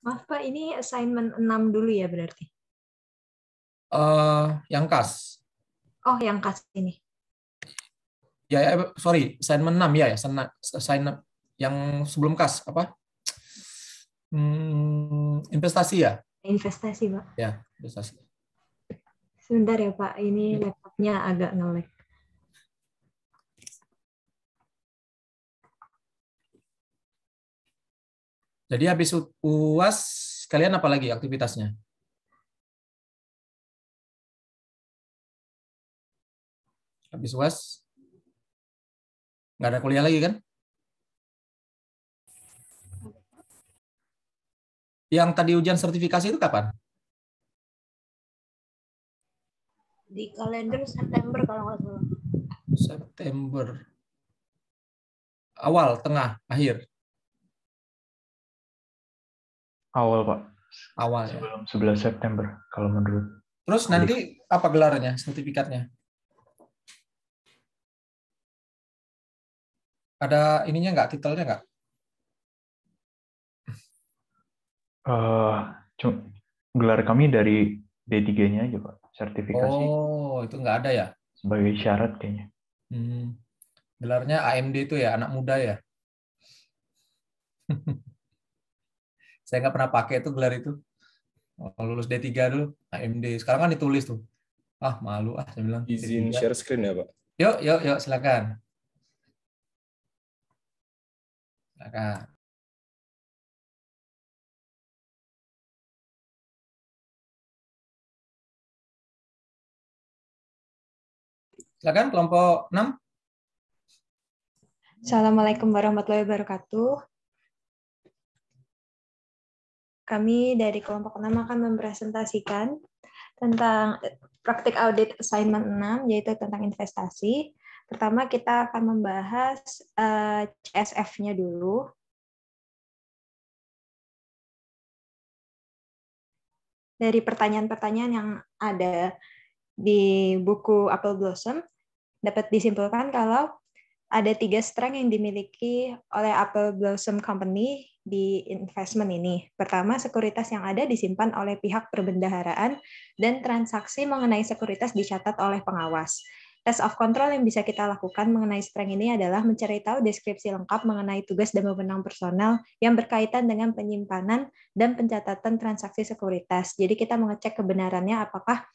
Maaf Pak, ini assignment 6 dulu ya berarti? Uh, yang kas. Oh, yang kas ini. Ya, ya sorry, assignment 6 ya, ya assignment yang sebelum kas apa? Hmm, investasi ya? Investasi, Pak. Ya, investasi. Sebentar ya, Pak. Ini ya. laptopnya agak ngelek. Jadi habis UAS kalian apa lagi aktivitasnya? Habis UAS nggak ada kuliah lagi kan? Yang tadi ujian sertifikasi itu kapan? Di kalender September kalau nggak salah. September. Awal, tengah, akhir. Awal Pak. Awal ya. Sebelum ya? 11 September kalau menurut. Terus nanti apa gelarnya, sertifikatnya? Ada ininya nggak, titelnya nggak? eh Uh, gelar kami dari D3-nya aja Pak, sertifikasi. Oh, itu nggak ada ya? Sebagai syarat kayaknya. Hmm. Gelarnya AMD itu ya, anak muda ya? Saya nggak pernah pakai tuh gelar itu. Oh, lulus D3 dulu, AMD. Sekarang kan ditulis tuh. Ah, malu ah saya bilang. Izin share screen ya, Pak? Yuk, yuk, yuk, silakan. Silakan. Silakan kelompok 6. Assalamualaikum warahmatullahi wabarakatuh kami dari kelompok 6 akan mempresentasikan tentang eh, praktik audit assignment 6 yaitu tentang investasi. Pertama kita akan membahas eh, CSF-nya dulu. Dari pertanyaan-pertanyaan yang ada di buku Apple Blossom dapat disimpulkan kalau ada tiga strength yang dimiliki oleh Apple Blossom Company di investment ini. Pertama, sekuritas yang ada disimpan oleh pihak perbendaharaan dan transaksi mengenai sekuritas dicatat oleh pengawas. Test of control yang bisa kita lakukan mengenai strength ini adalah mencari tahu deskripsi lengkap mengenai tugas dan wewenang personal yang berkaitan dengan penyimpanan dan pencatatan transaksi sekuritas. Jadi kita mengecek kebenarannya apakah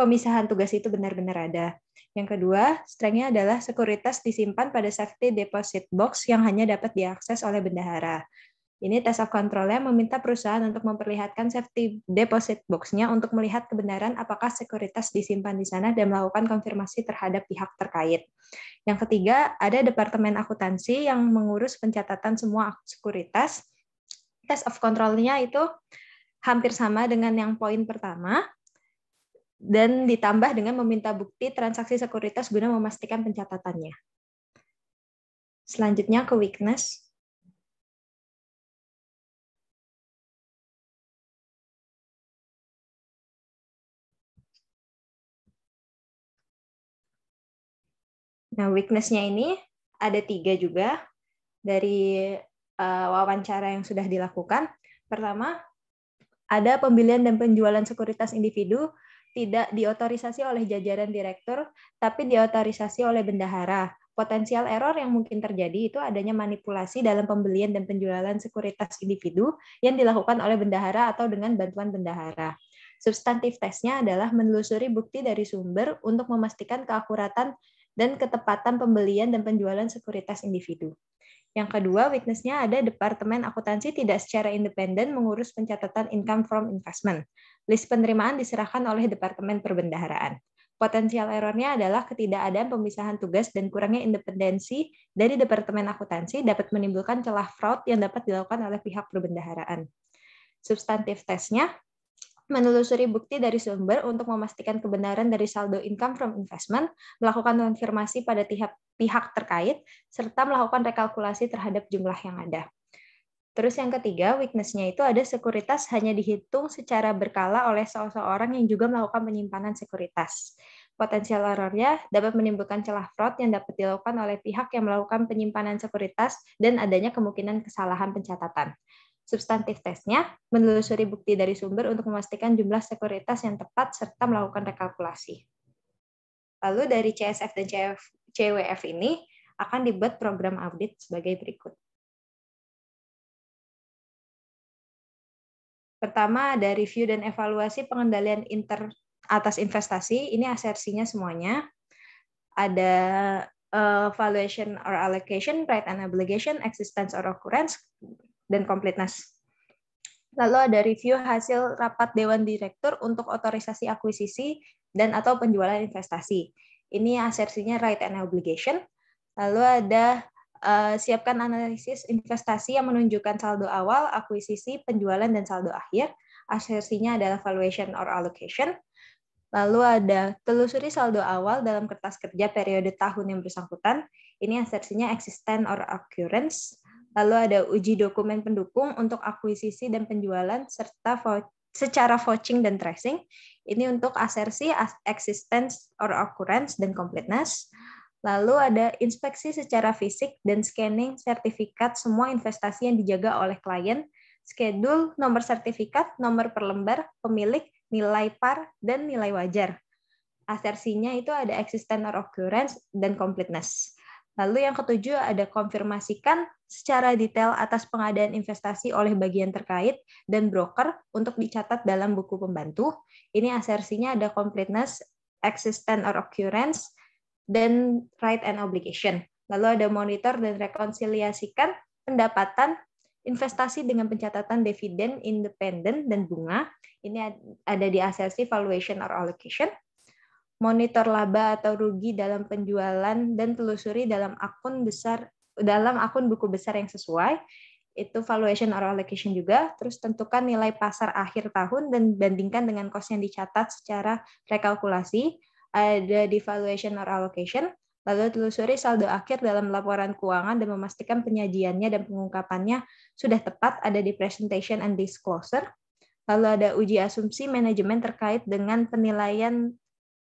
pemisahan tugas itu benar-benar ada. Yang kedua, strength adalah sekuritas disimpan pada safety deposit box yang hanya dapat diakses oleh bendahara. Ini tes of control-nya meminta perusahaan untuk memperlihatkan safety deposit box-nya untuk melihat kebenaran apakah sekuritas disimpan di sana dan melakukan konfirmasi terhadap pihak terkait. Yang ketiga, ada Departemen Akuntansi yang mengurus pencatatan semua sekuritas. Tes of control-nya itu hampir sama dengan yang poin pertama, dan ditambah dengan meminta bukti transaksi sekuritas guna memastikan pencatatannya. Selanjutnya ke weakness. Nah, weakness-nya ini ada tiga juga dari uh, wawancara yang sudah dilakukan. Pertama, ada pembelian dan penjualan sekuritas individu tidak diotorisasi oleh jajaran direktur, tapi diotorisasi oleh bendahara. Potensial error yang mungkin terjadi itu adanya manipulasi dalam pembelian dan penjualan sekuritas individu yang dilakukan oleh bendahara atau dengan bantuan bendahara. Substantif tesnya adalah menelusuri bukti dari sumber untuk memastikan keakuratan dan ketepatan pembelian dan penjualan sekuritas individu. Yang kedua, weakness-nya ada Departemen Akuntansi tidak secara independen mengurus pencatatan income from investment. List penerimaan diserahkan oleh Departemen Perbendaharaan. Potensial errornya adalah ketidakadaan pemisahan tugas dan kurangnya independensi dari Departemen Akuntansi dapat menimbulkan celah fraud yang dapat dilakukan oleh pihak perbendaharaan. Substantif tesnya, menelusuri bukti dari sumber untuk memastikan kebenaran dari saldo income from investment, melakukan konfirmasi pada pihak, pihak terkait, serta melakukan rekalkulasi terhadap jumlah yang ada. Terus yang ketiga, weakness-nya itu ada sekuritas hanya dihitung secara berkala oleh seseorang yang juga melakukan penyimpanan sekuritas. Potensial errornya dapat menimbulkan celah fraud yang dapat dilakukan oleh pihak yang melakukan penyimpanan sekuritas dan adanya kemungkinan kesalahan pencatatan substantif tesnya, menelusuri bukti dari sumber untuk memastikan jumlah sekuritas yang tepat, serta melakukan rekalkulasi. Lalu dari CSF dan CF, CWF ini akan dibuat program audit sebagai berikut. Pertama ada review dan evaluasi pengendalian inter atas investasi. Ini asersinya semuanya. Ada eh, valuation or allocation, right and obligation, existence or occurrence, dan completeness. Lalu ada review hasil rapat Dewan Direktur untuk otorisasi akuisisi dan atau penjualan investasi. Ini asersinya right and obligation. Lalu ada uh, siapkan analisis investasi yang menunjukkan saldo awal, akuisisi, penjualan, dan saldo akhir. Asersinya adalah valuation or allocation. Lalu ada telusuri saldo awal dalam kertas kerja periode tahun yang bersangkutan. Ini asersinya existence or occurrence. Lalu ada uji dokumen pendukung untuk akuisisi dan penjualan serta secara vouching dan tracing. Ini untuk asersi, existence or occurrence dan completeness. Lalu ada inspeksi secara fisik dan scanning sertifikat semua investasi yang dijaga oleh klien, schedule, nomor sertifikat, nomor per lembar, pemilik, nilai par, dan nilai wajar. Asersinya itu ada existence or occurrence dan completeness. Lalu yang ketujuh ada konfirmasikan secara detail atas pengadaan investasi oleh bagian terkait dan broker untuk dicatat dalam buku pembantu. Ini asersinya ada completeness, existence or occurrence, dan right and obligation. Lalu ada monitor dan rekonsiliasikan pendapatan investasi dengan pencatatan dividen independen dan bunga. Ini ada di asersi valuation or allocation monitor laba atau rugi dalam penjualan dan telusuri dalam akun besar dalam akun buku besar yang sesuai itu valuation or allocation juga terus tentukan nilai pasar akhir tahun dan bandingkan dengan cost yang dicatat secara rekalkulasi ada devaluation or allocation lalu telusuri saldo akhir dalam laporan keuangan dan memastikan penyajiannya dan pengungkapannya sudah tepat ada di presentation and disclosure lalu ada uji asumsi manajemen terkait dengan penilaian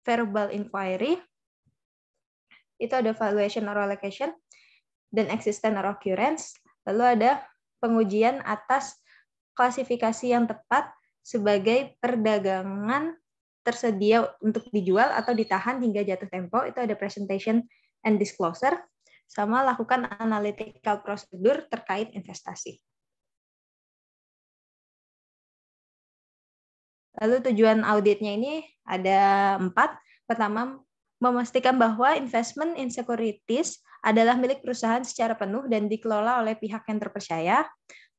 verbal inquiry, itu ada valuation or allocation, dan existence or occurrence, lalu ada pengujian atas klasifikasi yang tepat sebagai perdagangan tersedia untuk dijual atau ditahan hingga jatuh tempo, itu ada presentation and disclosure, sama lakukan analytical procedure terkait investasi. Lalu tujuan auditnya ini ada empat. Pertama, memastikan bahwa investment in securities adalah milik perusahaan secara penuh dan dikelola oleh pihak yang terpercaya.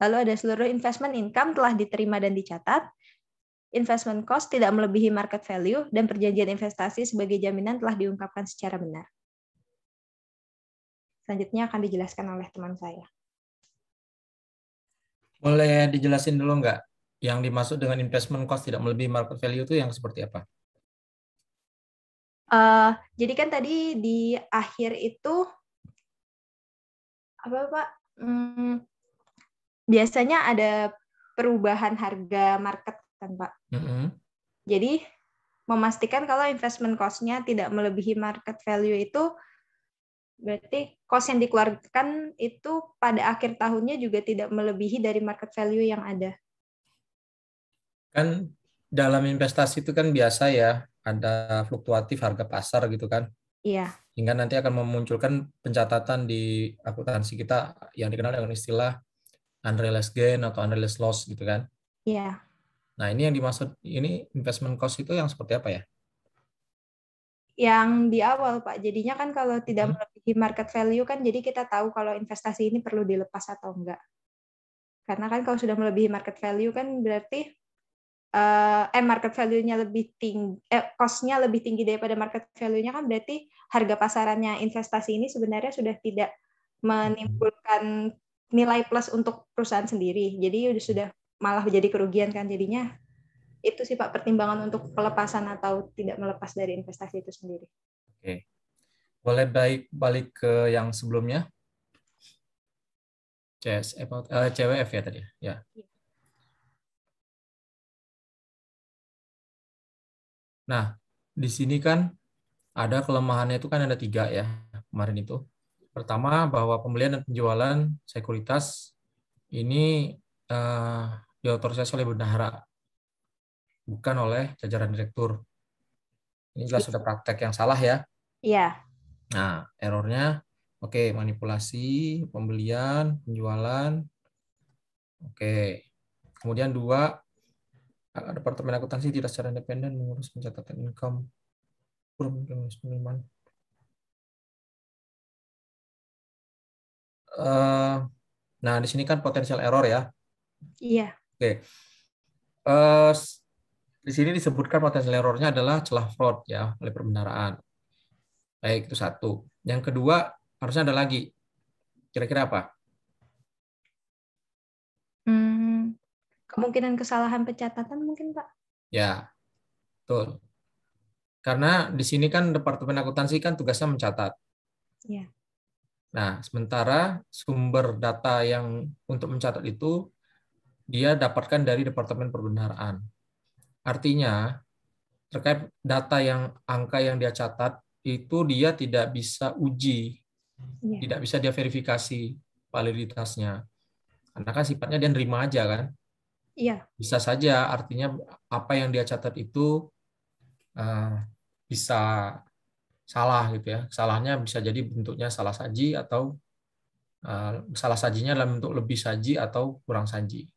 Lalu ada seluruh investment income telah diterima dan dicatat. Investment cost tidak melebihi market value dan perjanjian investasi sebagai jaminan telah diungkapkan secara benar. Selanjutnya akan dijelaskan oleh teman saya. Boleh dijelasin dulu nggak yang dimaksud dengan investment cost tidak melebihi market value itu yang seperti apa? Uh, jadi kan tadi di akhir itu apa pak? Hmm, biasanya ada perubahan harga market kan pak. Mm -hmm. Jadi memastikan kalau investment cost-nya tidak melebihi market value itu berarti cost yang dikeluarkan itu pada akhir tahunnya juga tidak melebihi dari market value yang ada. Kan dalam investasi itu kan biasa ya, ada fluktuatif harga pasar gitu kan. Iya. Hingga nanti akan memunculkan pencatatan di akuntansi kita yang dikenal dengan istilah unrealized gain atau unrealized loss gitu kan. Iya. Nah, ini yang dimaksud ini investment cost itu yang seperti apa ya? Yang di awal, Pak. Jadinya kan kalau tidak hmm. melebihi market value kan jadi kita tahu kalau investasi ini perlu dilepas atau enggak. Karena kan kalau sudah melebihi market value kan berarti Eh, eh market value-nya lebih tinggi, eh, cost-nya lebih tinggi daripada market value-nya kan berarti harga pasarannya investasi ini sebenarnya sudah tidak menimbulkan nilai plus untuk perusahaan sendiri. Jadi sudah malah menjadi kerugian kan jadinya. Itu sih Pak pertimbangan untuk pelepasan atau tidak melepas dari investasi itu sendiri. Oke. Boleh baik balik ke yang sebelumnya? CSF, uh, eh, eh, CWF ya tadi. ya, ya. Iya. Nah, di sini kan ada kelemahannya itu kan ada tiga ya kemarin itu. Pertama bahwa pembelian dan penjualan sekuritas ini uh, eh, diotorisasi oleh bendahara, bukan oleh jajaran direktur. Ini jelas iya. sudah praktek yang salah ya. Iya. Nah, errornya Oke, okay, manipulasi, pembelian, penjualan. Oke. Okay. Kemudian dua, Departemen Akuntansi tidak secara independen mengurus pencatatan income penerimaan. Uh, nah, di sini kan potensial error ya. Iya. Oke. Okay. Eh, di sini disebutkan potensial errornya adalah celah fraud ya oleh perbendaraan. Baik, itu satu. Yang kedua, harusnya ada lagi. Kira-kira apa? kemungkinan kesalahan pencatatan mungkin Pak? Ya, betul. Karena di sini kan Departemen Akuntansi kan tugasnya mencatat. Ya. Nah, sementara sumber data yang untuk mencatat itu dia dapatkan dari Departemen Perbendaharaan. Artinya, terkait data yang angka yang dia catat itu dia tidak bisa uji, ya. tidak bisa dia verifikasi validitasnya. Karena kan sifatnya dia nerima aja kan. Iya. Bisa saja artinya apa yang dia catat itu uh, bisa salah gitu ya. Salahnya bisa jadi bentuknya salah saji atau uh, salah sajinya dalam bentuk lebih saji atau kurang saji.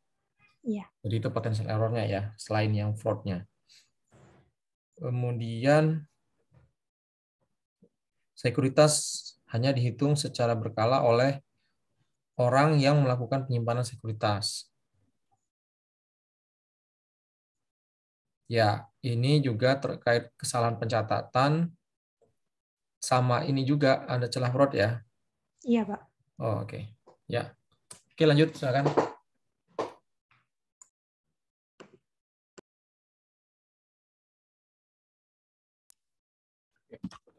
Iya. Jadi itu potensial errornya ya, selain yang fraudnya. Kemudian sekuritas hanya dihitung secara berkala oleh orang yang melakukan penyimpanan sekuritas. Ya, ini juga terkait kesalahan pencatatan. Sama ini juga ada celah fraud ya? Iya, Pak. Oh, Oke, okay. ya. Oke, lanjut silakan.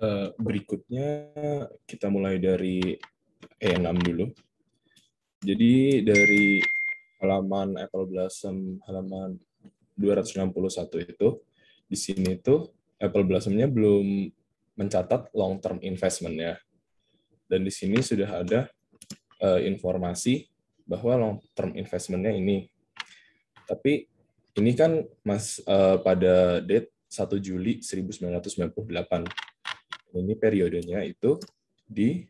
Eh, berikutnya kita mulai dari E6 dulu. Jadi dari halaman Apple Blossom halaman 261 itu di sini tuh Apple Blossomnya belum mencatat long term investment investmentnya dan di sini sudah ada uh, informasi bahwa long term investment-nya ini tapi ini kan mas uh, pada date 1 Juli 1998 ini periodenya itu di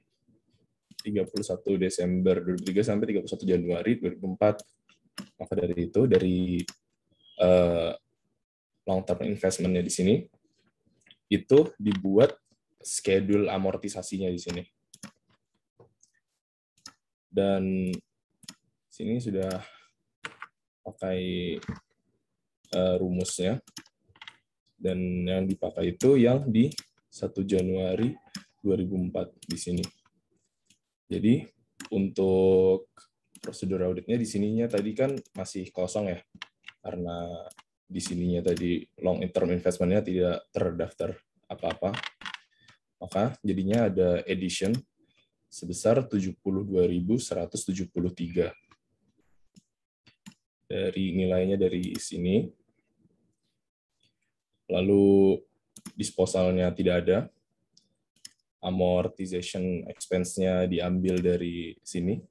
31 Desember 2003 sampai 31 Januari 2004. Maka dari itu dari uh, long term investmentnya di sini itu dibuat schedule amortisasinya di sini dan sini sudah pakai uh, rumusnya dan yang dipakai itu yang di 1 Januari 2004 di sini. Jadi untuk prosedur auditnya di sininya tadi kan masih kosong ya karena di sininya tadi long term investmentnya tidak terdaftar apa-apa, maka jadinya ada edition sebesar 72.173 dari nilainya dari sini. Lalu disposalnya tidak ada. Amortization expense-nya diambil dari sini,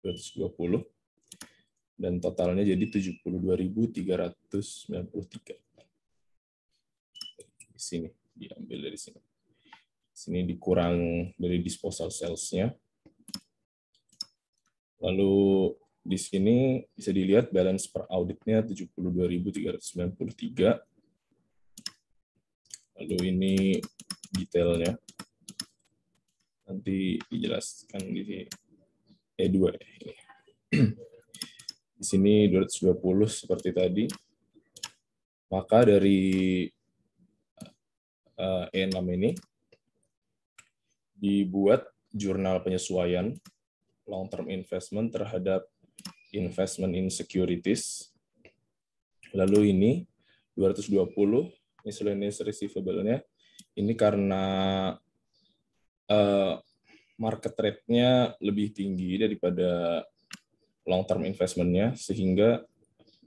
220 dan totalnya jadi 72.393. Di sini diambil dari sini. Sini dikurang dari disposal sales-nya. Lalu di sini bisa dilihat balance per auditnya 72.393. Lalu ini detailnya. Nanti dijelaskan di E2 di sini 220 seperti tadi. Maka dari E6 eh, e ini dibuat jurnal penyesuaian long term investment terhadap investment in securities. Lalu ini 220 miscellaneous receivable-nya ini karena eh, market rate-nya lebih tinggi daripada long term investmentnya sehingga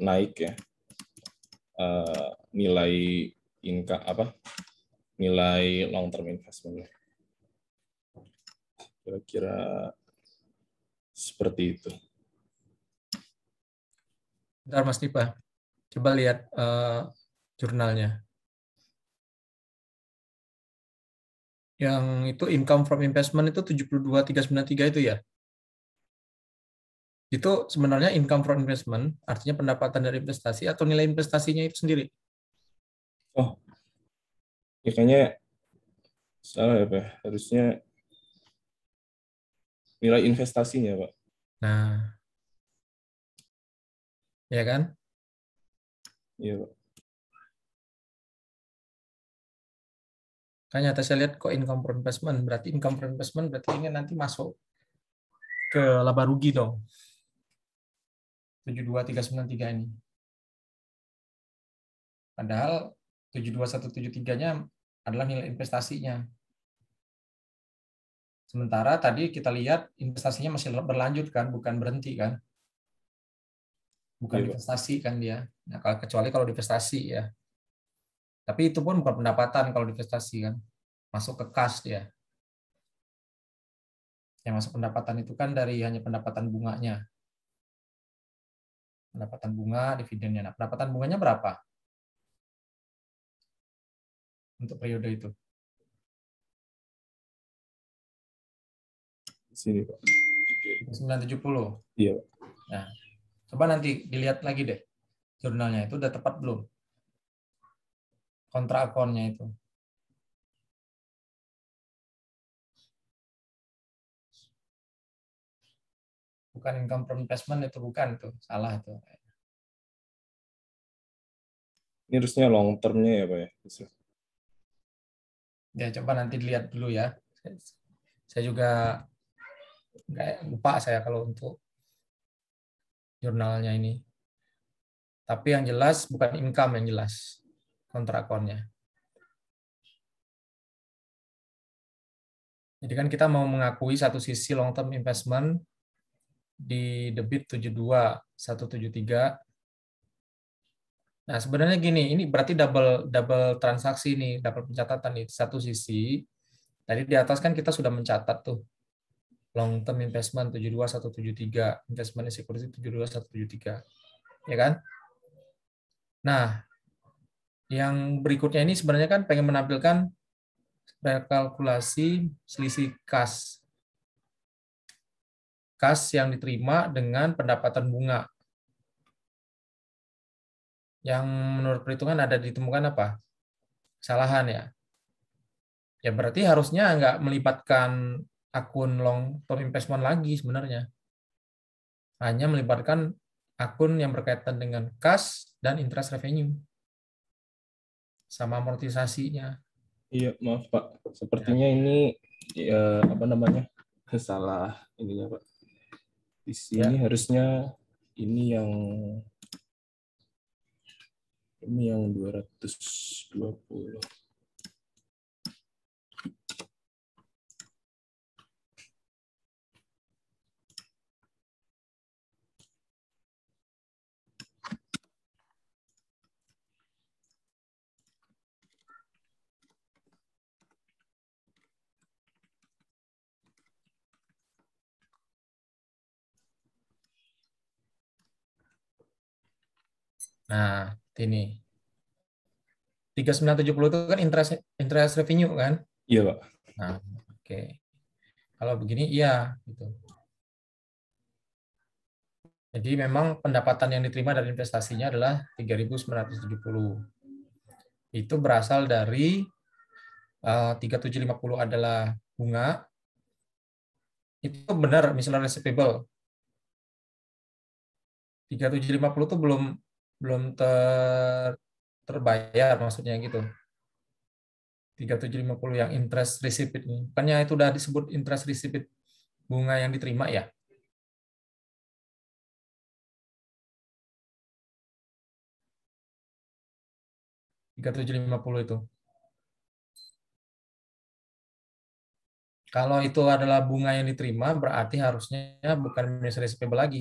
naik ya uh, nilai inka apa nilai long term investmentnya kira-kira seperti itu. Bentar Mas Tipa, coba lihat uh, jurnalnya. Yang itu income from investment itu 72393 itu ya? itu sebenarnya income from investment, artinya pendapatan dari investasi atau nilai investasinya itu sendiri? Oh, ya kayaknya salah ya Pak. Harusnya nilai investasinya Pak. Nah, ya kan? Iya Pak. Kayaknya atas saya lihat kok income from investment, berarti income from investment berarti ini nanti masuk ke laba rugi dong. 72393 ini. Padahal 72173-nya adalah nilai investasinya. Sementara tadi kita lihat investasinya masih berlanjut kan, bukan berhenti kan. Bukan iya, investasi kan dia. Nah, kalau kecuali kalau investasi ya. Tapi itu pun bukan pendapatan kalau investasi kan. Masuk ke kas dia. Yang masuk pendapatan itu kan dari hanya pendapatan bunganya pendapatan bunga, dividennya. Nah, pendapatan bunganya berapa? Untuk periode itu. Sini, Pak. 970. Iya, Pak. Nah, coba nanti dilihat lagi deh jurnalnya itu udah tepat belum? Kontra akunnya itu. bukan income from investment itu bukan tuh salah itu ini harusnya long termnya ya pak ya, ya ya coba nanti dilihat dulu ya saya juga nggak lupa saya kalau untuk jurnalnya ini tapi yang jelas bukan income yang jelas kontrakornya jadi kan kita mau mengakui satu sisi long term investment di debit 72 173. Nah, sebenarnya gini, ini berarti double double transaksi nih, double pencatatan nih. Satu sisi tadi di atas kan kita sudah mencatat tuh long term investment 72173, investment security 72173. Ya kan? Nah, yang berikutnya ini sebenarnya kan pengen menampilkan kalkulasi selisih kas kas yang diterima dengan pendapatan bunga. Yang menurut perhitungan ada ditemukan apa? Kesalahan ya. Ya berarti harusnya nggak melibatkan akun long term investment lagi sebenarnya. Hanya melibatkan akun yang berkaitan dengan kas dan interest revenue. Sama amortisasinya. Iya, maaf Pak. Sepertinya ya. ini ya, apa namanya? salah ininya Pak. Di sini ya. harusnya ini yang ini yang 220. Nah, ini 3970 itu kan interest interest revenue kan? Iya, Pak. Nah, oke. Okay. Kalau begini iya gitu. Jadi memang pendapatan yang diterima dari investasinya adalah 3970. Itu berasal dari eh, uh, 3750 adalah bunga. Itu benar misalnya receivable. 3750 itu belum belum ter terbayar maksudnya gitu. 3750 yang interest receipt ini. ya itu udah disebut interest receipt bunga yang diterima ya? tiga tujuh lima puluh itu. Kalau itu adalah bunga yang diterima, berarti harusnya bukan minus receivable lagi,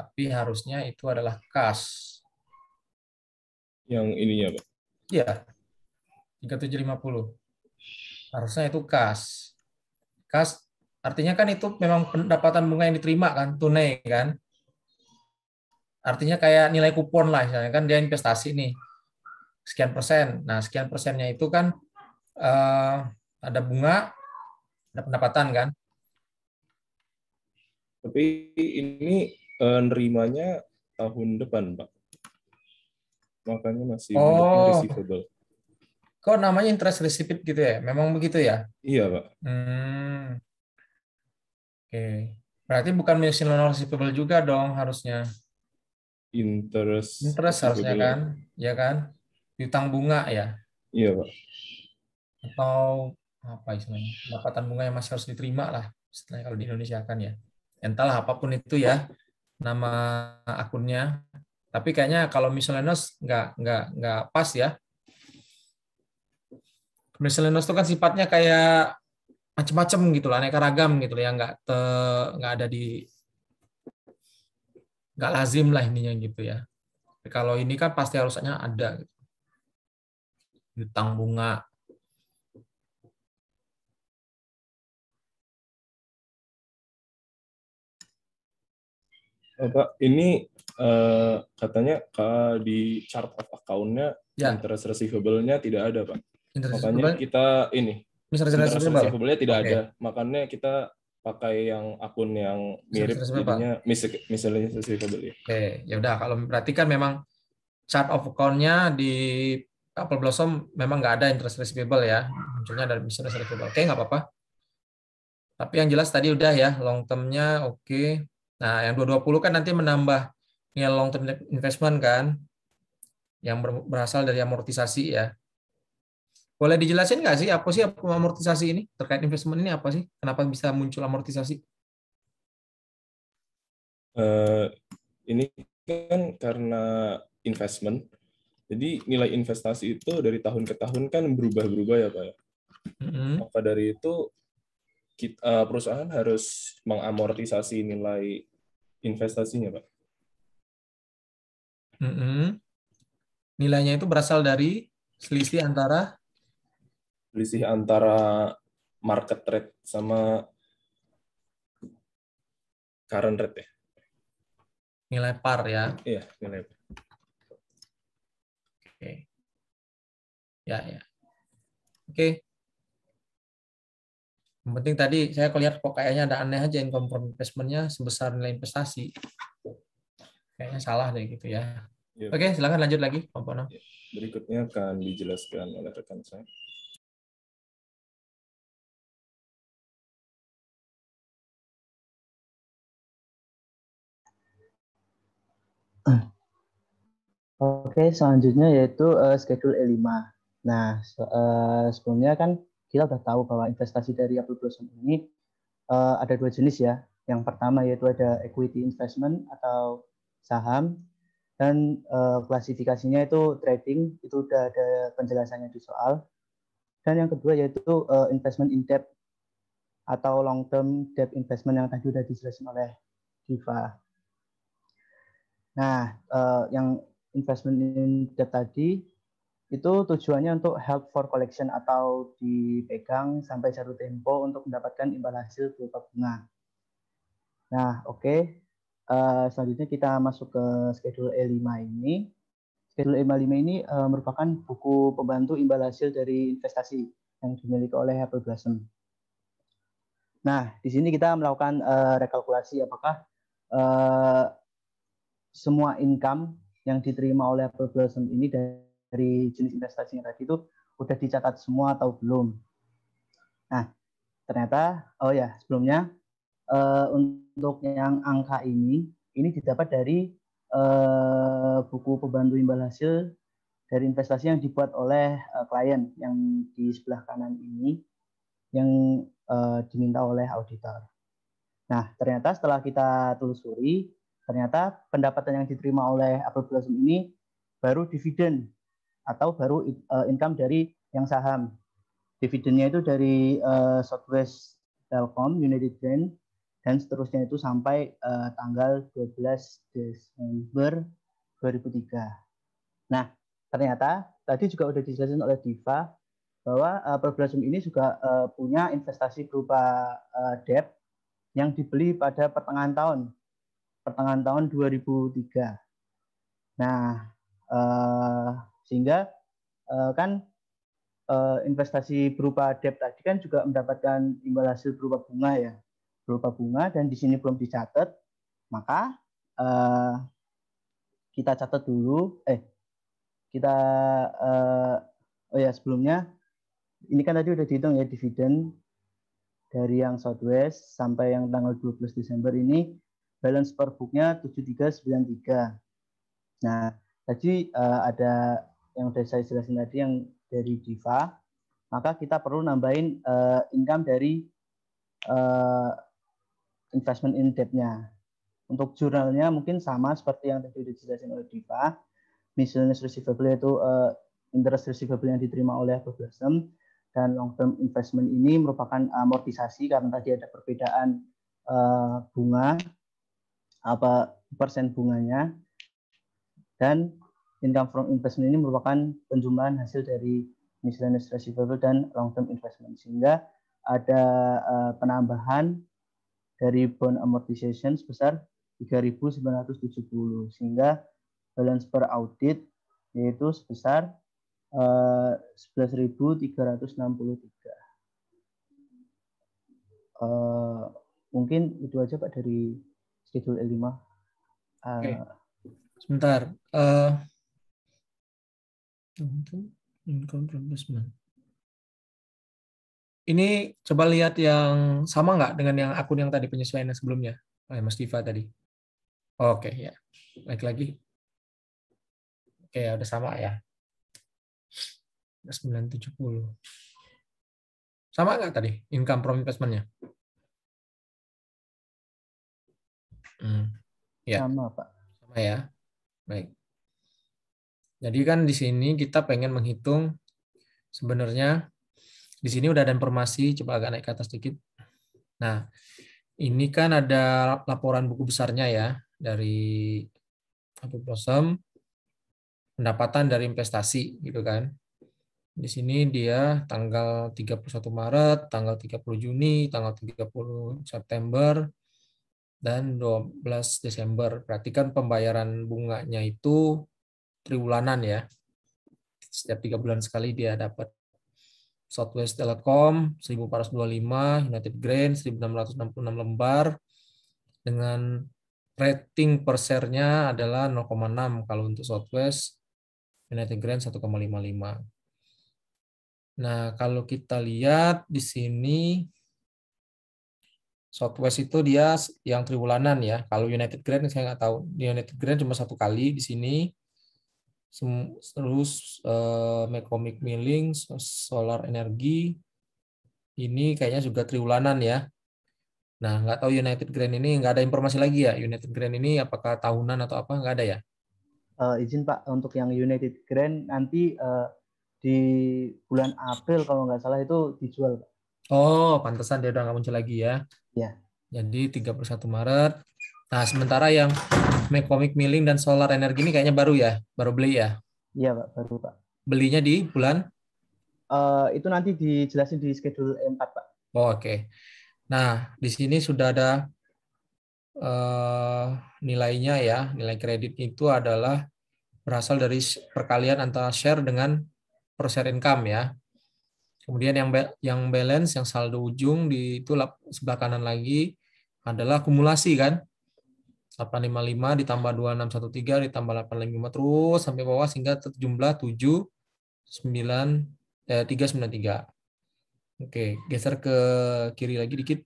tapi harusnya itu adalah kas. Yang ininya, Pak? Iya, 3750. Harusnya itu kas. Kas artinya kan itu memang pendapatan bunga yang diterima kan, tunai kan. Artinya kayak nilai kupon lah, misalnya kan dia investasi nih, sekian persen. Nah, sekian persennya itu kan uh, ada bunga, ada pendapatan kan. Tapi ini nerimanya tahun depan, Pak. Makanya masih oh. receivable. Kok namanya interest receipt gitu ya? Memang begitu ya? Iya, Pak. Hmm. Oke. Okay. Berarti bukan missing loan receivable juga dong harusnya. Interest. Interest harusnya kan? Ya kan? Utang bunga ya? Iya, Pak. Atau apa istilahnya? Pendapatan bunga yang masih harus diterima lah. Setelah kalau di Indonesia kan ya. Entahlah apapun itu ya nama akunnya. Tapi kayaknya kalau miscellaneous nggak nggak nggak pas ya. Miscellaneous itu kan sifatnya kayak macam-macam gitu lah, aneka ragam gitu yang nggak te, nggak ada di nggak lazim lah ininya gitu ya. kalau ini kan pasti harusnya ada gitu. bunga, Pak, eh, ini uh, katanya di chart of account-nya ya. interest receivable-nya tidak ada, Pak. Makanya kita ini interest, interest receivable. nya tidak okay. ada. Makanya kita pakai yang akun yang mirip jadinya misalnya receivable ya. Oke, okay. ya udah kalau memperhatikan memang chart of account-nya di Apple Blossom memang nggak ada interest receivable ya. Munculnya dari interest receivable. Oke, okay, nggak apa-apa. Tapi yang jelas tadi udah ya, long term-nya oke. Okay. Nah, yang 220 kan nanti menambah nilai long term investment kan yang berasal dari amortisasi ya. Boleh dijelasin nggak sih apa sih amortisasi ini? Terkait investment ini apa sih? Kenapa bisa muncul amortisasi? Uh, ini kan karena investment. Jadi nilai investasi itu dari tahun ke tahun kan berubah-berubah ya Pak. Ya. Mm-hmm. Maka dari itu kita, eh, perusahaan harus mengamortisasi nilai investasinya, Pak. Mm -hmm. Nilainya itu berasal dari selisih antara selisih antara market rate sama current rate ya. Nilai par ya. Iya, nilai par. Oke. Okay. Ya, ya. Oke. Okay. Yang penting tadi saya lihat kok kayaknya ada aneh aja income from investmentnya sebesar nilai investasi. Kayaknya salah deh gitu ya. Yep. Iya. Oke, silakan lanjut lagi, Pak Pono. Iya. Berikutnya akan dijelaskan oleh rekan saya. Oke, selanjutnya yaitu uh, schedule E5. Nah, uh, sebelumnya kan kita sudah tahu bahwa investasi dari Apple Blossom ini uh, ada dua jenis ya. Yang pertama yaitu ada equity investment atau saham dan uh, klasifikasinya itu trading itu sudah ada penjelasannya di soal. Dan yang kedua yaitu uh, investment in debt atau long term debt investment yang tadi sudah dijelaskan oleh Diva. Nah, uh, yang investment in debt tadi itu tujuannya untuk help for collection atau dipegang sampai jatuh tempo untuk mendapatkan imbal hasil berupa bunga. Nah, oke. Okay. Uh, eh, selanjutnya kita masuk ke schedule E5 ini. Schedule E5 ini uh, merupakan buku pembantu imbal hasil dari investasi yang dimiliki oleh Apple Blossom. Nah, di sini kita melakukan uh, rekalkulasi apakah uh, semua income yang diterima oleh Apple Blossom ini dari dari jenis investasinya tadi itu udah dicatat semua atau belum. Nah, ternyata oh ya sebelumnya uh, untuk yang angka ini ini didapat dari uh, buku pembantu imbal hasil dari investasi yang dibuat oleh uh, klien yang di sebelah kanan ini yang uh, diminta oleh auditor. Nah, ternyata setelah kita telusuri, ternyata pendapatan yang diterima oleh Apple Blossom ini baru dividen atau baru eh, income dari yang saham. Dividennya itu dari uh, Southwest Telkom, United Grand, dan seterusnya itu sampai uh, tanggal 12 Desember 2003. Nah, ternyata tadi juga sudah dijelaskan oleh Diva bahwa uh, Perblasum ini juga uh, punya investasi berupa uh, debt yang dibeli pada pertengahan tahun pertengahan tahun 2003. Nah, uh, sehingga uh, kan uh, investasi berupa debt tadi kan juga mendapatkan imbal hasil berupa bunga ya berupa bunga dan di sini belum dicatat maka uh, kita catat dulu eh kita uh, oh ya sebelumnya ini kan tadi udah dihitung ya dividen dari yang Southwest sampai yang tanggal 12 Desember ini balance per booknya 7393. Nah, tadi uh, ada yang sudah saya jelaskan tadi yang dari Diva, maka kita perlu nambahin uh, income dari uh, investment in debt-nya. Untuk jurnalnya mungkin sama seperti yang tadi dijelaskan oleh Diva. Miscellaneous receivable itu uh, eh, interest receivable yang diterima oleh Blossom dan long term investment ini merupakan amortisasi karena tadi ada perbedaan uh, bunga apa persen bunganya dan income from investment ini merupakan penjumlahan hasil dari miscellaneous receivable dan long term investment sehingga ada eh, penambahan dari bond amortization sebesar 3.970 sehingga balance per audit yaitu sebesar uh, 11.363. Uh, mungkin itu aja Pak dari schedule L5. Uh, okay. Sebentar. Uh, Total income from investment. Ini coba lihat yang sama nggak dengan yang akun yang tadi penyesuaian sebelumnya, oleh ya, Mas Diva tadi. Oke ya, baik lagi. Oke ya, udah sama ya. 970. Sama nggak tadi income from investmentnya? Hmm. Ya. Sama, Pak. Sama ya. Baik. Jadi kan di sini kita pengen menghitung sebenarnya di sini udah ada informasi, coba agak naik ke atas sedikit. Nah, ini kan ada laporan buku besarnya ya dari apa Blossom pendapatan dari investasi gitu kan. Di sini dia tanggal 31 Maret, tanggal 30 Juni, tanggal 30 September, dan 12 Desember. Perhatikan pembayaran bunganya itu triwulanan ya. Setiap tiga bulan sekali dia dapat Southwest Telecom 1425, United Grain 1666 lembar dengan rating per share-nya adalah 0,6 kalau untuk Southwest, United Grand 1,55. Nah, kalau kita lihat di sini Southwest itu dia yang triwulanan ya. Kalau United Grand saya nggak tahu. United Grand cuma satu kali di sini terus uh, eh, mekomik milling, solar energi, ini kayaknya juga triwulanan ya. Nah, nggak tahu United Grand ini nggak ada informasi lagi ya. United Grand ini apakah tahunan atau apa nggak ada ya? Uh, izin Pak, untuk yang United Grand nanti uh, di bulan April kalau nggak salah itu dijual. Pak. Oh, pantesan dia udah nggak muncul lagi ya. Ya. Jadi 31 Maret Nah, sementara yang Mekomik Milling dan Solar energi ini kayaknya baru ya, baru beli ya? Iya, Pak, baru, Pak. Belinya di bulan? Uh, itu nanti dijelasin di schedule M4, Pak. Oh, Oke. Okay. Nah, di sini sudah ada uh, nilainya ya. Nilai kredit itu adalah berasal dari perkalian antara share dengan per share income ya. Kemudian yang yang balance, yang saldo ujung di itu sebelah kanan lagi adalah akumulasi kan 855 ditambah 2613 ditambah 855 terus sampai bawah sehingga jumlah 79 eh, 393. Oke, geser ke kiri lagi dikit.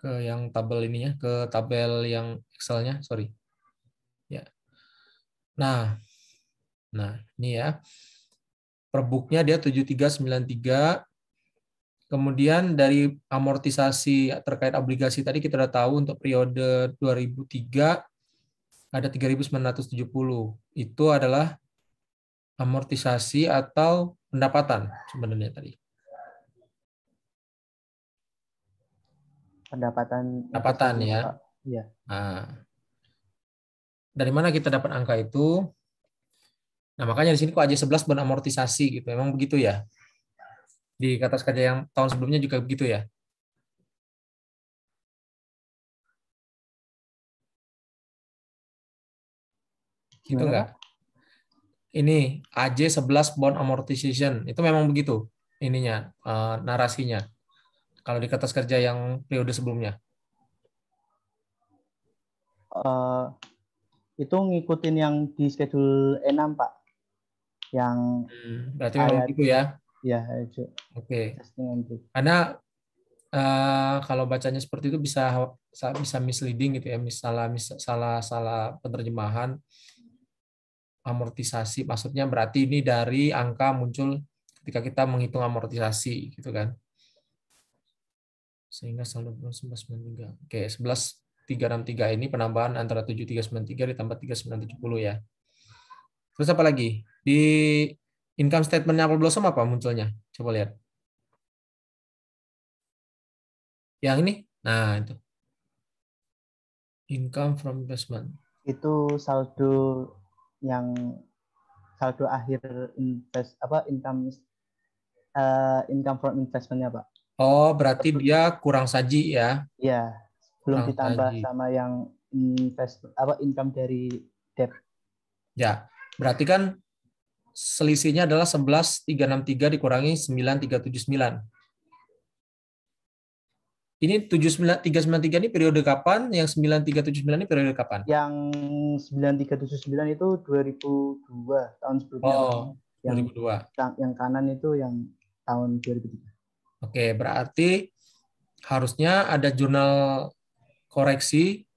ke yang tabel ini ya ke tabel yang Excelnya sorry. Ya. Nah, nah ini ya. Perbuknya dia 7393 Kemudian dari amortisasi terkait obligasi tadi kita sudah tahu untuk periode 2003 ada 3.970. Itu adalah amortisasi atau pendapatan sebenarnya tadi. Pendapatan. Pendapatan ya. Iya. Nah, dari mana kita dapat angka itu? Nah, makanya di sini kok aja 11 amortisasi gitu. Memang begitu ya? di kertas kerja yang tahun sebelumnya juga begitu ya? Gitu enggak? Ini AJ11 bond amortization itu memang begitu ininya eh, narasinya. Kalau di kertas kerja yang periode sebelumnya. Uh, itu ngikutin yang di schedule E6, Pak. Yang hmm, berarti memang begitu ya. Ya, itu. Oke. Okay. Karena uh, kalau bacanya seperti itu bisa bisa misleading gitu ya, misalnya mis, salah salah penerjemahan amortisasi maksudnya berarti ini dari angka muncul ketika kita menghitung amortisasi gitu kan. Sehingga saldo 1193. Oke, 11363 ini penambahan antara 7393 ditambah 3970 ya. Terus apa lagi? Di income statementnya Apple Blossom apa munculnya? Coba lihat. Yang ini, nah itu. Income from investment. Itu saldo yang saldo akhir invest apa income uh, income from investmentnya pak? Oh berarti dia kurang saji ya? Iya belum kurang ditambah saji. sama yang invest apa income dari debt. Ya berarti kan selisihnya adalah 11363 dikurangi 9379. Ini 7393 ini periode kapan? Yang 9379 ini periode kapan? Yang 9379 itu 2002 tahun sebelumnya. Oh, yang, 2002. Yang kanan itu yang tahun 2003. Oke, berarti harusnya ada jurnal koreksi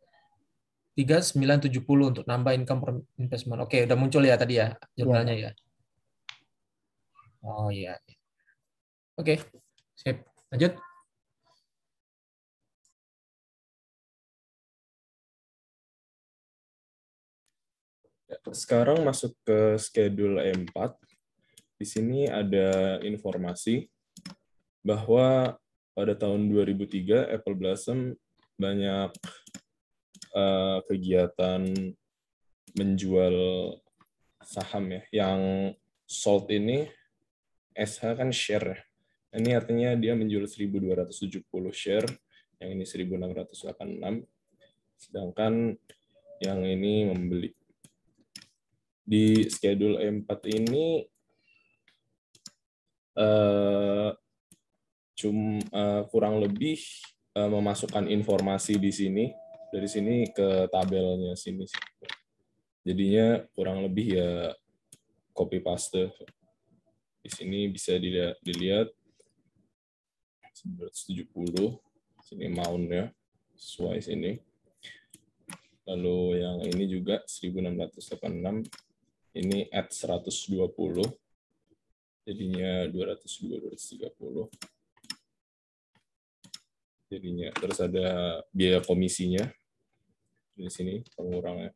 3970 untuk nambah income per investment. Oke, udah muncul ya tadi ya jurnalnya iya. ya. ya. Oh iya. Oke, okay. sip. Lanjut. Sekarang masuk ke schedule e m 4 Di sini ada informasi bahwa pada tahun 2003 Apple Blossom banyak uh, kegiatan menjual saham ya. Yang sold ini SH kan share. Ya. Nah, ini artinya dia menjual 1270 share, yang ini 1686, sedangkan yang ini membeli. Di schedule m 4 ini eh, cum, uh, kurang lebih uh, memasukkan informasi di sini, dari sini ke tabelnya sini. sih. Jadinya kurang lebih ya copy paste di sini bisa dilihat, dilihat 970 sini mount ya sesuai sini. Lalu yang ini juga 1686 ini at 120 jadinya 202 230 jadinya terus ada biaya komisinya di sini pengurangnya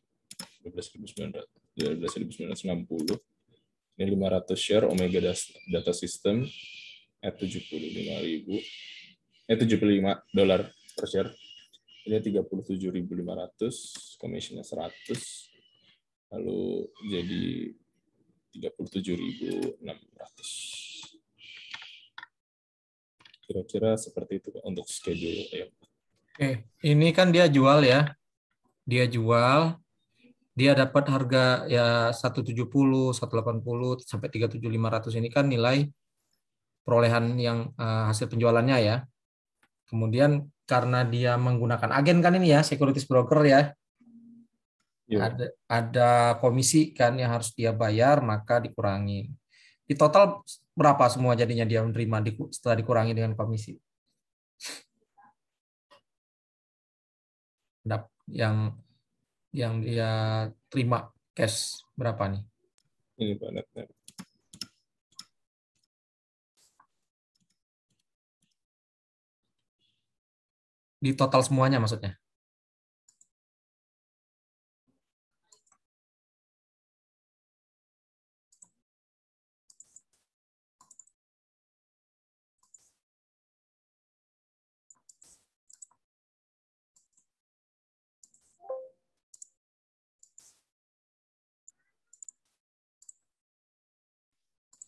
1960 ini 500 share Omega Data System at 75 ribu. eh 75 dolar per share ini 37.500 komisinya 100 lalu jadi 37.600 kira-kira seperti itu untuk schedule ya. Oke, eh, ini kan dia jual ya. Dia jual dia dapat harga ya 170, 180 sampai 37500 ini kan nilai perolehan yang uh, hasil penjualannya ya. Kemudian karena dia menggunakan agen kan ini ya, securities broker ya. Yeah. Ada ada komisi kan yang harus dia bayar maka dikurangi. Di total berapa semua jadinya dia menerima di, setelah dikurangi dengan komisi? Yang yang dia terima cash berapa nih? Ini banget. Di total semuanya maksudnya?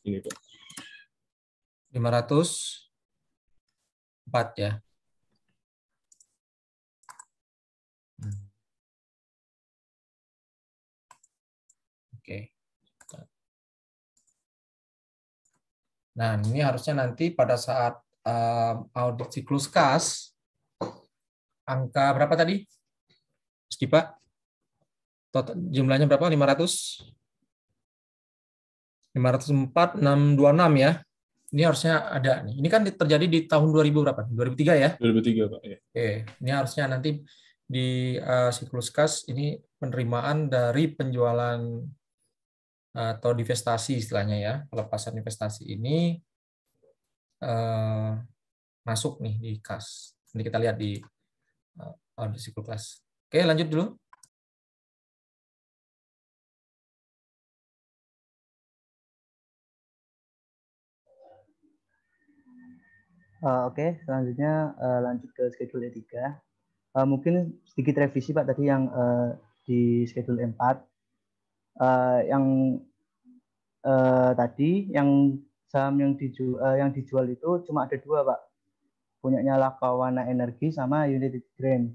ini Pak. 504 ya. Hmm. Oke. Nah, ini harusnya nanti pada saat uh, audit siklus kas angka berapa tadi? Mesti Pak? Total, jumlahnya berapa? 500? 504 626 ya. Ini harusnya ada nih. Ini kan terjadi di tahun 2000 berapa? 2003 ya? 2003 Pak. Ya. Oke, ini harusnya nanti di uh, siklus kas ini penerimaan dari penjualan uh, atau divestasi istilahnya ya. Pelepasan investasi ini uh, masuk nih di kas. Nanti kita lihat di uh, di siklus kas. Oke, lanjut dulu. Uh, Oke, okay, selanjutnya uh, lanjut ke schedule E3. Uh, mungkin sedikit revisi Pak tadi yang uh, di schedule E4. Uh, yang uh, tadi yang saham yang dijual, uh, yang dijual itu cuma ada dua Pak. Punyanya Lakawana Energi sama United Green.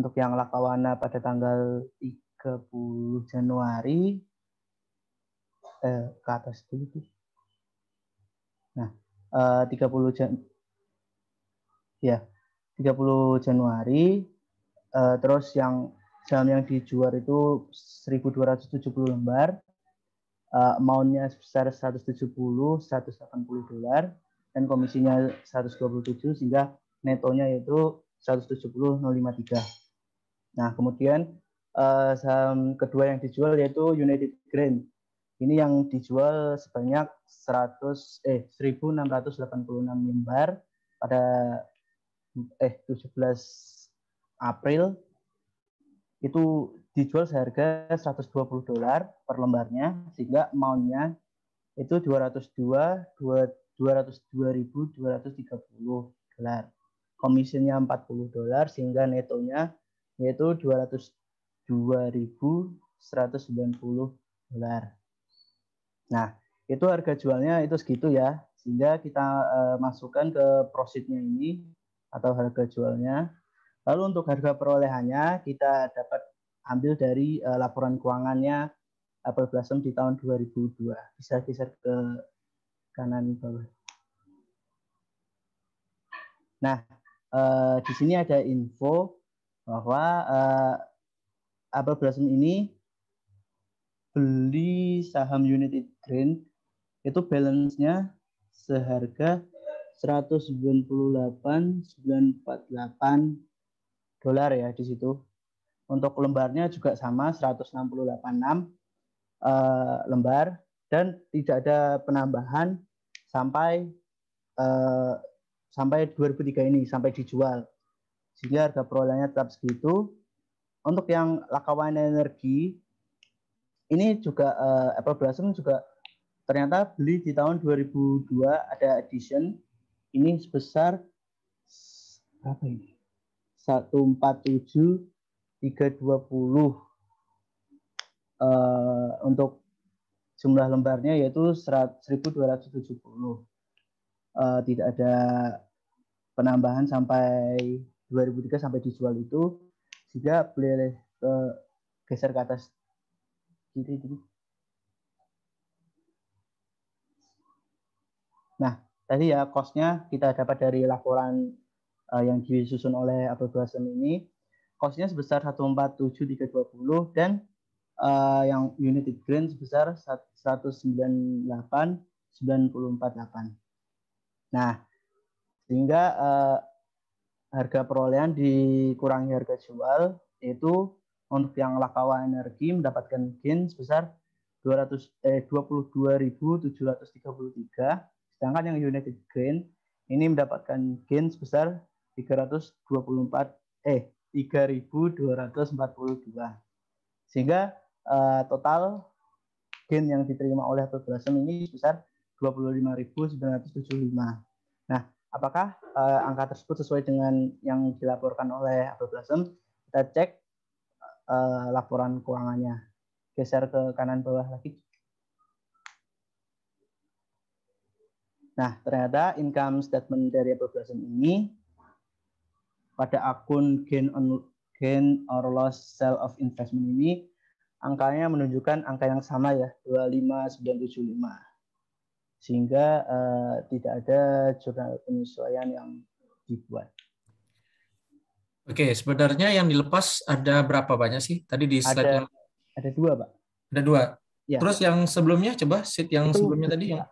Untuk yang Lakawana pada tanggal 30 Januari uh, ke atas dulu. Nah, 30 ya 30 Januari uh, terus yang saham yang dijual itu 1270 lembar uh, amountnya sebesar 170 180 dolar dan komisinya 127 sehingga netonya yaitu 170,053 nah kemudian uh, saham kedua yang dijual yaitu United Grain ini yang dijual sebanyak 100 eh 1686 lembar pada eh 17 April itu dijual seharga 120 dolar per lembarnya sehingga maunya itu 202 202.230 dolar. Komisinya 40 dolar sehingga netonya yaitu 202.190 dolar. Nah, itu harga jualnya itu segitu ya. Sehingga kita eh, masukkan ke profitnya ini atau harga jualnya. Lalu untuk harga perolehannya kita dapat ambil dari uh, laporan keuangannya Apple Blossom di tahun 2002. Bisa geser ke kanan bawah. Nah, uh, di sini ada info bahwa uh, eh, Apple Blossom ini beli saham unit green itu balance-nya seharga 198.948 dolar ya di situ. Untuk lembarnya juga sama 168.6 eh, lembar dan tidak ada penambahan sampai eh, sampai 2003 ini sampai dijual. Sehingga harga perolehannya tetap segitu. Untuk yang lakawan energi ini juga eh, Apple Blossom juga ternyata beli di tahun 2002 ada edition ini sebesar berapa ini? 147320 eh uh, untuk jumlah lembarnya yaitu 1270. Uh, eh, tidak ada penambahan sampai 2003 sampai dijual itu. Jika boleh uh, geser ke atas kiri dulu. tadi ya costnya kita dapat dari laporan uh, yang disusun oleh Abel Basem ini costnya sebesar 147.320 dan uh, yang unit green sebesar 198.948. Nah, sehingga uh, harga perolehan dikurangi harga jual itu untuk yang lakawa energi mendapatkan gain sebesar 200 eh 22.733 Sedangkan yang United Grain ini mendapatkan gain sebesar 324 eh 3242. Sehingga uh, total gain yang diterima oleh Apple Blossom ini sebesar 25.975. Nah, apakah uh, angka tersebut sesuai dengan yang dilaporkan oleh Apple Blossom? Kita cek uh, laporan keuangannya. Geser ke kanan bawah lagi Nah, ternyata income statement dari Apple Blossom ini pada akun gain, on, gain or loss sale of investment ini angkanya menunjukkan angka yang sama ya, 25975. Sehingga uh, tidak ada jurnal penyesuaian yang dibuat. Oke, sebenarnya yang dilepas ada berapa banyak sih? Tadi di slide ada, yang... ada dua, Pak. Ada dua. Ya. Terus yang sebelumnya coba sit yang itu, sebelumnya tadi yang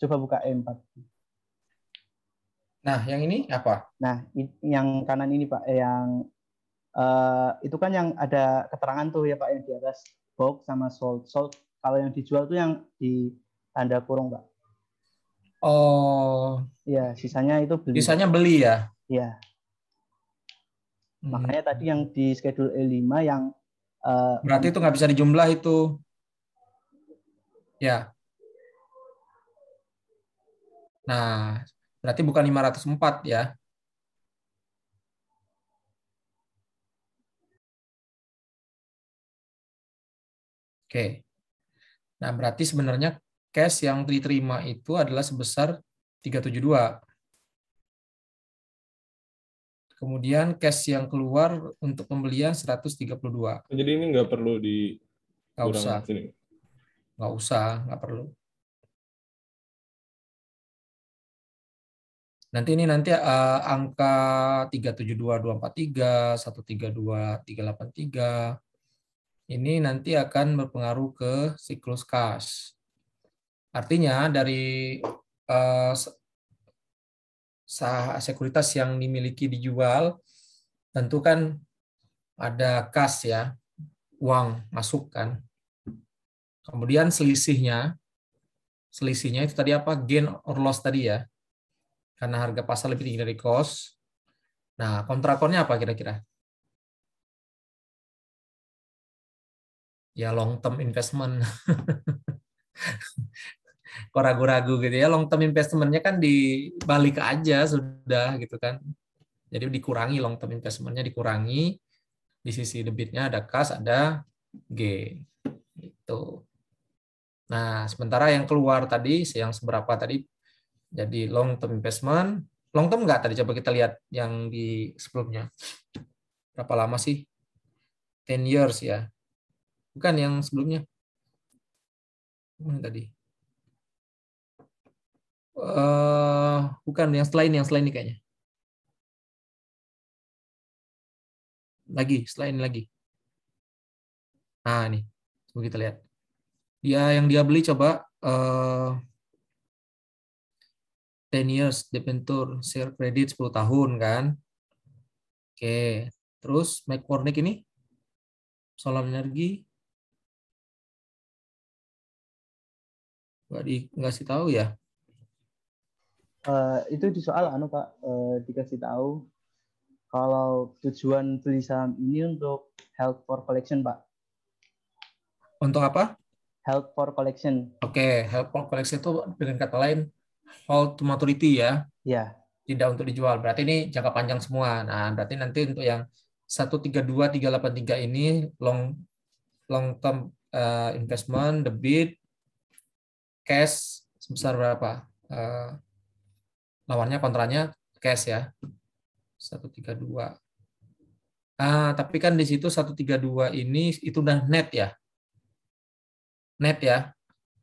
Coba buka E4. Nah, yang ini apa? Nah, yang kanan ini Pak, yang uh, itu kan yang ada keterangan tuh ya Pak yang di atas box sama sold. Sold kalau yang dijual tuh yang di tanda kurung Pak. Oh. ya sisanya itu beli. Sisanya beli ya? Iya. Hmm. Makanya tadi yang di schedule E5 yang uh, berarti itu nggak bisa dijumlah itu. Ya. Nah, berarti bukan 504 ya. Oke. Nah, berarti sebenarnya cash yang diterima itu adalah sebesar 372. Kemudian cash yang keluar untuk pembelian 132. Jadi ini nggak perlu di nggak usah. Nggak usah, nggak perlu. Nanti ini nanti uh, angka 372243, 132383 ini nanti akan berpengaruh ke siklus kas. Artinya dari uh, sekuritas yang dimiliki dijual tentu kan ada kas ya, uang masuk kan. Kemudian selisihnya selisihnya itu tadi apa? gain or loss tadi ya karena harga pasar lebih tinggi dari cost. Nah, kontrakornya apa kira-kira? Ya long term investment. Kok ragu-ragu gitu ya, long term investmentnya kan dibalik aja sudah gitu kan. Jadi dikurangi long term investmentnya dikurangi di sisi debitnya ada kas ada G itu. Nah, sementara yang keluar tadi yang seberapa tadi jadi long term investment, long term nggak tadi coba kita lihat yang di sebelumnya. Berapa lama sih? 10 years ya. Bukan yang sebelumnya. Mana tadi? Uh, bukan yang selain yang selain ini kayaknya. Lagi, selain lagi. Nah, ini. Coba kita lihat. Dia yang dia beli coba uh, 10 years debenture share kredit 10 tahun kan. Oke, terus McCormick ini solar energi nggak di ngasih tahu ya? Uh, itu di soal anu Pak uh, dikasih tahu kalau tujuan beli saham ini untuk help for collection Pak. Untuk apa? Help for collection. Oke, okay, help for collection itu dengan kata lain hold to maturity ya. Iya. Tidak untuk dijual. Berarti ini jangka panjang semua. Nah, berarti nanti untuk yang 132383 ini long long term uh, investment debit cash sebesar berapa? Uh, lawannya kontranya cash ya. 132. Ah, tapi kan di situ 132 ini itu udah net ya. Net ya.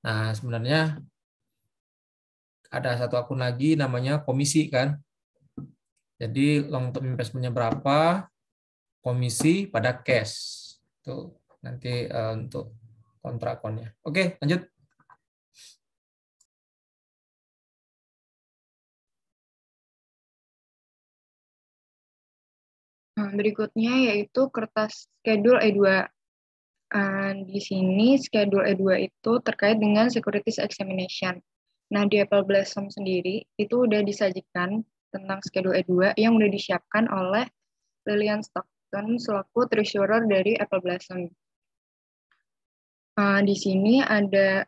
Nah, sebenarnya ada satu akun lagi namanya komisi kan. Jadi long term investmentnya berapa, komisi pada cash. Itu nanti uh, untuk kontrakonnya. Oke, lanjut. Nah, berikutnya yaitu kertas schedule E2. Nah, di sini schedule E2 itu terkait dengan securities examination. Nah, di Apple Blossom sendiri itu udah disajikan tentang schedule E2 yang udah disiapkan oleh Lillian Stockton selaku treasurer dari Apple Blossom. Uh, di sini ada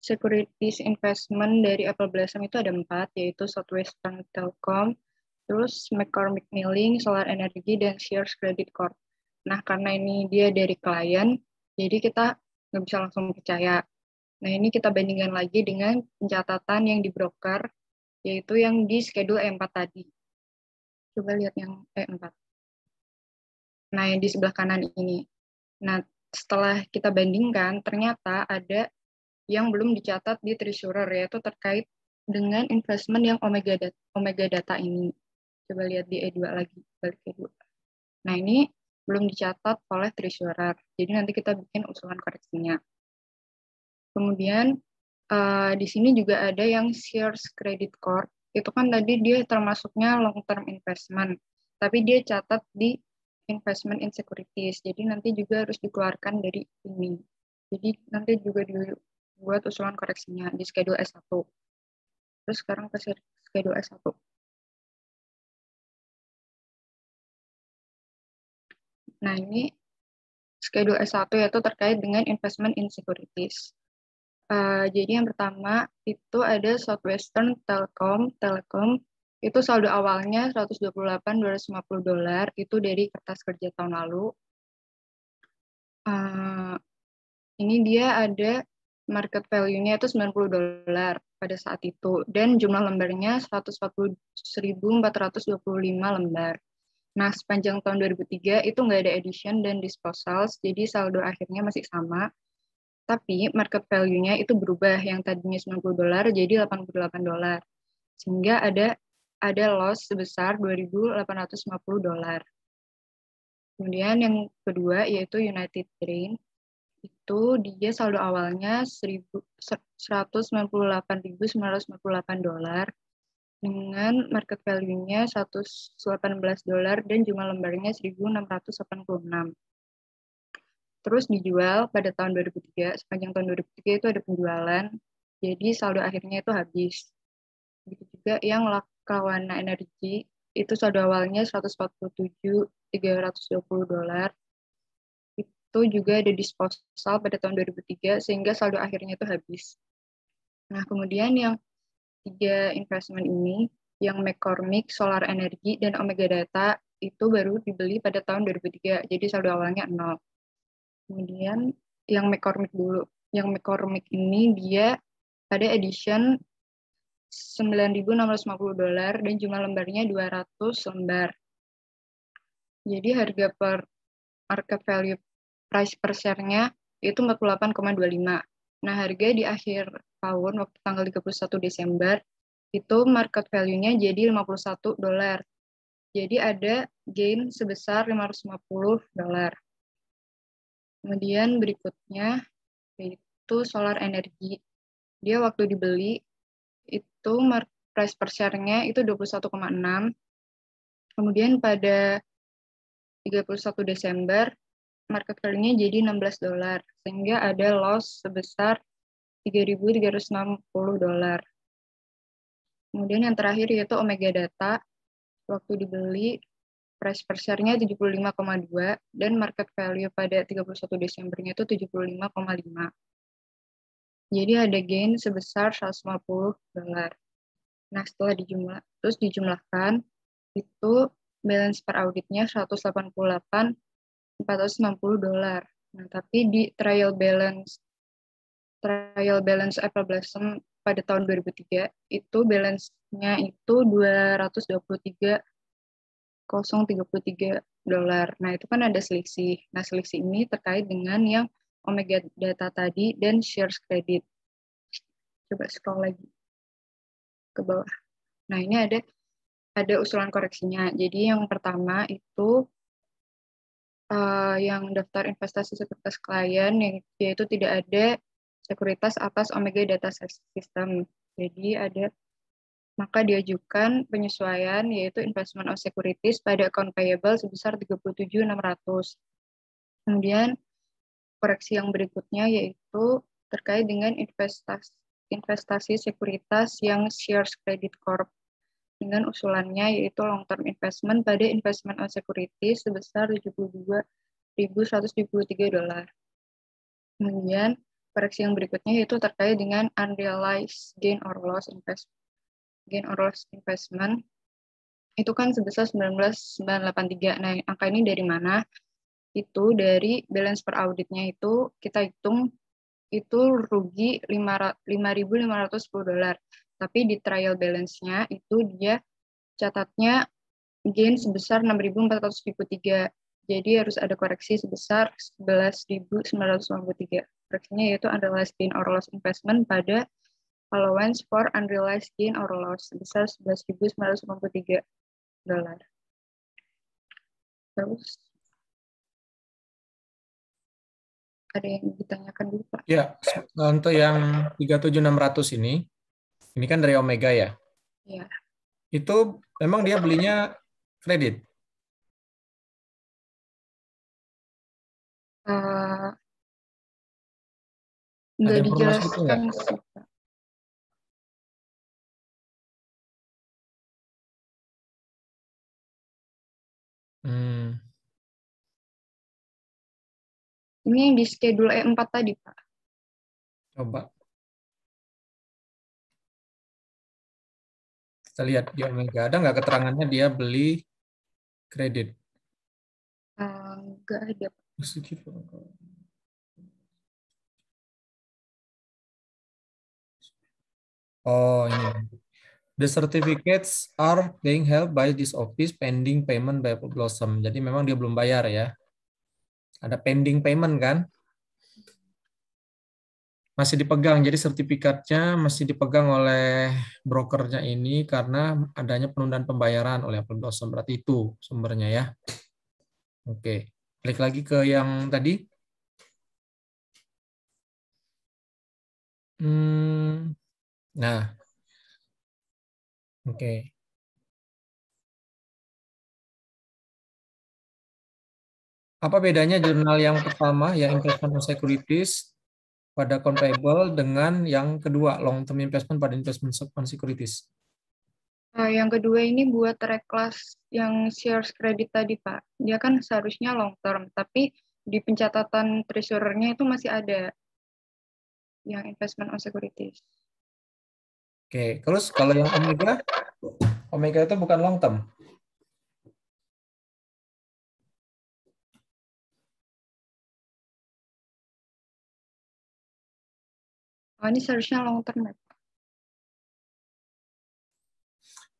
securities investment dari Apple Blossom itu ada empat, yaitu Southwestern Telkom, terus McCormick Milling, Solar Energy, dan Sears Credit Corp. Nah, karena ini dia dari klien, jadi kita nggak bisa langsung percaya. Nah, ini kita bandingkan lagi dengan pencatatan yang di broker, yaitu yang di schedule E4 tadi. Coba lihat yang E4. Nah, yang di sebelah kanan ini. Nah, setelah kita bandingkan, ternyata ada yang belum dicatat di treasurer, yaitu terkait dengan investment yang Omega Data, Omega data ini. Coba lihat di E2 lagi, balik E2. E nah, ini belum dicatat oleh treasurer. Jadi nanti kita bikin usulan koreksinya. Kemudian uh, di sini juga ada yang shares credit card. Itu kan tadi dia termasuknya long term investment, tapi dia catat di investment in securities. Jadi nanti juga harus dikeluarkan dari ini. Jadi nanti juga dibuat usulan koreksinya di schedule S1. Terus sekarang ke schedule S1. Nah, ini schedule S1 yaitu terkait dengan investment in securities. Eh, jadi yang pertama itu ada Southwestern Telecom, Telekom itu saldo awalnya 128 250 dolar itu dari kertas kerja tahun lalu. Uh, ini dia ada market value-nya itu 90 dolar pada saat itu dan jumlah lembarnya 140.425 lembar. Nah, sepanjang tahun 2003 itu nggak ada edition dan disposals, jadi saldo akhirnya masih sama, tapi market value-nya itu berubah yang tadinya 90 dolar jadi 88 dolar. Sehingga ada ada loss sebesar 2.850 dolar. Kemudian yang kedua yaitu United Train. Itu dia saldo awalnya 198.998 dolar dengan market value-nya 118 dolar dan jumlah lembarnya 1.686 terus dijual pada tahun 2003 sepanjang tahun 2003 itu ada penjualan jadi saldo akhirnya itu habis begitu juga yang lakawana energi itu saldo awalnya 147 320 dolar itu juga ada disposal pada tahun 2003 sehingga saldo akhirnya itu habis nah kemudian yang tiga investment ini yang McCormick, Solar Energy, dan Omega Data itu baru dibeli pada tahun 2003, jadi saldo awalnya nol kemudian yang McCormick dulu yang McCormick ini dia ada edition 9.650 dolar dan jumlah lembarnya 200 lembar. Jadi harga per market value price per share-nya itu 48,25. Nah, harga di akhir tahun waktu tanggal 31 Desember itu market value-nya jadi 51 dolar. Jadi ada gain sebesar 550 dolar. Kemudian berikutnya yaitu solar energi. Dia waktu dibeli itu price per share-nya itu 21,6. Kemudian pada 31 Desember market value-nya jadi 16 dolar sehingga ada loss sebesar 3.360 dolar. Kemudian yang terakhir yaitu Omega Data waktu dibeli price per share-nya 75,2 dan market value pada 31 Desembernya itu 75,5. Jadi ada gain sebesar 150 dolar. Nah, setelah dijumlah, terus dijumlahkan, itu balance per auditnya 188 460 dolar. Nah, tapi di trial balance trial balance Apple Blossom pada tahun 2003 itu balance-nya itu 223 0,33 dolar. Nah, itu kan ada selisih. Nah, selisih ini terkait dengan yang Omega Data tadi dan shares credit. Coba scroll lagi ke bawah. Nah, ini ada ada usulan koreksinya. Jadi yang pertama itu uh, yang daftar investasi sekuritas klien yaitu tidak ada sekuritas atas Omega Data System. Jadi ada maka diajukan penyesuaian yaitu investment of securities pada account payable sebesar 37.600. Kemudian koreksi yang berikutnya yaitu terkait dengan investasi investasi sekuritas yang shares credit corp dengan usulannya yaitu long term investment pada investment on securities sebesar 72.173 dolar. Kemudian koreksi yang berikutnya yaitu terkait dengan unrealized gain or loss investment gain or loss investment itu kan sebesar 19,983. Nah, angka ini dari mana? Itu dari balance per auditnya itu kita hitung itu rugi 5.510 dolar. Tapi di trial balance-nya itu dia catatnya gain sebesar 6.473. Jadi harus ada koreksi sebesar 11.993. Koreksinya yaitu unrealized gain or loss investment pada allowance for unrealized gain or loss sebesar 11.953 dolar. Terus ada yang ditanyakan dulu Pak? Ya, untuk yang 37600 ini, ini kan dari Omega ya? Iya. Itu memang dia belinya kredit? Uh, nggak dijelaskan sih. Hmm. Ini di schedule E4 tadi, Pak. Coba. Kita lihat di Omega. Ada nggak keterangannya dia beli kredit? Eh, nggak ada, ada. Oh, ini. The certificates are being held by this office pending payment by Blossom. Jadi memang dia belum bayar ya. Ada pending payment kan? Masih dipegang. Jadi sertifikatnya masih dipegang oleh brokernya ini karena adanya penundaan pembayaran oleh Apple Blossom. Berarti itu sumbernya ya. Oke. Klik lagi ke yang tadi. Hmm. Nah, Oke. Okay. Apa bedanya jurnal yang pertama, yang investment on securities pada comparable dengan yang kedua, long term investment pada investment on securities? Eh, yang kedua ini buat reklas yang shares kredit tadi, Pak. Dia kan seharusnya long term, tapi di pencatatan treasurer-nya itu masih ada yang investment on securities. Oke, terus kalau yang Omega? Omega itu bukan long term. Oh, ini seharusnya long term. Ya,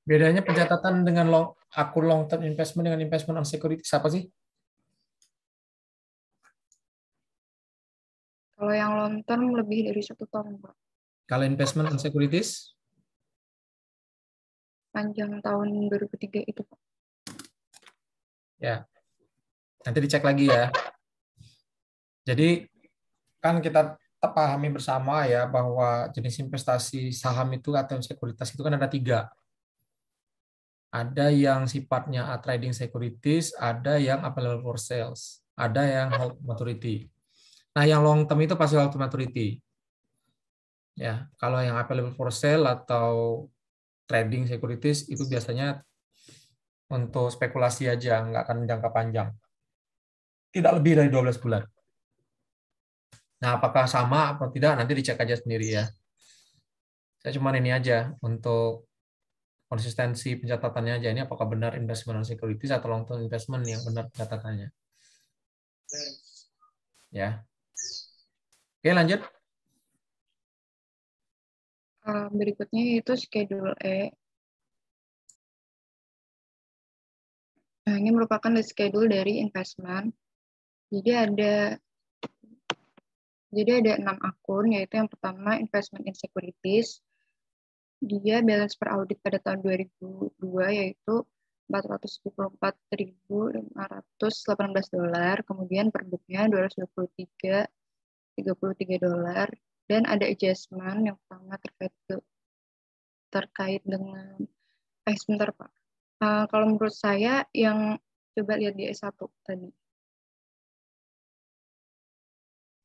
Bedanya pencatatan dengan long, akun long term investment dengan investment on securities apa sih? Kalau yang long term lebih dari satu tahun, Pak. Kalau investment on securities? sepanjang tahun 2003 itu Pak. Ya, nanti dicek lagi ya. Jadi kan kita pahami bersama ya bahwa jenis investasi saham itu atau sekuritas itu kan ada tiga. Ada yang sifatnya trading securities, ada yang available for sales, ada yang hold maturity. Nah, yang long term itu pasti hold maturity. Ya, kalau yang available for sale atau trading securities itu biasanya untuk spekulasi aja, nggak akan jangka panjang. Tidak lebih dari 12 bulan. Nah, apakah sama atau tidak, nanti dicek aja sendiri ya. Saya cuma ini aja untuk konsistensi pencatatannya aja ini apakah benar investment on securities atau long term investment yang benar pencatatannya. Ya. Oke, lanjut um, berikutnya yaitu schedule E. Nah, ini merupakan schedule dari investment. Jadi ada jadi ada enam akun, yaitu yang pertama investment in securities. Dia balance per audit pada tahun 2002 yaitu 474.518 dolar, kemudian produknya 223 33 dolar, dan ada adjustment yang pertama terkait ke, terkait dengan eh sebentar Pak. Uh, kalau menurut saya yang coba lihat di S1 tadi.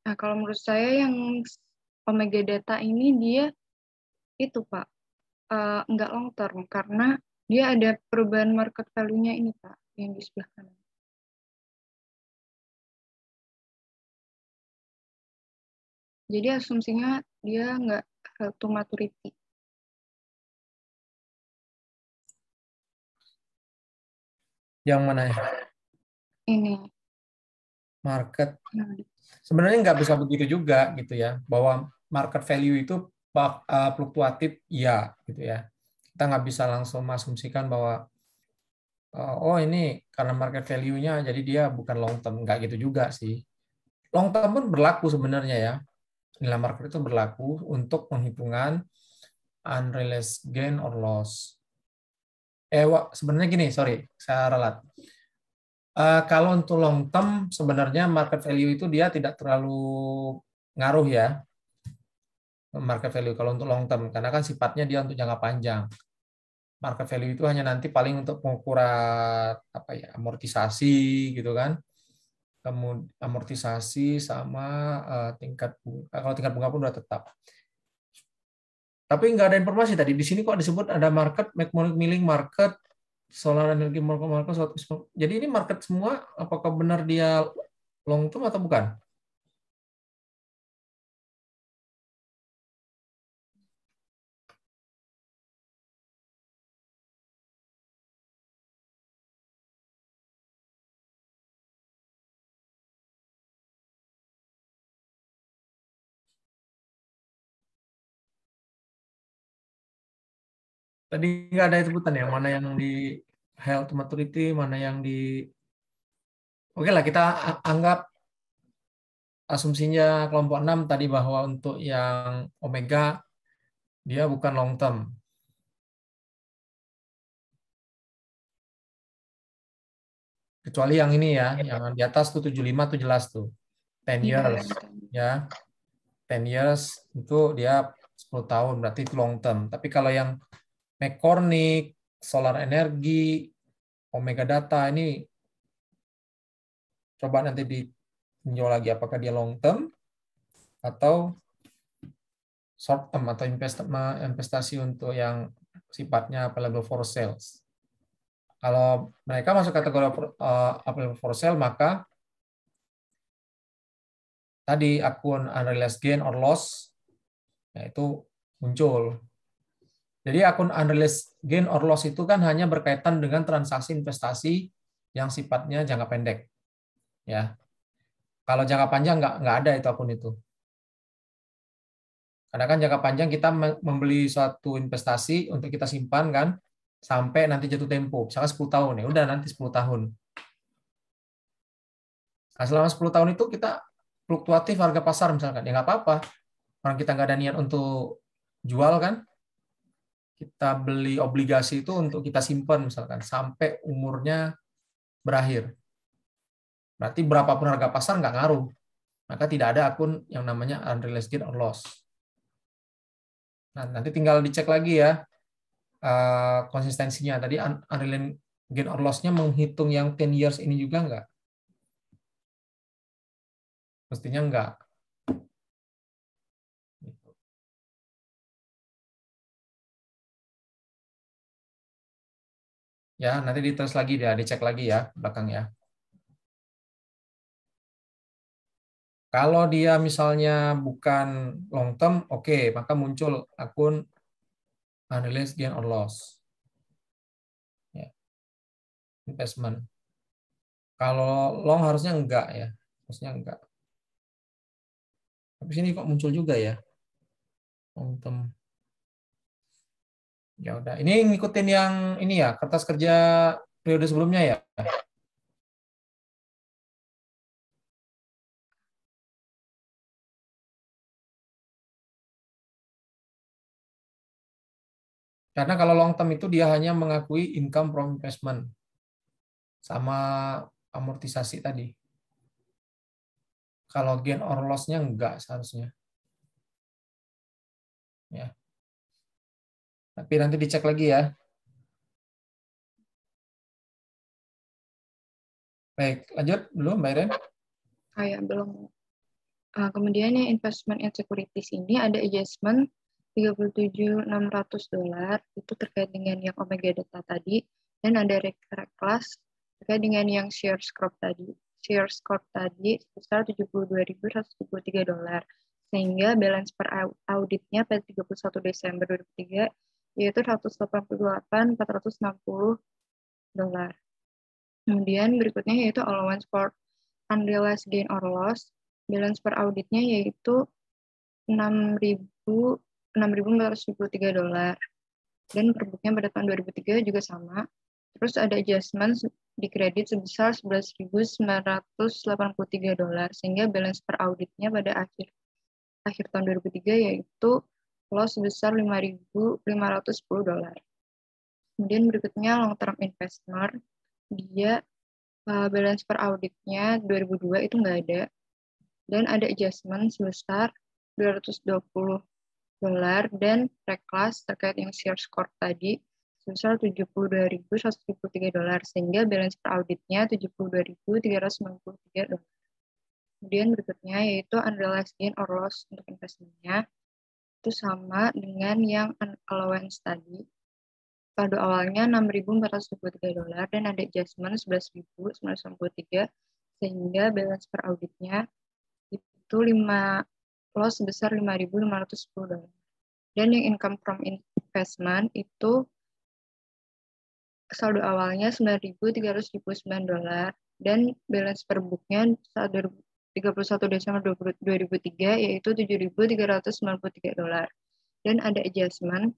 Nah, kalau menurut saya yang Omega Data ini dia itu Pak uh, nggak long term karena dia ada perubahan market value-nya ini Pak yang di sebelah kanan. Jadi asumsinya dia nggak health to maturity. Yang mana ya? Ini. Market. Nah. Sebenarnya nggak bisa begitu juga gitu ya, bahwa market value itu eh, fluktuatif, ya gitu ya. Kita nggak bisa langsung asumsikan bahwa eh, oh ini karena market value-nya jadi dia bukan long term, nggak gitu juga sih. Long term pun berlaku sebenarnya ya nilai market itu berlaku untuk penghitungan unrealized gain or loss. Eh, sebenarnya gini, sorry, saya ralat. Uh, kalau untuk long term, sebenarnya market value itu dia tidak terlalu ngaruh ya. Market value kalau untuk long term, karena kan sifatnya dia untuk jangka panjang. Market value itu hanya nanti paling untuk pengukuran eh, apa ya amortisasi gitu kan kemudian amortisasi sama eh, tingkat bunga. Eh, kalau tingkat bunga pun sudah tetap. Tapi nggak ada informasi tadi. Di sini kok disebut ada market, McMillan milling market, solar energi market, market. Jadi ini market semua, apakah benar dia long term atau bukan? Tadi nggak ada sebutan ya, mana yang di health maturity, mana yang di... Oke okay lah, kita anggap asumsinya kelompok 6 tadi bahwa untuk yang omega, dia bukan long term. Kecuali yang ini ya, iya. yang di atas tuh 75 tuh jelas tuh. 10 years. Iya. Ya. 10 years itu dia 10 tahun, berarti itu long term. Tapi kalau yang mekornik, solar energi, omega data ini coba nanti ditinjau lagi apakah dia long term atau short term atau investasi untuk yang sifatnya available for sales. Kalau mereka masuk kategori eh, available for sale maka tadi akun unrealized gain or loss yaitu muncul jadi akun unrealized gain or loss itu kan hanya berkaitan dengan transaksi investasi yang sifatnya jangka pendek. Ya. Kalau jangka panjang nggak nggak ada itu akun itu. Karena kan jangka panjang kita membeli suatu investasi untuk kita simpan kan sampai nanti jatuh tempo, misalkan 10 tahun ya, udah nanti 10 tahun. Nah, selama 10 tahun itu kita fluktuatif harga pasar misalkan, ya nggak apa-apa. Orang kita nggak ada niat untuk jual kan, kita beli obligasi itu untuk kita simpan misalkan sampai umurnya berakhir. Berarti berapapun harga pasar nggak ngaruh. Maka tidak ada akun yang namanya unrealized gain or loss. Nah, nanti tinggal dicek lagi ya eh, konsistensinya. Tadi unrealized gain or loss-nya menghitung yang 10 years ini juga nggak? Mestinya nggak. Ya, nanti dites lagi ya, dicek lagi ya belakang ya. Kalau dia misalnya bukan long term, oke, okay, maka muncul akun unrealized gain or loss. Ya. Investment. Kalau long harusnya enggak ya, harusnya enggak. Tapi sini kok muncul juga ya. Long term. Ya udah. Ini ngikutin yang ini ya, kertas kerja periode sebelumnya ya. Karena kalau long term itu dia hanya mengakui income from investment sama amortisasi tadi. Kalau gain or loss-nya enggak seharusnya. Ya. Tapi nanti dicek lagi ya. Baik, lanjut belum Mbak Iren? Oh ya, belum. Uh, kemudian yang investment in securities ini ada adjustment 37.600 dolar itu terkait dengan yang omega data tadi dan ada reclass terkait dengan yang share scrub tadi. share scrub tadi sebesar 72.173 dolar sehingga balance per auditnya pada 31 Desember 2003 yaitu 188.460 dolar. Kemudian berikutnya yaitu allowance for unrealized gain or loss. Balance per auditnya yaitu 6.473 dolar. Dan perbuknya pada tahun 2003 juga sama. Terus ada adjustment di kredit sebesar 11.983 dolar sehingga balance per auditnya pada akhir akhir tahun 2003 yaitu loss sebesar 5.510 dolar. Kemudian berikutnya long term investor, dia uh, balance per auditnya 2002 itu nggak ada. Dan ada adjustment sebesar 220 dolar dan reclass terkait yang share score tadi sebesar 72.173 dolar sehingga balance per auditnya 72.393 dolar. Kemudian berikutnya yaitu unrealized gain or loss untuk investmentnya itu sama dengan yang allowance tadi. Saldo awalnya 6.423 dolar dan ada adjustment 11.993 sehingga balance per auditnya itu 5 loss sebesar 5.510 dolar. Dan yang income from investment itu saldo awalnya 9.379 dolar dan balance per booknya saldo 31 Desember 2003 yaitu 7.393 dolar dan ada adjustment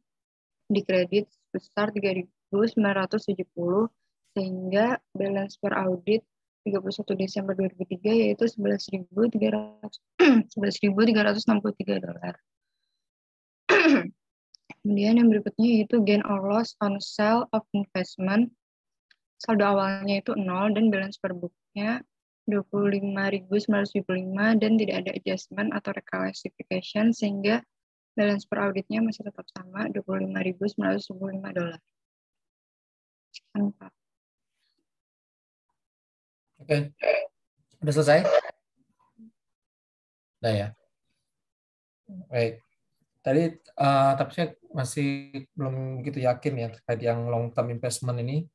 di kredit sebesar 3.970 sehingga balance per audit 31 Desember 2003 yaitu 11.363 11 dolar. Kemudian yang berikutnya yaitu gain or loss on sale of investment. Saldo awalnya itu nol dan balance per booknya 25.975 dan tidak ada adjustment atau reclassification sehingga balance per auditnya masih tetap sama 25.975 dolar. Sekian Pak. Oke. Okay. Udah selesai? Udah ya. Baik. Tadi uh, eh, tapi saya masih belum begitu yakin ya terkait yang long term investment ini.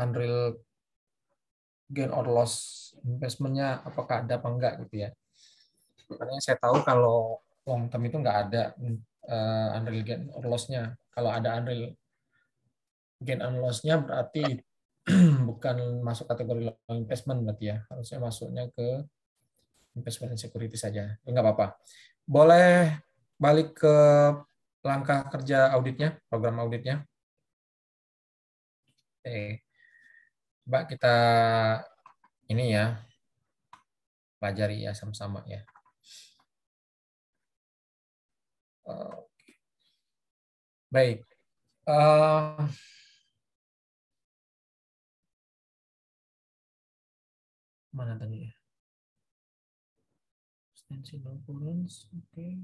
Unreal gain or loss investmentnya apakah ada apa enggak gitu ya Makanya saya tahu kalau long term itu enggak ada uh, unreal gain or lossnya. kalau ada unreal gain and lossnya berarti bukan masuk kategori long investment berarti ya harusnya masuknya ke investment and security saja ya, Enggak apa-apa boleh balik ke langkah kerja auditnya program auditnya oke Coba kita ini ya, pelajari ya sama-sama ya. Baik. Uh, mana tadi ya? Extension occurrence, oke. Okay.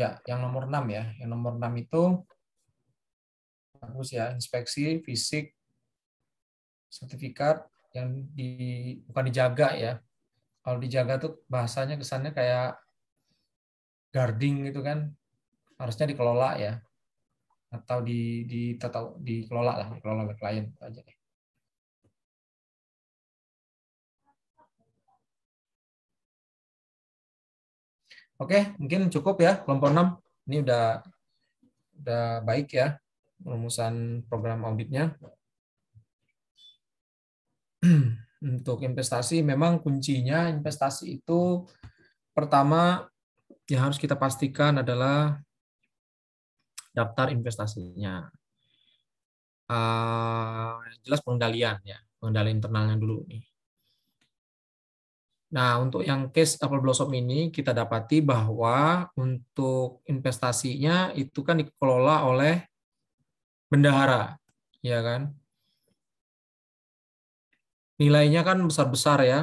Ya, yang nomor 6 ya. Yang nomor 6 itu bagus ya, inspeksi fisik sertifikat yang di bukan dijaga ya. Kalau dijaga tuh bahasanya kesannya kayak guarding gitu kan. Harusnya dikelola ya. Atau di di tetap dikelola lah, dikelola oleh klien aja deh. Oke, mungkin cukup ya kelompok 6. Ini udah udah baik ya rumusan program auditnya. Untuk investasi memang kuncinya investasi itu pertama yang harus kita pastikan adalah daftar investasinya. Uh, jelas pengendalian ya, pengendalian internalnya dulu nih. Nah, untuk yang case Apple Blossom ini kita dapati bahwa untuk investasinya itu kan dikelola oleh bendahara, ya kan? Nilainya kan besar-besar ya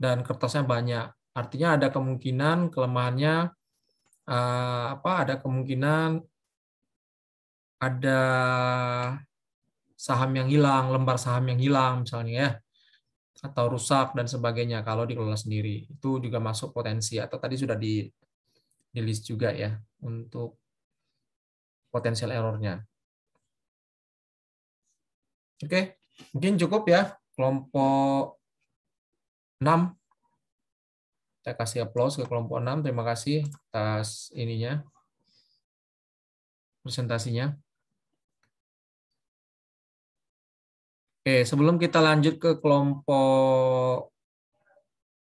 dan kertasnya banyak. Artinya ada kemungkinan kelemahannya eh, apa ada kemungkinan ada saham yang hilang, lembar saham yang hilang misalnya ya atau rusak dan sebagainya kalau dikelola sendiri. Itu juga masuk potensi atau tadi sudah di, di list juga ya untuk potensial errornya. Oke, mungkin cukup ya kelompok 6. Kita kasih aplaus ke kelompok 6. Terima kasih atas ininya presentasinya. Oke, sebelum kita lanjut ke kelompok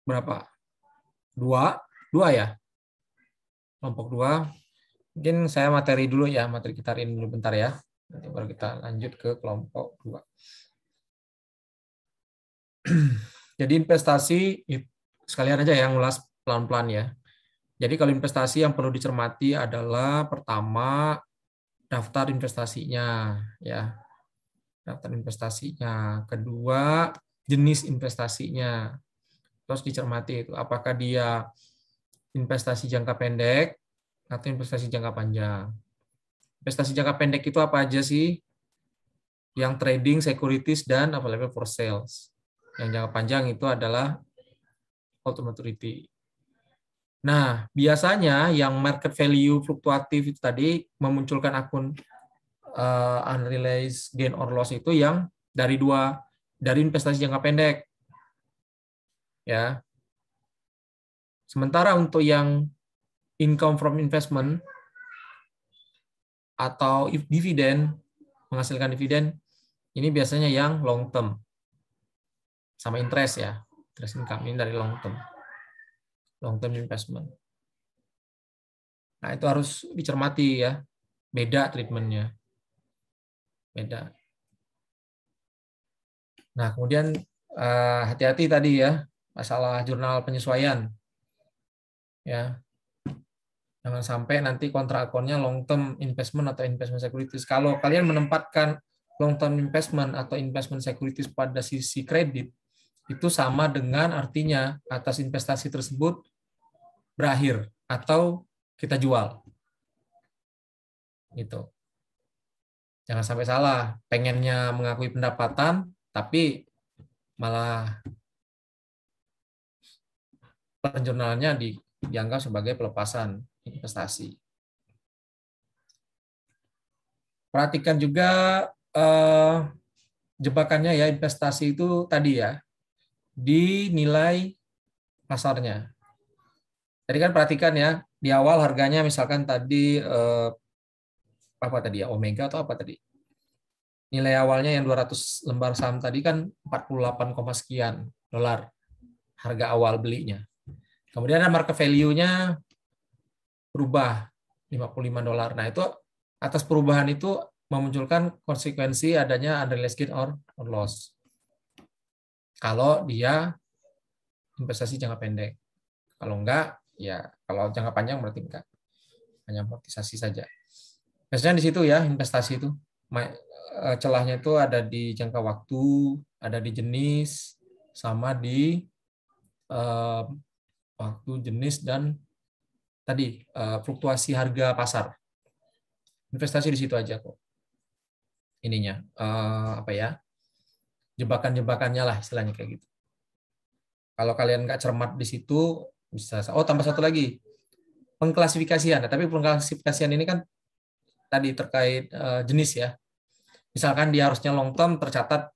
berapa? Dua, dua ya? Kelompok dua. Mungkin saya materi dulu ya, materi kita ini dulu bentar ya. Nanti baru kita lanjut ke kelompok dua. Jadi investasi, sekalian aja yang ulas pelan-pelan ya. Jadi kalau investasi yang perlu dicermati adalah pertama daftar investasinya ya daftar investasinya, kedua jenis investasinya. Terus dicermati itu apakah dia investasi jangka pendek atau investasi jangka panjang. Investasi jangka pendek itu apa aja sih? Yang trading, securities, dan available for sales. Yang jangka panjang itu adalah hold to maturity. Nah, biasanya yang market value fluktuatif itu tadi memunculkan akun uh, unrealized gain or loss itu yang dari dua dari investasi jangka pendek. Ya. Sementara untuk yang income from investment atau if dividen menghasilkan dividen ini biasanya yang long term sama interest ya interest income ini dari long term long term investment nah itu harus dicermati ya beda treatmentnya beda. Nah, kemudian eh, hati-hati tadi ya masalah jurnal penyesuaian. Ya. Jangan sampai nanti kontrak akunnya long term investment atau investment securities. Kalau kalian menempatkan long term investment atau investment securities pada sisi kredit, itu sama dengan artinya atas investasi tersebut berakhir atau kita jual. Gitu jangan sampai salah pengennya mengakui pendapatan tapi malah penjurnalnya di, dianggap sebagai pelepasan investasi perhatikan juga eh, jebakannya ya investasi itu tadi ya di nilai pasarnya jadi kan perhatikan ya di awal harganya misalkan tadi eh, apa tadi ya Omega atau apa tadi? Nilai awalnya yang 200 lembar saham tadi kan 48, sekian dolar harga awal belinya. Kemudian market value-nya berubah 55 dolar. Nah, itu atas perubahan itu memunculkan konsekuensi adanya unrealized gain or, or loss. Kalau dia investasi jangka pendek. Kalau enggak, ya kalau jangka panjang berarti enggak. Hanya amortisasi saja. Biasanya di situ ya investasi itu e, celahnya itu ada di jangka waktu, ada di jenis, sama di uh, waktu jenis dan tadi uh, fluktuasi harga pasar. Investasi di situ aja kok. Ininya uh, apa ya? Jebakan-jebakannya lah istilahnya kayak gitu. Kalau kalian nggak cermat di situ bisa oh tambah satu lagi pengklasifikasian. tapi pengklasifikasian ini kan tadi terkait uh, jenis ya. Misalkan dia harusnya long term tercatat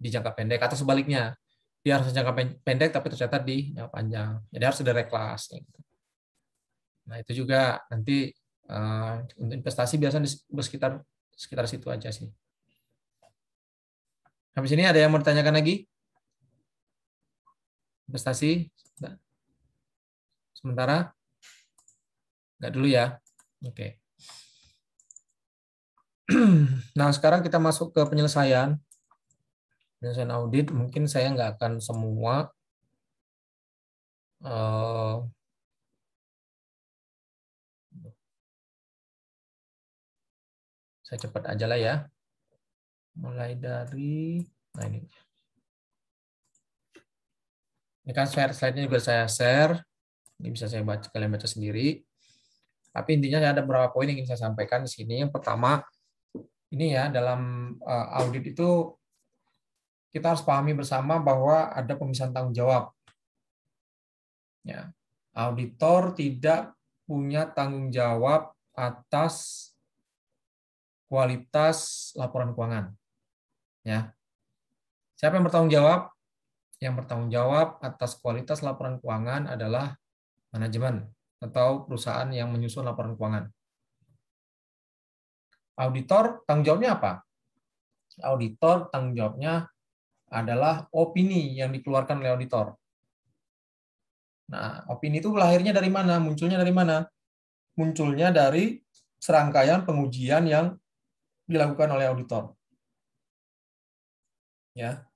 di jangka pendek atau sebaliknya. Dia harusnya jangka pendek tapi tercatat di jangka panjang. Jadi harus ada reklas. Gitu. Nah itu juga nanti uh, untuk investasi biasanya sekitar sekitar situ aja sih. Habis ini ada yang mau ditanyakan lagi? Investasi? Sementara? Enggak dulu ya. Oke. Okay. nah, sekarang kita masuk ke penyelesaian. Penyelesaian audit, mungkin saya nggak akan semua eh, saya cepat aja lah ya. Mulai dari, nah ini. Ini kan share slide-nya juga saya share. Ini bisa saya baca, kalian baca sendiri. Tapi intinya ada beberapa poin yang ingin saya sampaikan di sini. Yang pertama, ini ya dalam eh, audit itu kita harus pahami bersama bahwa ada pemisahan tanggung jawab. Ya, auditor tidak punya tanggung jawab atas kualitas laporan keuangan. Ya. Siapa yang bertanggung jawab? Yang bertanggung jawab atas kualitas laporan keuangan adalah manajemen atau perusahaan yang menyusun laporan keuangan. Auditor tanggung jawabnya apa? Auditor tanggung jawabnya adalah opini yang dikeluarkan oleh auditor. Nah, opini itu lahirnya dari mana? Munculnya dari mana? Munculnya dari serangkaian pengujian yang dilakukan oleh auditor. Ya.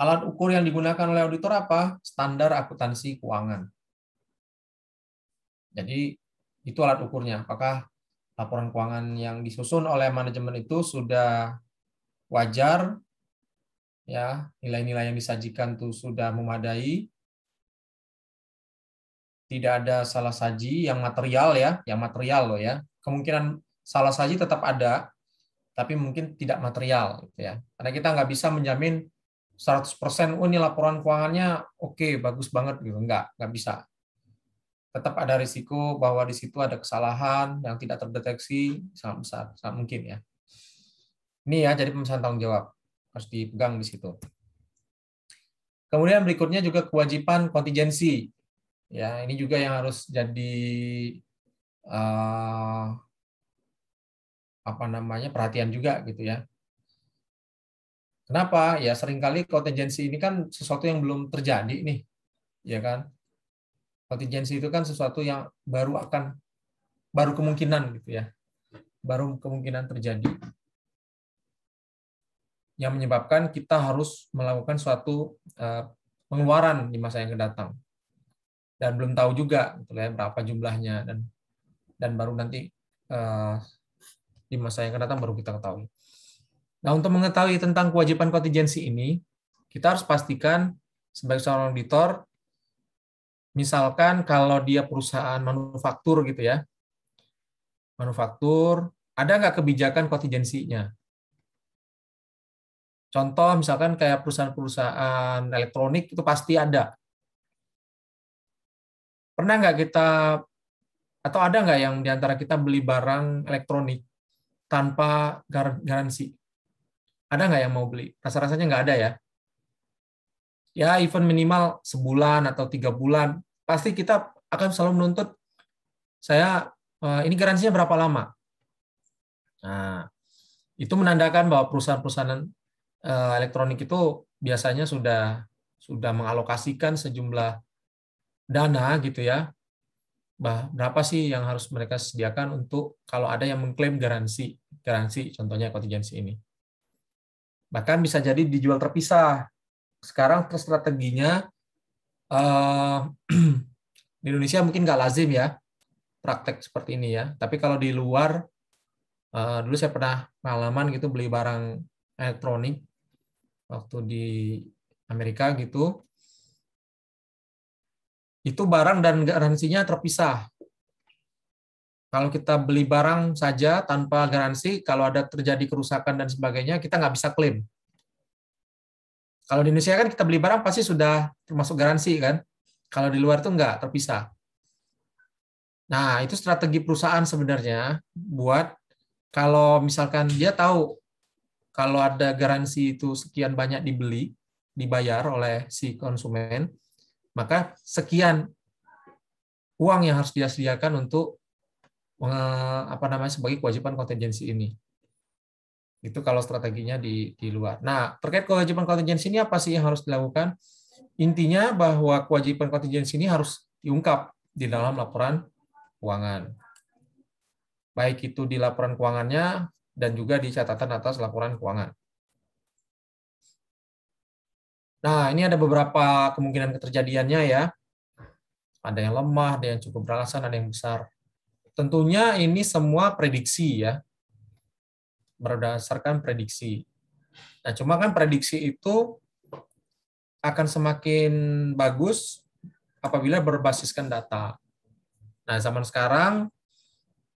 Alat ukur yang digunakan oleh auditor apa? Standar akuntansi keuangan. Jadi itu alat ukurnya. Apakah laporan keuangan yang disusun oleh manajemen itu sudah wajar, ya nilai-nilai yang disajikan itu sudah memadai, tidak ada salah saji yang material ya, yang material loh ya. Kemungkinan salah saji tetap ada, tapi mungkin tidak material gitu ya. Karena kita nggak bisa menjamin 100% oh ini laporan keuangannya oke okay, bagus banget gitu, nggak nggak bisa tetap ada risiko bahwa di situ ada kesalahan yang tidak terdeteksi sangat besar, sangat mungkin ya. Ini ya, jadi pemesan tanggung jawab harus dipegang di situ. Kemudian berikutnya juga kewajiban kontingensi. Ya, ini juga yang harus jadi uh, apa namanya perhatian juga gitu ya. Kenapa? Ya seringkali kontingensi ini kan sesuatu yang belum terjadi nih, ya kan? kontingensi itu kan sesuatu yang baru akan baru kemungkinan gitu ya. Baru kemungkinan terjadi yang menyebabkan kita harus melakukan suatu eh, pengeluaran di masa yang kedatang dan belum tahu juga gitu ya berapa jumlahnya dan dan baru nanti eh, di masa yang kedatang baru kita ketahui. Nah untuk mengetahui tentang kewajiban kontingensi ini kita harus pastikan sebagai seorang auditor misalkan kalau dia perusahaan manufaktur gitu ya, manufaktur, ada nggak kebijakan kontingensinya? Contoh misalkan kayak perusahaan-perusahaan elektronik itu pasti ada. Pernah nggak kita atau ada nggak yang diantara kita beli barang elektronik tanpa garansi? Ada nggak yang mau beli? Rasa-rasanya nggak ada ya ya event minimal sebulan atau tiga bulan pasti kita akan selalu menuntut saya eh, ini garansinya berapa lama. Nah, itu menandakan bahwa perusahaan-perusahaan eh, elektronik itu biasanya sudah sudah mengalokasikan sejumlah dana gitu ya. Bah, berapa sih yang harus mereka sediakan untuk kalau ada yang mengklaim garansi, garansi contohnya kontingensi ini. Bahkan bisa jadi dijual terpisah. Sekarang strateginya Eh, di Indonesia mungkin nggak lazim ya praktek seperti ini ya. Tapi kalau di luar, eh, dulu saya pernah pengalaman gitu beli barang elektronik waktu di Amerika gitu. Itu barang dan garansinya terpisah. Kalau kita beli barang saja tanpa garansi, kalau ada terjadi kerusakan dan sebagainya, kita nggak bisa klaim. Kalau di Indonesia kan kita beli barang pasti sudah termasuk garansi kan. Kalau di luar tuh enggak, terpisah. Nah, itu strategi perusahaan sebenarnya buat kalau misalkan dia tahu kalau ada garansi itu sekian banyak dibeli, dibayar oleh si konsumen, maka sekian uang yang harus dia sediakan untuk eh, apa namanya sebagai kewajiban kontingensi ini. Itu kalau strateginya di, di luar. Nah, terkait kewajiban kontingensi ini apa sih yang harus dilakukan? Intinya bahwa kewajiban kontingensi ini harus diungkap di dalam laporan keuangan. Baik itu di laporan keuangannya dan juga di catatan atas laporan keuangan. Nah, ini ada beberapa kemungkinan keterjadiannya ya. Ada yang lemah, ada yang cukup beralasan, ada yang besar. Tentunya ini semua prediksi ya berdasarkan prediksi. Nah, cuma kan prediksi itu akan semakin bagus apabila berbasiskan data. Nah, zaman sekarang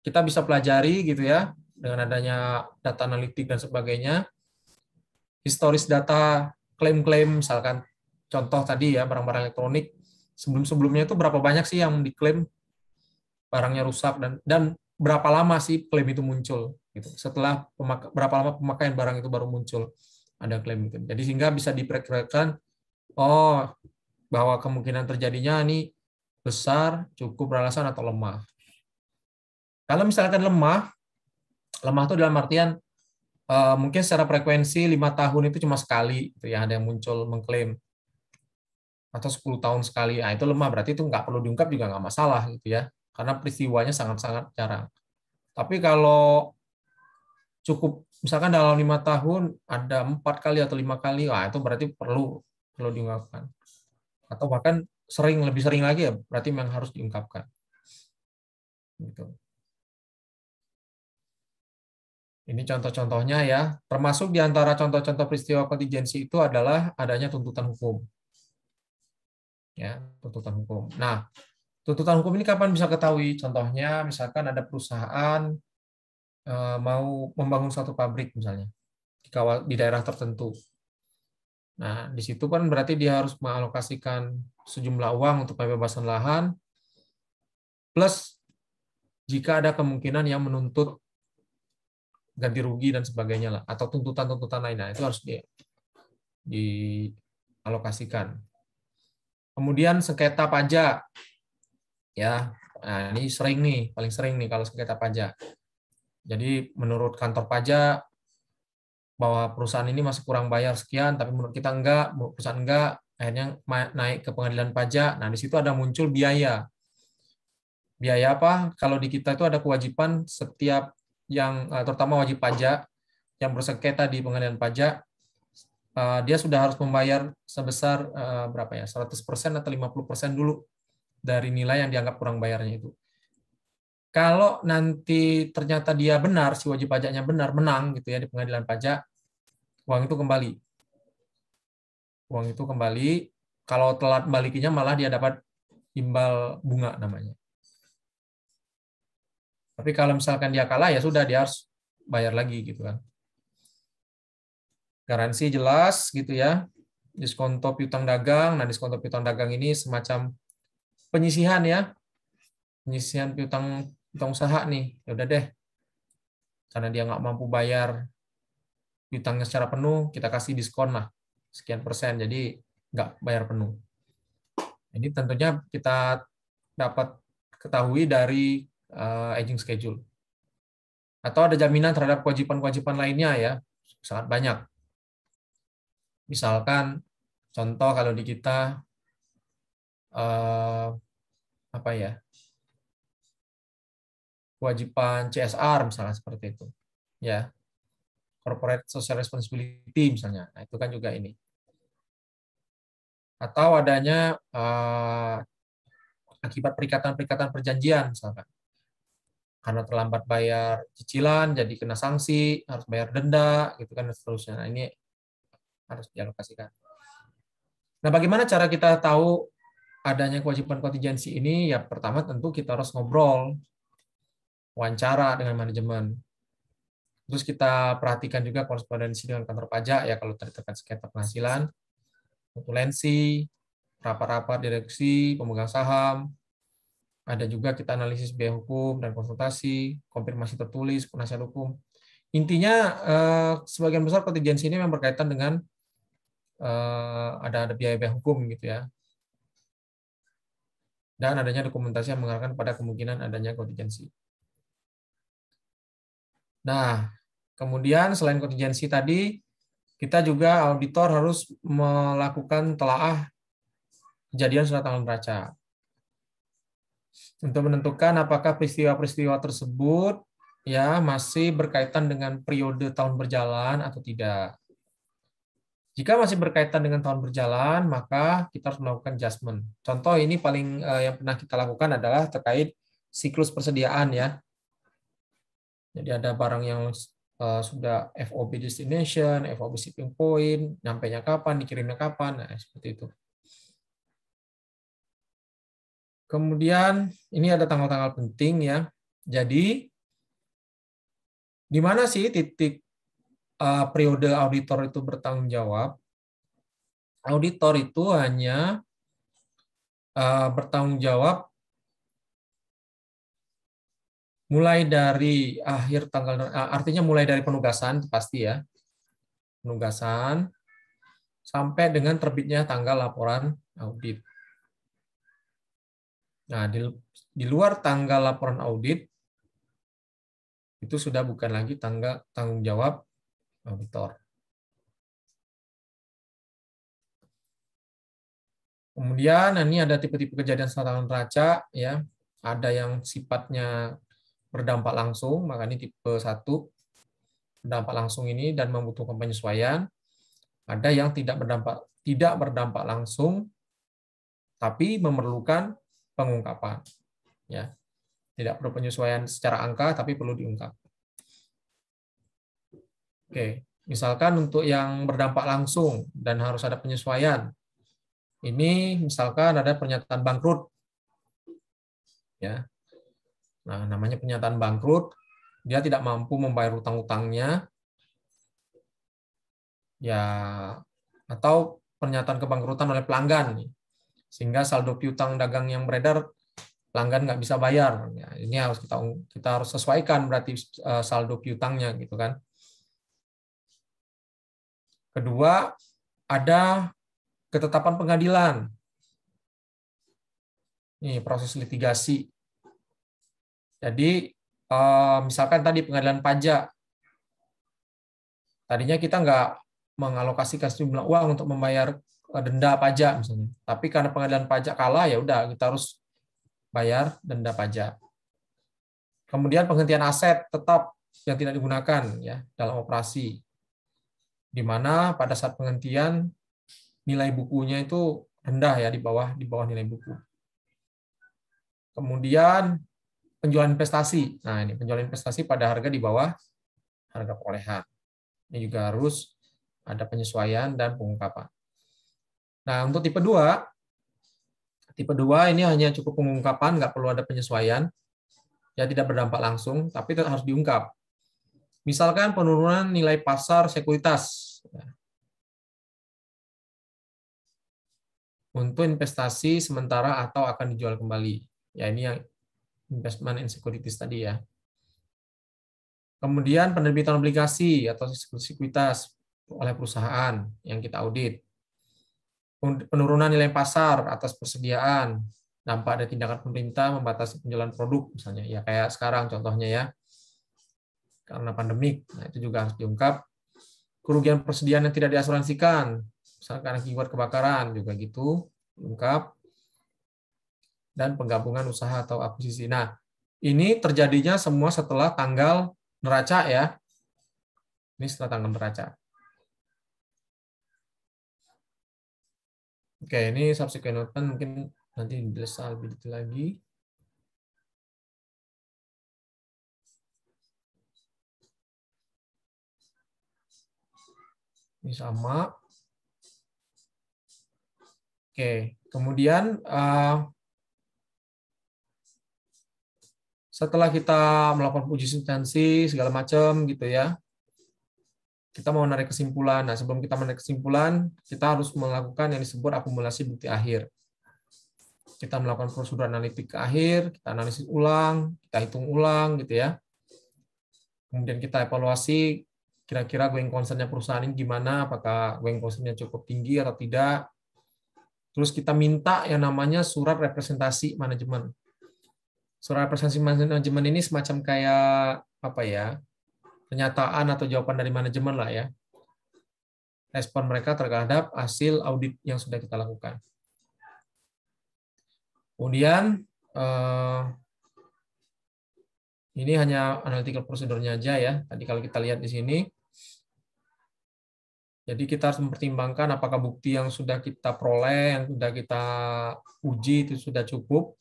kita bisa pelajari gitu ya dengan adanya data analitik dan sebagainya. Historis data klaim-klaim misalkan contoh tadi ya barang-barang elektronik sebelum-sebelumnya itu berapa banyak sih yang diklaim barangnya rusak dan dan berapa lama sih klaim itu muncul. Gitu. Setelah pemaka, berapa lama pemakaian barang itu baru muncul ada klaim itu. Jadi sehingga bisa diperkirakan oh bahwa kemungkinan terjadinya ini besar, cukup beralasan atau lemah. Kalau misalkan lemah, lemah itu dalam artian eh, mungkin secara frekuensi lima tahun itu cuma sekali gitu ya ada yang muncul mengklaim atau 10 tahun sekali. Nah, itu lemah berarti itu nggak perlu diungkap juga nggak masalah gitu ya. Karena peristiwanya sangat-sangat jarang. Tapi kalau cukup misalkan dalam lima tahun ada empat kali atau lima kali, wah itu berarti perlu perlu diungkapkan. Atau bahkan sering lebih sering lagi ya berarti memang harus diungkapkan. Gitu. Ini contoh-contohnya ya. Termasuk di antara contoh-contoh peristiwa kontingensi itu adalah adanya tuntutan hukum. Ya, tuntutan hukum. Nah, tuntutan hukum ini kapan bisa ketahui? Contohnya misalkan ada perusahaan Eh, mau membangun satu pabrik misalnya di kawal di daerah tertentu. Nah, di situ kan berarti dia harus mengalokasikan sejumlah uang untuk pembebasan lahan plus jika ada kemungkinan yang menuntut ganti rugi dan sebagainya lah atau tuntutan-tuntutan lain nah itu harus di dialokasikan. Kemudian sengketa pajak. Ya, nah ini sering nih, paling sering nih kalau sengketa pajak jadi menurut kantor pajak bahwa perusahaan ini masih kurang bayar sekian, tapi menurut kita enggak, menurut perusahaan enggak, akhirnya naik ke pengadilan pajak. Nah, di situ ada muncul biaya. Biaya apa? Kalau di kita itu ada kewajiban setiap yang eh, terutama wajib pajak yang bersengketa di pengadilan pajak eh, dia sudah harus membayar sebesar eh, berapa ya 100% atau 50% dulu dari nilai yang dianggap kurang bayarnya itu. Kalau nanti ternyata dia benar, si wajib pajaknya benar, menang gitu ya di pengadilan pajak, uang itu kembali. Uang itu kembali. Kalau telat balikinya malah dia dapat imbal bunga namanya. Tapi kalau misalkan dia kalah ya sudah dia harus bayar lagi gitu kan. Garansi jelas gitu ya. Diskonto piutang dagang. Nah, diskonto piutang dagang ini semacam penyisihan ya. Penyisihan piutang utang usaha nih ya udah deh karena dia nggak mampu bayar utangnya secara penuh kita kasih diskon lah sekian persen jadi nggak bayar penuh ini tentunya kita dapat ketahui dari uh, aging schedule atau ada jaminan terhadap kewajiban-kewajiban lainnya ya sangat banyak misalkan contoh kalau di kita uh, apa ya kewajiban CSR misalnya seperti itu. Ya. Corporate Social Responsibility misalnya. Nah, itu kan juga ini. Atau adanya uh, akibat perikatan-perikatan perjanjian misalnya, Karena terlambat bayar cicilan jadi kena sanksi, harus bayar denda gitu kan dan seterusnya. Nah, ini harus dialokasikan. Nah, bagaimana cara kita tahu adanya kewajiban kontingensi ini? Ya pertama tentu kita harus ngobrol wawancara dengan manajemen. Terus kita perhatikan juga korespondensi dengan kantor pajak ya kalau terdekat sengketa penghasilan, notulensi, rapat-rapat direksi, pemegang saham, ada juga kita analisis biaya hukum dan konsultasi, konfirmasi tertulis, penasihat hukum. Intinya eh, sebagian besar kontingensi ini memang berkaitan dengan eh, ada ada biaya-biaya hukum gitu ya. Dan adanya dokumentasi yang mengarahkan pada kemungkinan adanya kontingensi. Nah, kemudian selain kontingensi tadi, kita juga auditor harus melakukan telaah kejadian surat tanggal neraca untuk menentukan apakah peristiwa-peristiwa tersebut ya masih berkaitan dengan periode tahun berjalan atau tidak. Jika masih berkaitan dengan tahun berjalan, maka kita harus melakukan adjustment. Contoh ini paling eh, yang pernah kita lakukan adalah terkait siklus persediaan ya. Jadi ada barang yang eh, sudah FOB destination, FOB shipping point, nyampe nya kapan, dikirimnya kapan, nah, seperti itu. Kemudian ini ada tanggal-tanggal penting ya. Jadi di mana sih titik uh, periode auditor itu bertanggung jawab? Auditor itu hanya uh, bertanggung jawab mulai dari akhir tanggal eh, artinya mulai dari penugasan pasti ya penugasan sampai dengan terbitnya tanggal laporan audit. Nah di, di luar tanggal laporan audit itu sudah bukan lagi tanggal tanggung jawab auditor. Kemudian nah, ini ada tipe-tipe kejadian serangan raca ya ada yang sifatnya berdampak langsung, makanya tipe 1 berdampak langsung ini dan membutuhkan penyesuaian. Ada yang tidak berdampak tidak berdampak langsung tapi memerlukan pengungkapan. Ya. Tidak perlu penyesuaian secara angka tapi perlu diungkap. Oke, misalkan untuk yang berdampak langsung dan harus ada penyesuaian. Ini misalkan ada pernyataan bangkrut. Ya, Nah, namanya pernyataan bangkrut, dia tidak mampu membayar utang-utangnya. Ya, atau pernyataan kebangkrutan oleh pelanggan sehingga saldo piutang dagang yang beredar pelanggan nggak bisa bayar ya, ini harus kita kita harus sesuaikan berarti eh, saldo piutangnya gitu kan kedua ada ketetapan pengadilan ini proses litigasi jadi eh, misalkan tadi pengadilan pajak, tadinya kita nggak mengalokasikan sejumlah uang untuk membayar eh, denda pajak misalnya, tapi karena pengadilan pajak kalah ya udah kita harus bayar denda pajak. Kemudian penghentian aset tetap yang tidak digunakan ya dalam operasi, di mana pada saat penghentian nilai bukunya itu rendah ya di bawah di bawah nilai buku. Kemudian penjualan investasi. Nah, ini penjualan investasi pada harga di bawah harga perolehan. Ini juga harus ada penyesuaian dan pengungkapan. Nah, untuk tipe 2, tipe 2 ini hanya cukup pengungkapan, nggak perlu ada penyesuaian. Ya, tidak berdampak langsung, tapi tetap harus diungkap. Misalkan penurunan nilai pasar sekuritas. Untuk investasi sementara atau akan dijual kembali. Ya, ini yang investment in securities tadi ya. Kemudian penerbitan obligasi atau sekuritas oleh perusahaan yang kita audit. Penurunan nilai pasar atas persediaan dampak dari tindakan pemerintah membatasi penjualan produk misalnya ya kayak sekarang contohnya ya karena pandemik nah itu juga harus diungkap kerugian persediaan yang tidak diasuransikan misalkan akibat kebakaran juga gitu diungkap dan penggabungan usaha atau akuisisi. Nah, ini terjadinya semua setelah tanggal neraca ya. Ini setelah tanggal neraca. Oke, ini subsequent note mungkin nanti bisa lebih detail lagi. Ini sama. Oke, kemudian uh, setelah kita melakukan uji substansi segala macam gitu ya kita mau menarik kesimpulan. Nah, sebelum kita menarik kesimpulan, kita harus melakukan yang disebut akumulasi bukti akhir. Kita melakukan prosedur analitik ke akhir, kita analisis ulang, kita hitung ulang, gitu ya. Kemudian kita evaluasi kira-kira going concernnya perusahaan ini gimana, apakah going concernnya cukup tinggi atau tidak. Terus kita minta yang namanya surat representasi manajemen surat prestasi manajemen ini semacam kayak apa ya pernyataan atau jawaban dari manajemen lah ya respon mereka terhadap hasil audit yang sudah kita lakukan. Kemudian eh, ini hanya analytical prosedurnya aja ya. Tadi kalau kita lihat di sini, jadi kita harus mempertimbangkan apakah bukti yang sudah kita peroleh, yang sudah kita uji itu sudah cukup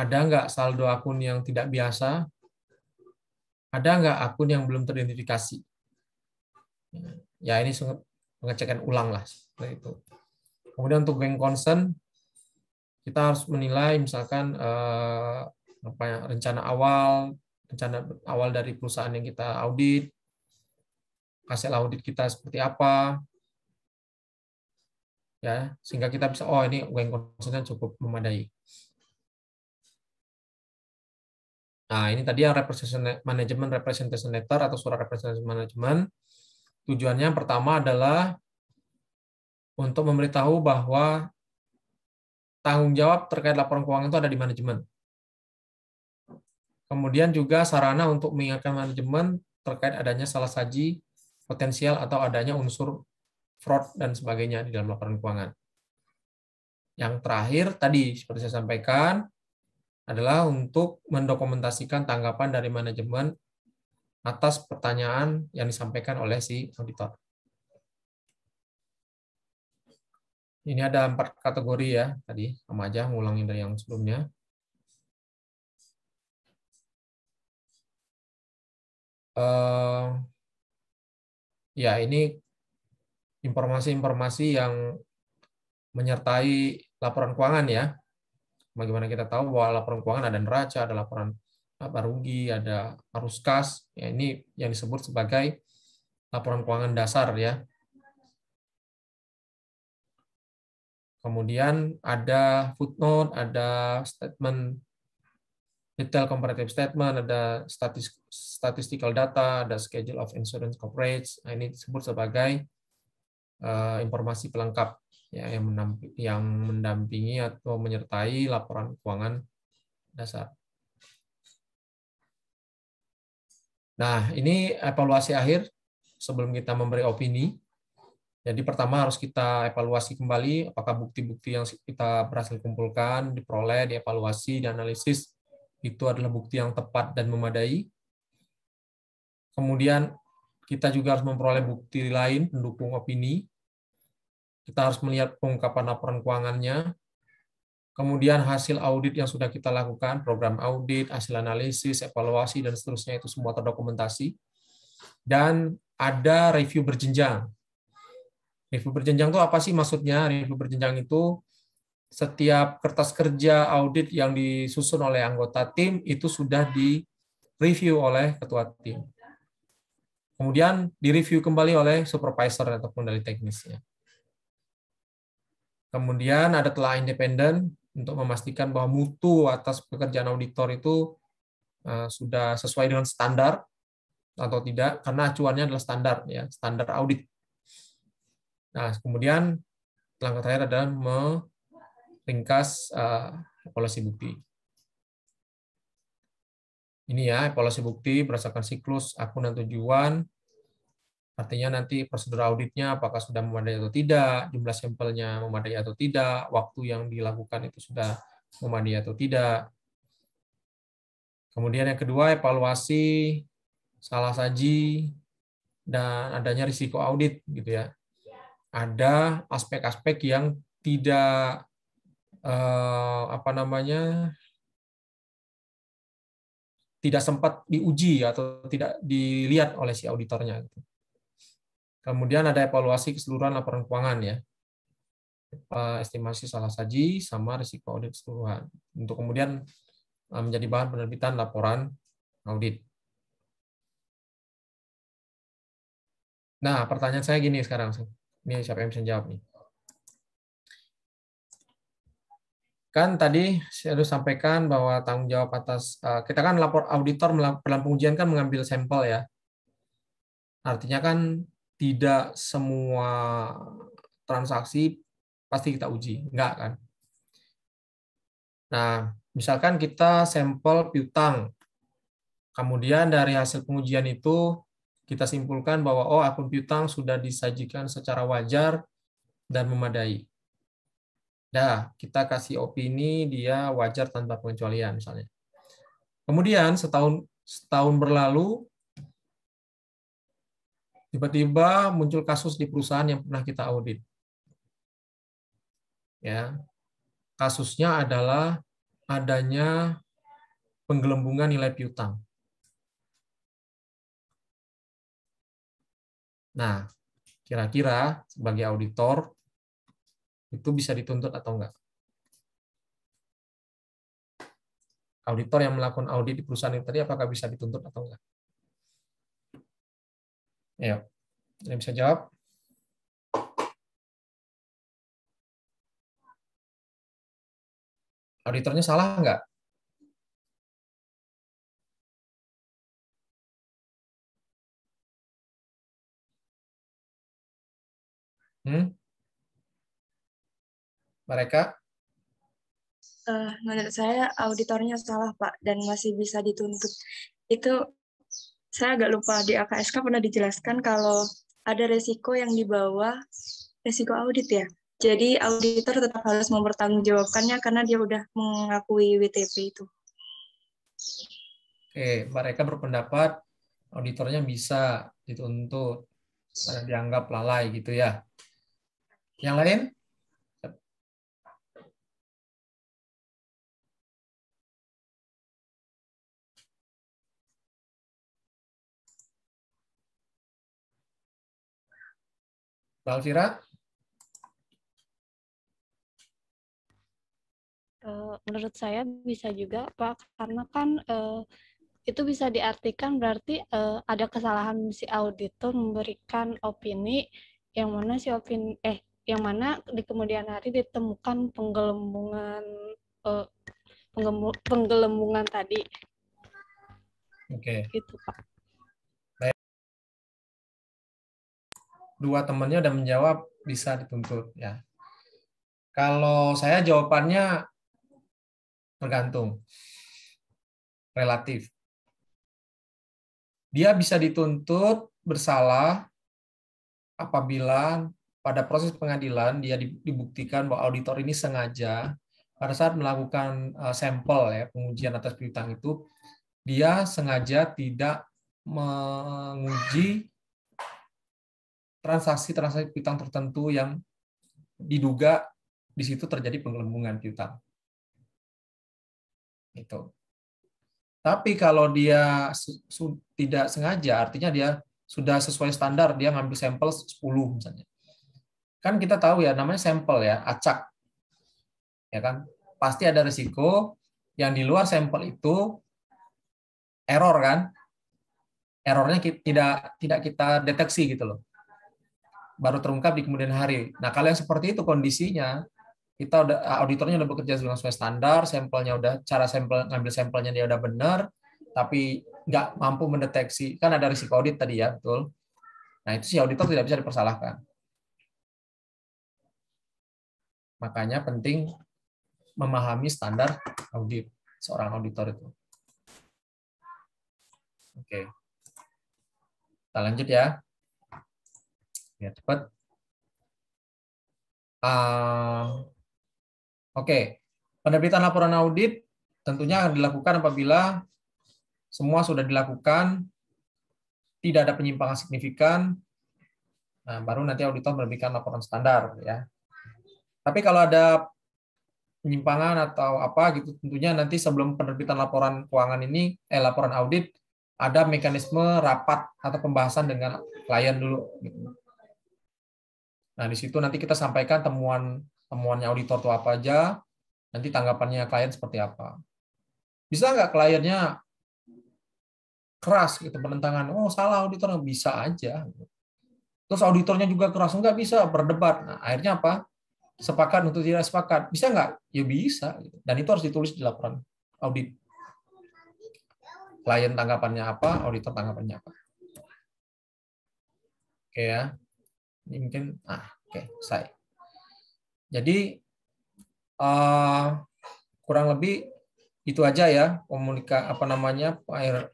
ada nggak saldo akun yang tidak biasa? Ada nggak akun yang belum teridentifikasi? Ya ini pengecekan ulang lah itu. Kemudian untuk bank concern kita harus menilai misalkan eh, apa ya, rencana awal, rencana awal dari perusahaan yang kita audit, hasil audit kita seperti apa, ya sehingga kita bisa oh ini bank concernnya cukup memadai. Nah, ini tadi yang representation management representation letter atau surat representation management. Tujuannya yang pertama adalah untuk memberitahu bahwa tanggung jawab terkait laporan keuangan itu ada di manajemen. Kemudian juga sarana untuk mengingatkan manajemen terkait adanya salah saji potensial atau adanya unsur fraud dan sebagainya di dalam laporan keuangan. Yang terakhir tadi seperti saya sampaikan, adalah untuk mendokumentasikan tanggapan dari manajemen atas pertanyaan yang disampaikan oleh si auditor. Ini ada empat kategori ya tadi, sama aja ngulangin dari yang sebelumnya. Uh, ya ini informasi-informasi yang menyertai laporan keuangan ya bagaimana kita tahu bahwa laporan keuangan ada neraca, ada laporan apa rugi, ada arus kas. Ya, ini yang disebut sebagai laporan keuangan dasar ya. Kemudian ada footnote, ada statement detail comparative statement, ada statistical data, ada schedule of insurance coverage. Nah, ini disebut sebagai uh, informasi pelengkap ya yang mendampingi, yang mendampingi atau menyertai laporan keuangan dasar. Nah, ini evaluasi akhir sebelum kita memberi opini. Jadi pertama harus kita evaluasi kembali apakah bukti-bukti yang kita berhasil kumpulkan, diperoleh, dievaluasi, dianalisis itu adalah bukti yang tepat dan memadai. Kemudian kita juga harus memperoleh bukti lain pendukung opini kita harus melihat pengungkapan laporan keuangannya, kemudian hasil audit yang sudah kita lakukan, program audit, hasil analisis, evaluasi, dan seterusnya itu semua terdokumentasi. Dan ada review berjenjang. Review berjenjang itu apa sih maksudnya? Review berjenjang itu setiap kertas kerja audit yang disusun oleh anggota tim itu sudah di-review oleh ketua tim. Kemudian direview kembali oleh supervisor ataupun dari teknisnya. Kemudian ada telah independen untuk memastikan bahwa mutu atas pekerjaan auditor itu eh, sudah sesuai dengan standar atau tidak karena acuannya adalah standar ya, standar audit. Nah, kemudian langkah terakhir adalah meringkas eh, evaluasi bukti. Ini ya, evaluasi bukti berdasarkan siklus akun dan tujuan, Artinya nanti prosedur auditnya apakah sudah memadai atau tidak, jumlah sampelnya memadai atau tidak, waktu yang dilakukan itu sudah memadai atau tidak. Kemudian yang kedua evaluasi salah saji dan adanya risiko audit gitu ya. Ada aspek-aspek yang tidak eh, apa namanya tidak sempat diuji atau tidak dilihat oleh si auditornya gitu. Kemudian ada evaluasi keseluruhan laporan keuangan ya. Estimasi salah saji sama risiko audit keseluruhan. Untuk kemudian e, menjadi bahan penerbitan laporan audit. Nah, pertanyaan saya gini sekarang. Ini siapa yang bisa jawab nih? Kan tadi saya sudah sampaikan bahwa tanggung jawab atas e, kita kan lapor auditor dalam pengujian kan mengambil sampel ya. Artinya kan tidak semua transaksi pasti kita uji, enggak kan? Nah, misalkan kita sampel piutang, kemudian dari hasil pengujian itu kita simpulkan bahwa oh akun piutang sudah disajikan secara wajar dan memadai. Nah, kita kasih opini dia wajar tanpa pengecualian misalnya. Kemudian setahun setahun berlalu tiba-tiba muncul kasus di perusahaan yang pernah kita audit. Ya. Kasusnya adalah adanya penggelembungan nilai piutang. Nah, kira-kira sebagai auditor itu bisa dituntut atau enggak? Auditor yang melakukan audit di perusahaan itu tadi apakah bisa dituntut atau enggak? Ya, ada bisa jawab? Auditornya salah nggak? Hmm? Mereka? Uh, menurut saya auditornya salah Pak dan masih bisa dituntut. Itu saya agak lupa di AKSK pernah dijelaskan kalau ada resiko yang dibawa resiko audit ya. Jadi auditor tetap harus mempertanggungjawabkannya karena dia sudah mengakui WTP itu. Oke, mereka berpendapat auditornya bisa dituntut untuk eh, dianggap lalai gitu ya. Yang lain? Mbak Alvira? Eh, menurut saya bisa juga, Pak, karena kan eh, itu bisa diartikan berarti eh, ada kesalahan si auditor memberikan opini yang mana si opini eh yang mana di kemudian hari ditemukan penggelembungan penggelembungan tadi. Oke. Okay. Gitu pak. dua temannya udah menjawab bisa dituntut ya. Kalau saya jawabannya tergantung. Relatif. Dia bisa dituntut bersalah apabila pada proses pengadilan dia dibuktikan bahwa auditor ini sengaja pada saat melakukan eh, sampel ya pengujian atas piutang itu dia sengaja tidak menguji transaksi-transaksi piutang tertentu yang diduga di situ terjadi penggelembungan piutang. Itu. Tapi kalau dia tidak sengaja, artinya dia sudah sesuai standar, dia ngambil sampel 10 misalnya. Kan kita tahu ya, namanya sampel ya, acak. Ya kan? Pasti ada resiko yang di luar sampel itu error kan? Errornya tidak tidak kita deteksi gitu loh baru terungkap di kemudian hari. Nah, kalau yang seperti itu kondisinya, kita udah auditornya udah bekerja sesuai standar, sampelnya udah cara sampel ngambil sampelnya dia udah benar, tapi nggak mampu mendeteksi kan ada risiko audit tadi ya, betul. Nah, itu si auditor tidak bisa dipersalahkan. Makanya penting memahami standar audit seorang auditor itu. Oke. Kita lanjut ya ya cepat. Uh, Oke, okay. penerbitan laporan audit tentunya akan dilakukan apabila semua sudah dilakukan, tidak ada penyimpangan signifikan, nah, baru nanti auditor memberikan laporan standar ya. Tapi kalau ada penyimpangan atau apa gitu, tentunya nanti sebelum penerbitan laporan keuangan ini, eh laporan audit ada mekanisme rapat atau pembahasan dengan klien dulu. Gitu. Nah, di situ nanti kita sampaikan temuan temuannya auditor itu apa aja, nanti tanggapannya klien seperti apa. Bisa nggak kliennya keras gitu penentangan, oh salah auditor bisa aja. Terus auditornya juga keras, nggak bisa berdebat. Nah, akhirnya apa? Sepakat untuk tidak sepakat. Bisa nggak? Ya bisa. Gitu. Dan itu harus ditulis di laporan audit. Klien tanggapannya apa, auditor tanggapannya apa. Oke ya. Ini mungkin ah oke okay, selesai. Jadi uh, kurang lebih itu aja ya komunika apa namanya air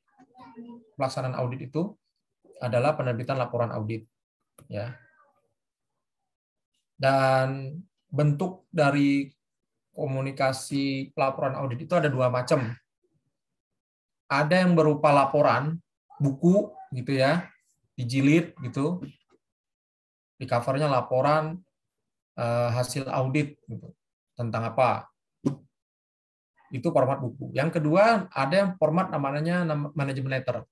pelaksanaan audit itu adalah penerbitan laporan audit ya dan bentuk dari komunikasi pelaporan audit itu ada dua macam ada yang berupa laporan buku gitu ya dijilid gitu di covernya laporan eh, hasil audit gitu. tentang apa itu format buku. Yang kedua ada yang format namanya manajemen letter,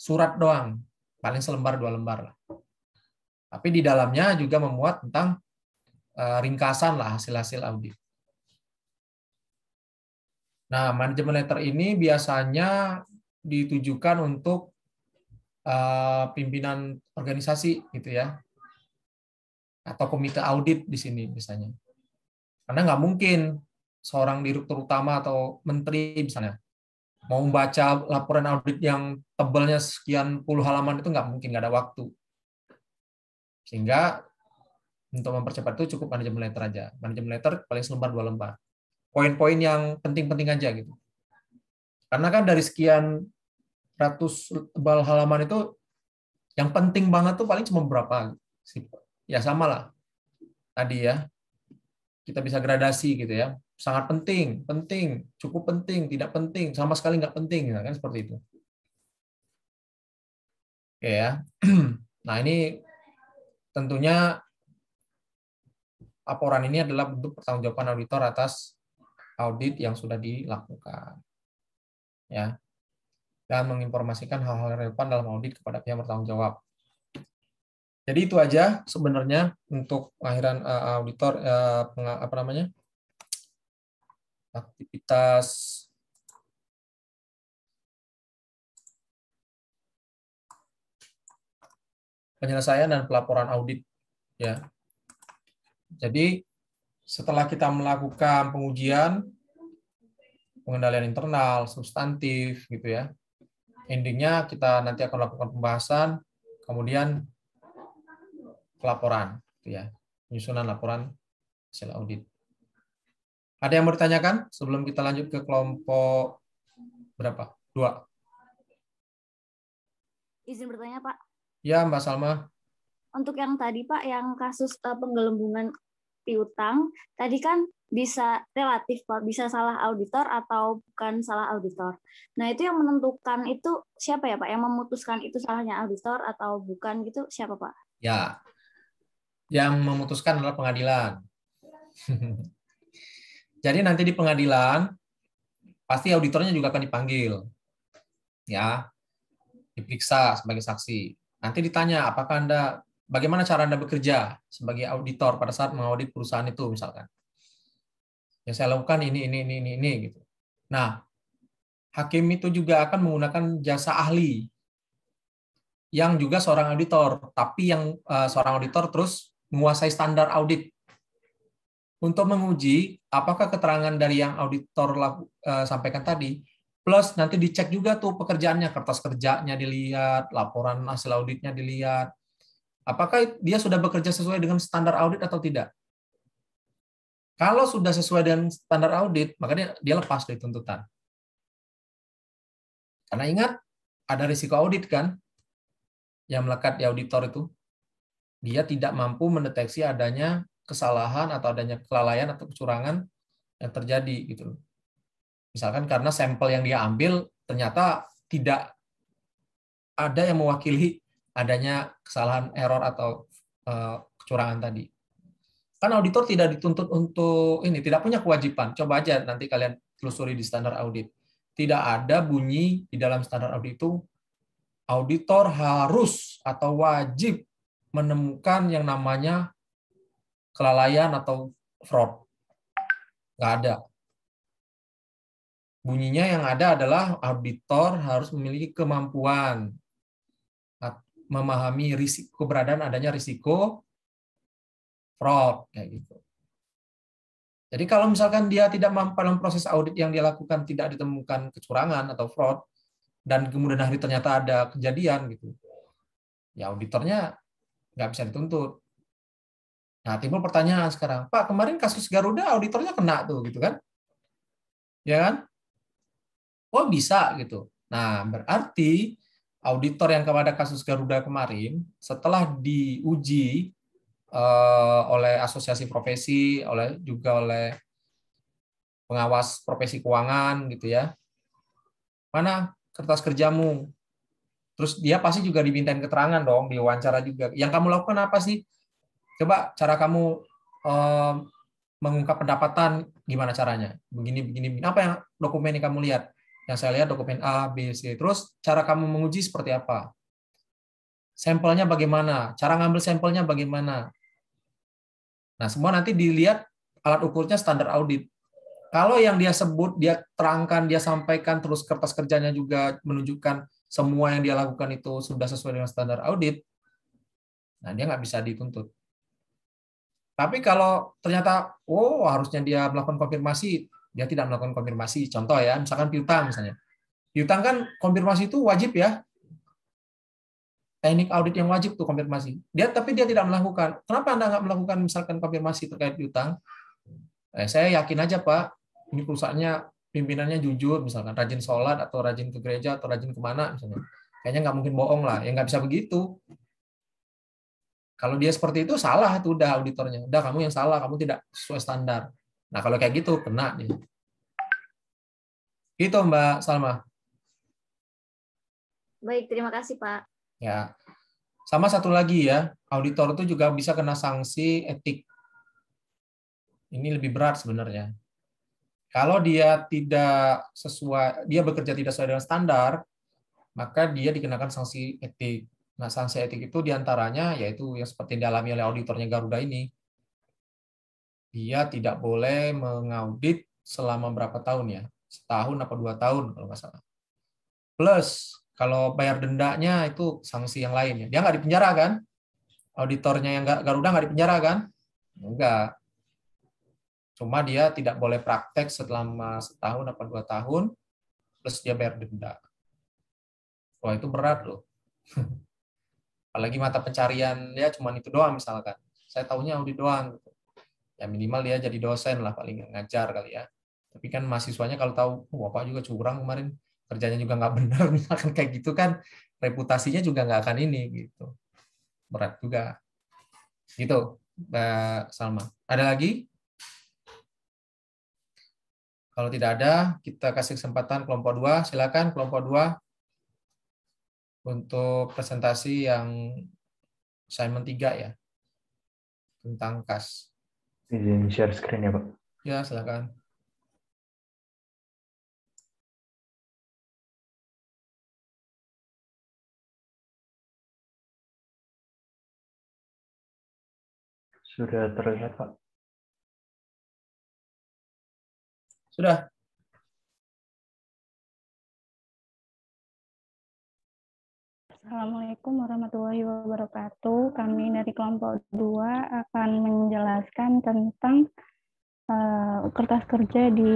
surat doang, paling selembar dua lembar lah. Tapi di dalamnya juga memuat tentang eh, ringkasan lah hasil-hasil audit. Nah, manajemen letter ini biasanya ditujukan untuk uh, pimpinan organisasi gitu ya atau komite audit di sini misalnya. Karena nggak mungkin seorang direktur utama atau menteri misalnya mau membaca laporan audit yang tebalnya sekian puluh halaman itu nggak mungkin nggak ada waktu. Sehingga untuk mempercepat itu cukup manajemen letter aja. Manajemen letter paling selembar dua lembar. Poin-poin yang penting-penting aja gitu. Karena kan dari sekian ratus tebal halaman itu yang penting banget tuh paling cuma berapa gitu, sih ya sama lah tadi ya kita bisa gradasi gitu ya sangat penting penting cukup penting tidak penting sama sekali nggak penting ya kan seperti itu oke ya nah ini tentunya laporan ini adalah bentuk pertanggungjawaban auditor atas audit yang sudah dilakukan ya dan menginformasikan hal-hal relevan dalam audit kepada pihak bertanggung jawab jadi itu aja sebenarnya untuk lahiran eh, auditor eh, apa namanya aktivitas penyelesaian dan pelaporan audit ya. Jadi setelah kita melakukan pengujian pengendalian internal, substantif gitu ya. Endingnya kita nanti akan lakukan pembahasan, kemudian laporan, gitu ya, penyusunan laporan hasil audit. Ada yang mau ditanyakan sebelum kita lanjut ke kelompok berapa? Dua. Izin bertanya, Pak. Ya, Mbak Salma. Untuk yang tadi, Pak, yang kasus eh, penggelembungan piutang, tadi kan bisa relatif, Pak, bisa salah auditor atau bukan salah auditor. Nah, itu yang menentukan itu siapa ya, Pak? Yang memutuskan itu salahnya auditor atau bukan gitu siapa, Pak? Ya, yang memutuskan adalah pengadilan. Jadi nanti di pengadilan pasti auditornya juga akan dipanggil. Ya. Diperiksa sebagai saksi. Nanti ditanya apakah Anda bagaimana cara Anda bekerja sebagai auditor pada saat mengaudit perusahaan itu misalkan. Yang saya lakukan ini ini ini ini ini gitu. Nah, hakim itu juga akan menggunakan jasa ahli yang juga seorang auditor, tapi yang uh, seorang auditor terus menguasai standar audit untuk menguji apakah keterangan dari yang auditor eh, sampaikan tadi plus nanti dicek juga tuh pekerjaannya kertas kerjanya dilihat laporan hasil auditnya dilihat apakah dia sudah bekerja sesuai dengan standar audit atau tidak kalau sudah sesuai dengan standar audit maka dia lepas dari tuntutan karena ingat ada risiko audit kan yang melekat di auditor itu dia tidak mampu mendeteksi adanya kesalahan atau adanya kelalaian atau kecurangan yang terjadi gitu. Misalkan karena sampel yang dia ambil ternyata tidak ada yang mewakili adanya kesalahan error atau uh, kecurangan tadi. Kan auditor tidak dituntut untuk ini, tidak punya kewajiban. Coba aja nanti kalian telusuri di standar audit. Tidak ada bunyi di dalam standar audit itu auditor harus atau wajib menemukan yang namanya kelalaian atau fraud. Nggak ada. Bunyinya yang ada adalah auditor harus memiliki kemampuan memahami risiko keberadaan adanya risiko fraud kayak gitu. Jadi kalau misalkan dia tidak mampu dalam proses audit yang dia lakukan tidak ditemukan kecurangan atau fraud dan kemudian hari ternyata ada kejadian gitu, ya auditornya nggak bisa dituntut. Nah, timbul pertanyaan sekarang, Pak, kemarin kasus Garuda auditornya kena tuh, gitu kan? Ya kan? Oh, bisa gitu. Nah, berarti auditor yang kepada kasus Garuda kemarin, setelah diuji eh, oleh asosiasi profesi, oleh juga oleh pengawas profesi keuangan, gitu ya, mana kertas kerjamu? Terus dia pasti juga dimintain keterangan dong, diwawancara juga. Yang kamu lakukan apa sih? Coba cara kamu um, mengungkap pendapatan gimana caranya? Begini, begini, begini. Apa yang dokumen yang kamu lihat? Yang saya lihat dokumen A, B, C. Terus cara kamu menguji seperti apa? Sampelnya bagaimana? Cara ngambil sampelnya bagaimana? Nah, semua nanti dilihat alat ukurnya standar audit. Kalau yang dia sebut, dia terangkan, dia sampaikan, terus kertas kerjanya juga menunjukkan semua yang dia lakukan itu sudah sesuai dengan standar audit, nah dia nggak bisa dituntut. Tapi kalau ternyata, oh harusnya dia melakukan konfirmasi, dia tidak melakukan konfirmasi. Contoh ya, misalkan piutang misalnya. Piutang kan konfirmasi itu wajib ya. Teknik audit yang wajib tuh konfirmasi. Dia tapi dia tidak melakukan. Kenapa Anda nggak melakukan misalkan konfirmasi terkait piutang? Eh, saya yakin aja Pak, ini perusahaannya pimpinannya jujur misalkan rajin sholat atau rajin ke gereja atau rajin kemana misalnya kayaknya nggak mungkin bohong lah ya nggak bisa begitu kalau dia seperti itu salah tuh udah auditornya udah kamu yang salah kamu tidak sesuai standar nah kalau kayak gitu kena nih gitu mbak Salma baik terima kasih pak ya sama satu lagi ya auditor itu juga bisa kena sanksi etik ini lebih berat sebenarnya kalau dia tidak sesuai, dia bekerja tidak sesuai dengan standar, maka dia dikenakan sanksi etik. Nah, sanksi etik itu diantaranya yaitu yang seperti dialami oleh auditornya Garuda ini. Dia tidak boleh mengaudit selama berapa tahun ya, setahun atau dua tahun kalau nggak salah. Plus kalau bayar dendanya itu sanksi yang lain ya. Dia nggak dipenjara kan? Auditornya yang Garuda nggak dipenjara kan? Enggak. Cuma dia tidak boleh praktek selama setahun atau dua tahun, plus dia bayar denda. Wah itu berat loh. Apalagi mata pencarian ya cuma itu doang misalkan. Saya tahunya audit doang. Gitu. Ya minimal dia jadi dosen lah paling ngajar kali ya. Tapi kan mahasiswanya kalau tahu, oh, bapak juga curang kemarin kerjanya juga nggak benar misalkan kayak gitu kan reputasinya juga nggak akan ini gitu berat juga gitu Mbak Salma ada lagi kalau tidak ada, kita kasih kesempatan kelompok dua. Silakan kelompok dua untuk presentasi yang Simon 3 ya tentang kas. Izin share screen ya Pak. Ya silakan. Sudah terlihat Pak. Sudah. Assalamualaikum warahmatullahi wabarakatuh. Kami dari kelompok 2 akan menjelaskan tentang uh, kertas kerja di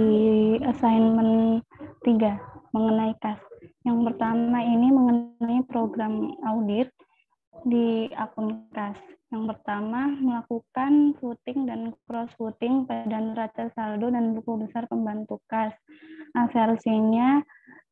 assignment 3 mengenai KAS. Yang pertama ini mengenai program audit di akun kas. Yang pertama, melakukan footing dan cross footing pada neraca saldo dan buku besar pembantu kas. Asersinya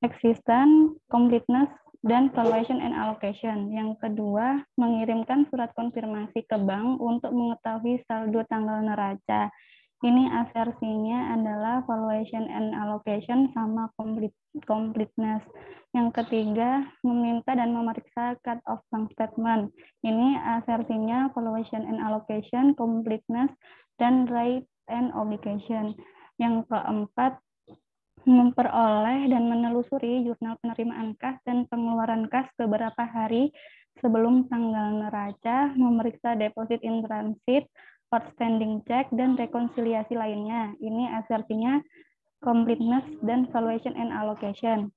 existence, completeness, dan valuation and allocation. Yang kedua, mengirimkan surat konfirmasi ke bank untuk mengetahui saldo tanggal neraca. Ini asersinya adalah valuation and allocation sama complete, completeness. Yang ketiga, meminta dan memeriksa cut off bank statement. Ini asersinya valuation and allocation, completeness, dan right and obligation. Yang keempat, memperoleh dan menelusuri jurnal penerimaan kas dan pengeluaran kas beberapa hari sebelum tanggal neraca, memeriksa deposit in transit, outstanding check, dan rekonsiliasi lainnya. Ini asertinya completeness dan valuation and allocation.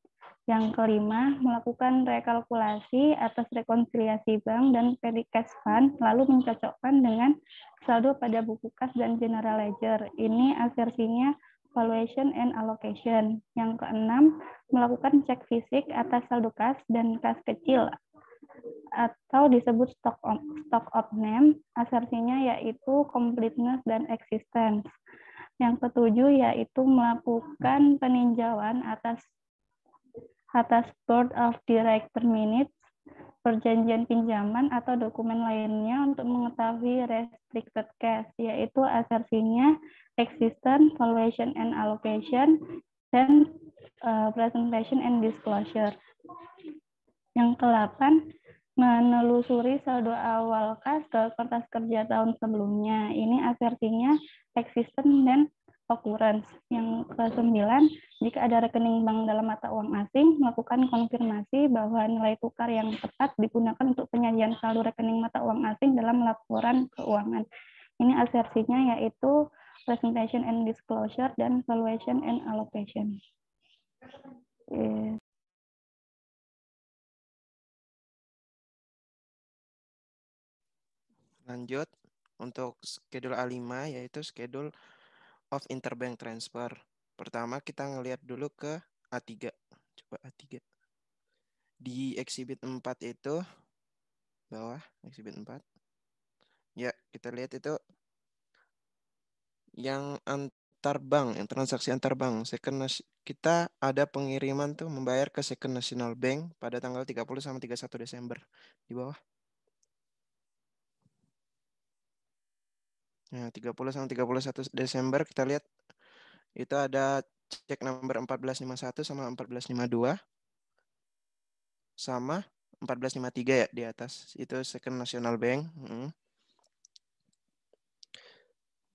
Yang kelima, melakukan rekalkulasi atas rekonsiliasi bank dan petty cash fund, lalu mencocokkan dengan saldo pada buku kas dan general ledger. Ini asertinya valuation and allocation. Yang keenam, melakukan cek fisik atas saldo kas dan kas kecil atau disebut stock of, stock of name, asersinya yaitu completeness dan existence. Yang ketujuh yaitu melakukan peninjauan atas atas board of director minutes, perjanjian pinjaman atau dokumen lainnya untuk mengetahui restricted cash, yaitu asersinya existence, valuation and allocation, dan uh, presentation and disclosure. Yang kelapan, menelusuri saldo awal kas ke kertas kerja tahun sebelumnya. Ini asersinya eksisten dan occurrence. Yang ke kesembilan, jika ada rekening bank dalam mata uang asing, melakukan konfirmasi bahwa nilai tukar yang tepat digunakan untuk penyajian saldo rekening mata uang asing dalam laporan keuangan. Ini asersinya yaitu presentation and disclosure dan valuation and allocation. Iya. Lanjut untuk schedule A5 yaitu schedule of interbank transfer. Pertama kita ngelihat dulu ke A3. Coba A3. Di exhibit 4 itu bawah exhibit 4. Ya, kita lihat itu yang antar bank, yang transaksi antar bank. Second kita ada pengiriman tuh membayar ke Second National Bank pada tanggal 30 sama 31 Desember di bawah. Nah, 30 sama 31 Desember kita lihat itu ada cek nomor 1451 sama 1452 sama 1453 ya di atas. Itu second national bank. Hmm.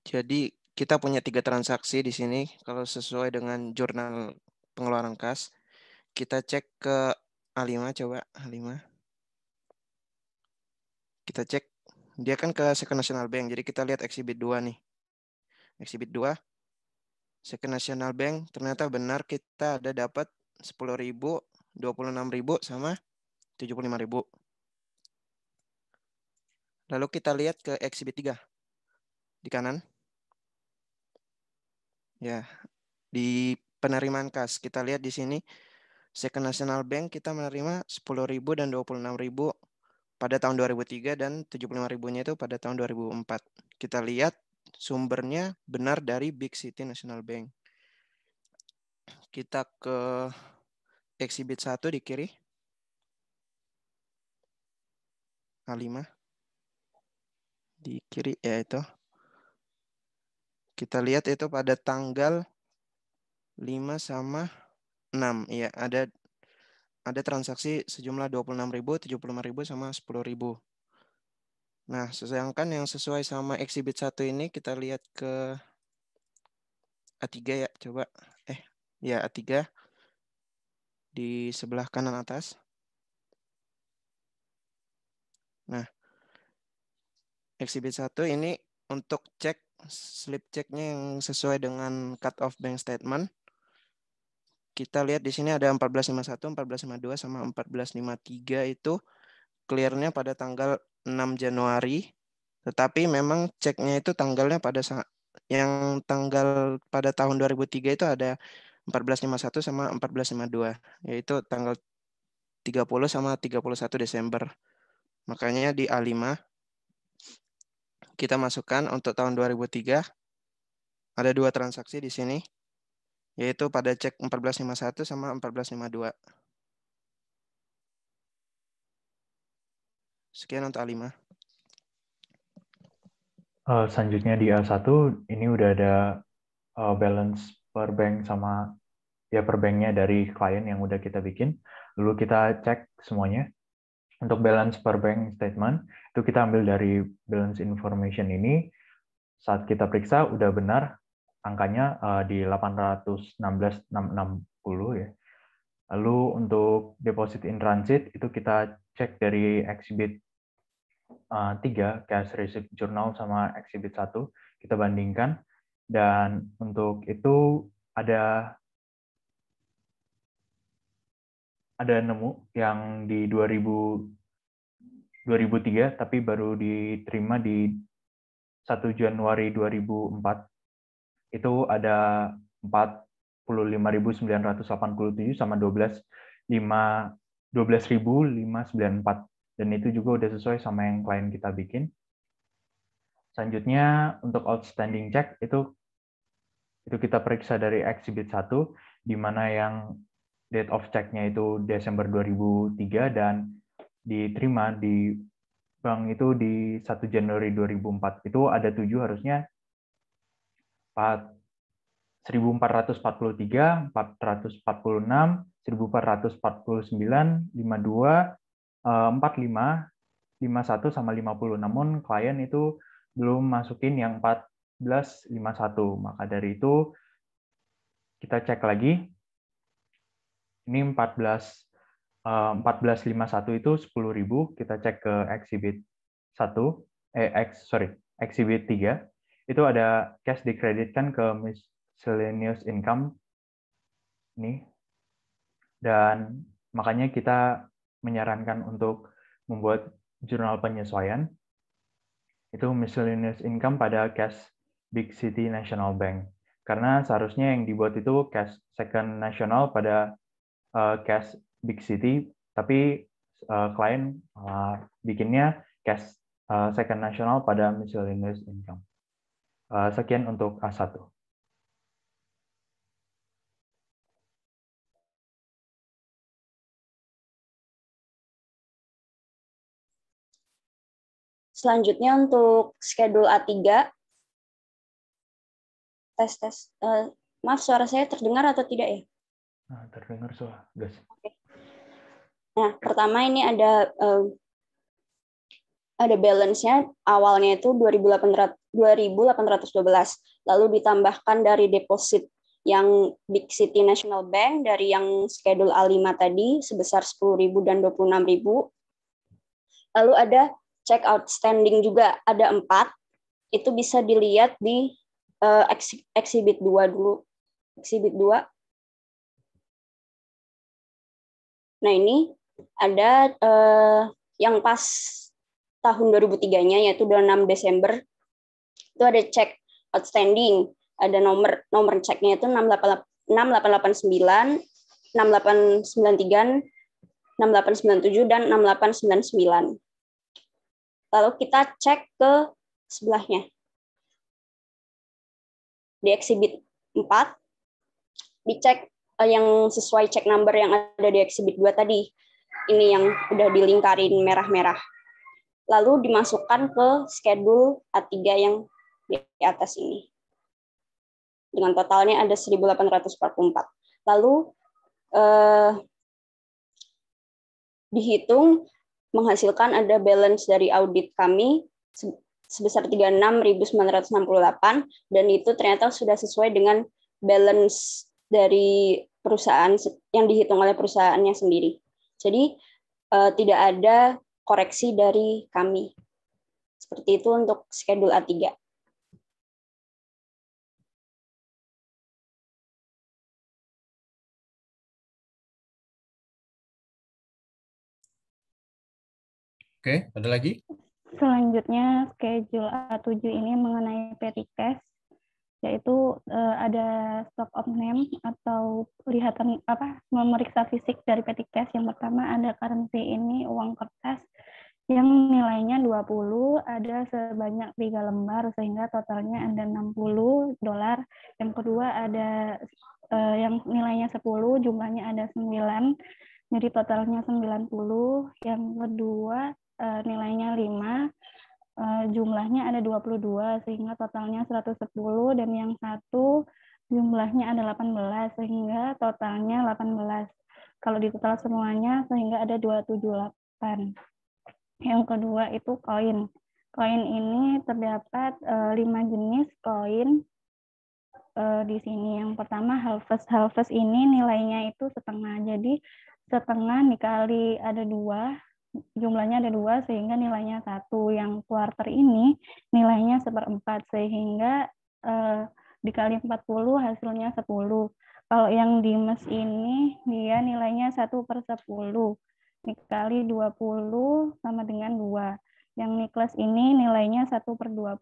Jadi kita punya tiga transaksi di sini kalau sesuai dengan jurnal pengeluaran kas. Kita cek ke A5 coba, A5. Kita cek dia kan ke Second National Bank. Jadi kita lihat exhibit 2 nih. Exhibit 2. Second National Bank ternyata benar kita ada dapat 10.000, 26.000 sama 75.000. Lalu kita lihat ke exhibit 3. Di kanan. Ya, di penerimaan kas kita lihat di sini Second National Bank kita menerima 10.000 dan ribu pada tahun 2003 dan 75 ribunya itu pada tahun 2004. Kita lihat sumbernya benar dari Big City National Bank. Kita ke exhibit 1 di kiri. A5. Di kiri ya itu. Kita lihat itu pada tanggal 5 sama 6. Ya, ada ada transaksi sejumlah 26.000, 75.000 sama 10.000. Nah, sedangkan yang sesuai sama exhibit 1 ini kita lihat ke A3 ya, coba. Eh, ya A3 di sebelah kanan atas. Nah, exhibit 1 ini untuk cek slip checknya yang sesuai dengan cut off bank statement kita lihat di sini ada 1451, 1452 sama 1453 itu clearnya pada tanggal 6 Januari. Tetapi memang ceknya itu tanggalnya pada saat yang tanggal pada tahun 2003 itu ada 1451 sama 1452 yaitu tanggal 30 sama 31 Desember. Makanya di A5 kita masukkan untuk tahun 2003 ada dua transaksi di sini yaitu pada cek 1451 sama 1452. Sekian untuk A5. Uh, eh, selanjutnya di A1 ini udah ada uh, balance per bank sama ya per banknya dari klien yang udah kita bikin. Lalu kita cek semuanya. Untuk balance per bank statement, itu kita ambil dari balance information ini. Saat kita periksa, udah benar angkanya uh, di 816.660 ya. Lalu untuk deposit in transit itu kita cek dari exhibit uh, eh, 3 cash receipt journal sama exhibit 1 kita bandingkan dan untuk itu ada ada nemu yang di 2000 2003 tapi baru diterima di 1 Januari 2004 itu ada 45.987 sama 12 5 12.594 dan itu juga udah sesuai sama yang klien kita bikin. Selanjutnya untuk outstanding check itu itu kita periksa dari exhibit 1 di mana yang date of check-nya itu Desember 2003 dan diterima di bank itu di 1 Januari 2004. Itu ada tujuh harusnya 1443, 446, 1449, 52, 45, 51 sama 50. Namun klien itu belum masukin yang 1451. Maka dari itu kita cek lagi. Ini 14 1451 eh, itu 10.000, kita cek ke exhibit 1 eh sorry, exhibit 3 itu ada cash dikreditkan ke miscellaneous income ini dan makanya kita menyarankan untuk membuat jurnal penyesuaian itu miscellaneous income pada cash big city national bank karena seharusnya yang dibuat itu cash second national pada uh, cash big city tapi uh, klien uh, bikinnya cash uh, second national pada miscellaneous income Eh, sekian untuk A1. Selanjutnya untuk schedule A3. Tes tes. Eh, maaf suara saya terdengar atau tidak ya? Ah, terdengar suara, guys. Nah, pertama ini ada eh, ada balance-nya awalnya itu 2.812 lalu ditambahkan dari deposit yang Big City National Bank dari yang schedule A5 tadi sebesar 10.000 dan 26.000. Lalu ada check outstanding juga ada 4. Itu bisa dilihat di uh, exhibit 2 dulu. Exhibit 2. Nah, ini ada uh, yang pas tahun 2003-nya yaitu 26 Desember itu ada cek outstanding ada nomor nomor ceknya itu 6889 6893 6897 dan 6899 lalu kita cek ke sebelahnya di exhibit 4 dicek eh, yang sesuai cek number yang ada di exhibit 2 tadi ini yang udah dilingkarin merah-merah lalu dimasukkan ke schedule A3 yang di atas ini. Dengan totalnya ada 1844. Lalu eh, dihitung menghasilkan ada balance dari audit kami sebesar 36.968 dan itu ternyata sudah sesuai dengan balance dari perusahaan yang dihitung oleh perusahaannya sendiri. Jadi eh, tidak ada koreksi dari kami. Seperti itu untuk schedule A3. Oke, ada lagi? Selanjutnya, schedule A7 ini mengenai petitest yaitu uh, ada stock of name atau lihatan apa memeriksa fisik dari petty cash. Yang pertama ada currency ini uang kertas yang nilainya 20 ada sebanyak tiga lembar sehingga totalnya ada 60 dolar. Yang kedua ada uh, yang nilainya 10, jumlahnya ada 9. Jadi totalnya 90. Yang kedua uh, nilainya 5 Eh, jumlahnya ada 22 sehingga totalnya 110 dan yang satu jumlahnya ada 18 sehingga totalnya 18. Kalau di ditotal semuanya sehingga ada 278. Yang kedua itu koin. Koin ini terdapat eh, lima 5 jenis koin uh, di sini. Yang pertama halvest. Halvest ini nilainya itu setengah. Jadi setengah dikali ada dua jumlahnya ada dua sehingga nilainya satu. Yang kuarter ini nilainya seperempat sehingga eh, dikali 40 hasilnya 10. Kalau yang di mes ini dia nilainya satu per 10 dikali 20 sama dengan 2. Yang Niklas ini nilainya satu per 20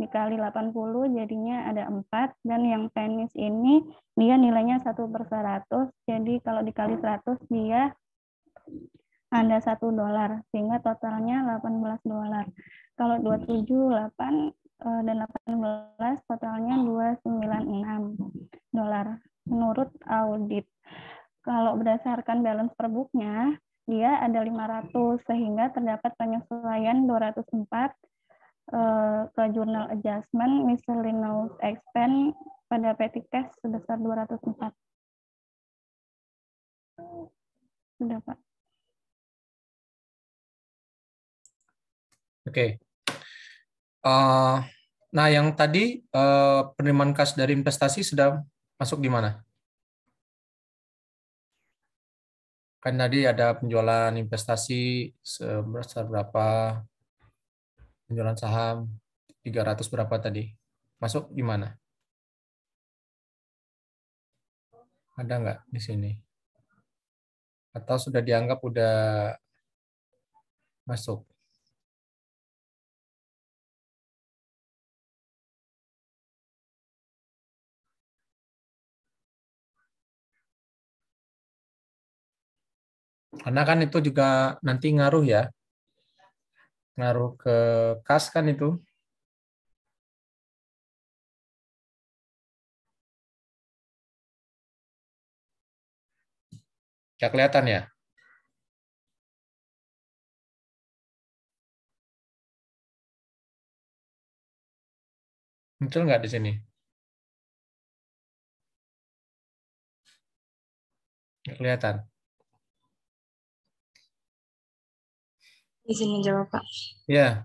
dikali 80 jadinya ada 4. Dan yang penis ini dia nilainya satu per 100. Jadi kalau dikali 100 dia ada satu dolar sehingga totalnya 18 dolar kalau delapan eh, dan 18 totalnya 296 dolar menurut audit kalau berdasarkan balance per booknya dia ada 500 sehingga terdapat penyesuaian 204 empat eh, ke jurnal adjustment miscellaneous expense pada petty cash sebesar 204. Sudah Pak. Oke. Okay. Uh, eh, nah, yang tadi uh, penerimaan kas dari investasi sudah masuk di mana? Kan tadi ada penjualan investasi sebesar berapa, penjualan saham 300 berapa tadi. Masuk di mana? Ada nggak di sini? Atau sudah dianggap udah masuk? Karena kan itu juga nanti ngaruh ya. Ngaruh ke kas kan itu. Ya kelihatan ya? Muncul nggak di sini? Ya kelihatan. Izin menjawab, Pak. Ya.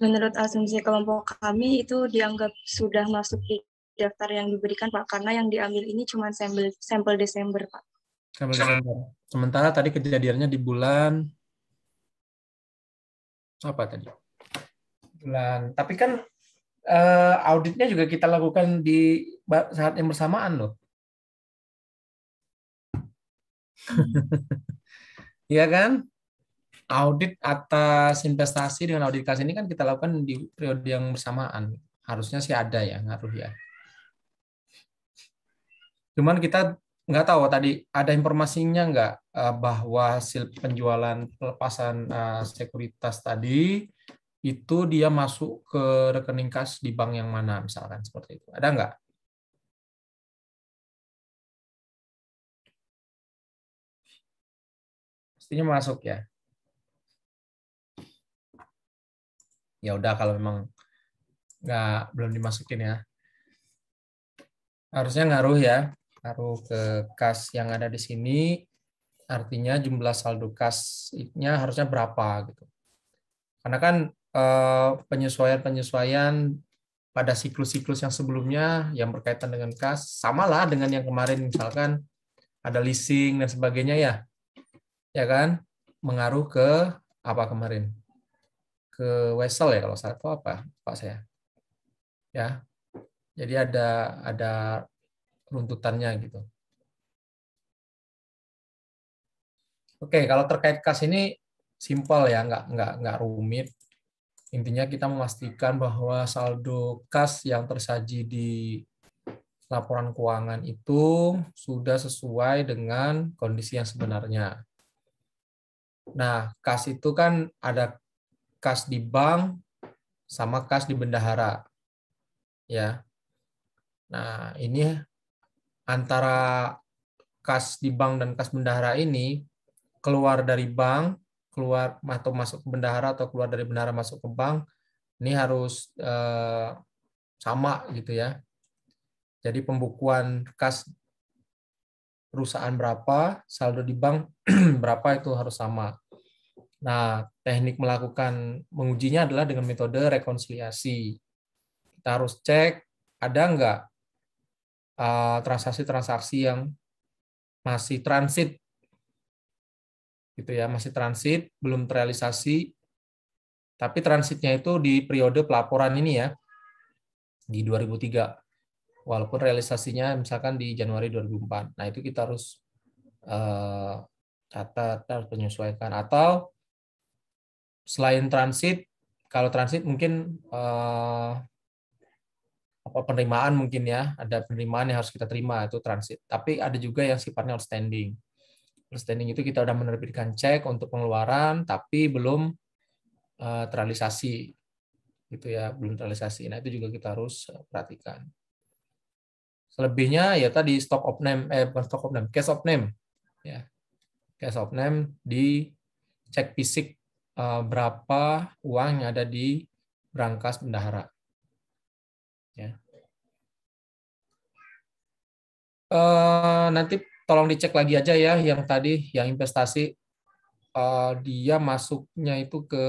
Menurut asumsi kelompok kami itu dianggap sudah masuk di daftar yang diberikan, Pak, karena yang diambil ini cuma sampel sampel Desember, Pak. Sampel Desember. Sementara tadi kejadiannya di bulan apa tadi? Bulan. Tapi kan uh, auditnya juga kita lakukan di saat yang bersamaan loh. Hmm. Iya kan? audit atas investasi dengan audit kas ini kan kita lakukan di periode yang bersamaan. Harusnya sih ada ya, ngaruh ya. Cuman kita nggak tahu tadi ada informasinya nggak eh, bahwa hasil penjualan pelepasan eh, sekuritas tadi itu dia masuk ke rekening kas di bank yang mana misalkan seperti itu. Ada nggak? Pastinya masuk ya. ya udah kalau memang nggak belum dimasukin ya harusnya ngaruh ya ngaruh ke kas yang ada di sini artinya jumlah saldo kasnya harusnya berapa gitu karena kan eh, penyesuaian penyesuaian pada siklus-siklus yang sebelumnya yang berkaitan dengan kas sama lah dengan yang kemarin misalkan ada leasing dan sebagainya ya ya kan mengaruh ke apa kemarin ke Wesel ya kalau salah apa Pak saya. Ya. Jadi ada ada runtutannya gitu. Oke, kalau terkait kas ini simpel ya, nggak nggak nggak rumit. Intinya kita memastikan bahwa saldo kas yang tersaji di laporan keuangan itu sudah sesuai dengan kondisi yang sebenarnya. Nah, kas itu kan ada kas di bank sama kas di bendahara. Ya. Nah, ini antara kas di bank dan kas bendahara ini keluar dari bank, keluar atau masuk ke bendahara atau keluar dari bendahara masuk ke bank, ini harus eh, sama gitu ya. Jadi pembukuan kas perusahaan berapa, saldo di bank berapa itu harus sama. Nah, teknik melakukan mengujinya adalah dengan metode rekonsiliasi. Kita harus cek ada nggak eh, transaksi-transaksi yang masih transit, gitu ya, masih transit, belum terrealisasi, tapi transitnya itu di periode pelaporan ini ya, di 2003, walaupun realisasinya misalkan di Januari 2004. Nah, itu kita harus uh, catat, harus penyesuaikan. Atau selain transit, kalau transit mungkin uh, apa penerimaan mungkin ya ada penerimaan yang harus kita terima itu transit tapi ada juga yang sifatnya outstanding outstanding itu kita sudah menerbitkan cek untuk pengeluaran tapi belum uh, terrealisasi gitu ya belum teralisasi. nah itu juga kita harus eh, perhatikan selebihnya ya tadi stock of name eh bukan stock of name case of name ya cash of name di cek fisik Eh, berapa uang yang ada di berangkas bendahara. Ya. Eh, nanti tolong dicek lagi aja ya yang tadi yang investasi eh, dia masuknya itu ke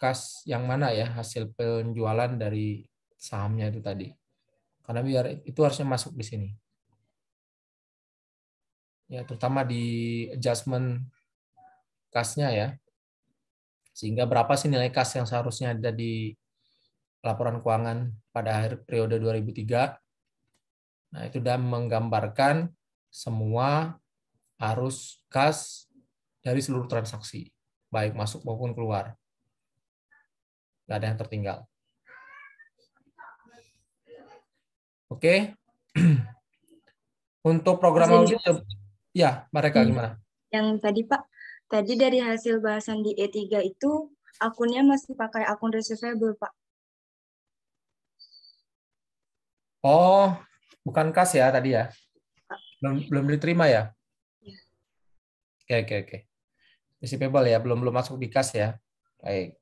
kas yang mana ya hasil penjualan dari sahamnya itu tadi. Karena biar itu harusnya masuk di sini. Ya, terutama di adjustment kasnya ya. Sehingga berapa sih nilai kas yang seharusnya ada di laporan keuangan pada akhir periode 2003. Nah, itu sudah menggambarkan semua arus kas dari seluruh transaksi, baik masuk maupun keluar. Tidak ada yang tertinggal. Oke. Untuk program audit, ya, mereka iya. gimana? Yang tadi Pak, Tadi dari hasil bahasan di E3 itu, akunnya masih pakai akun receivable, Pak. Oh, bukan kas ya tadi ya? Belum, belum diterima ya? Iya. Oke, oke, oke. Receivable ya, belum belum masuk di kas ya. Baik.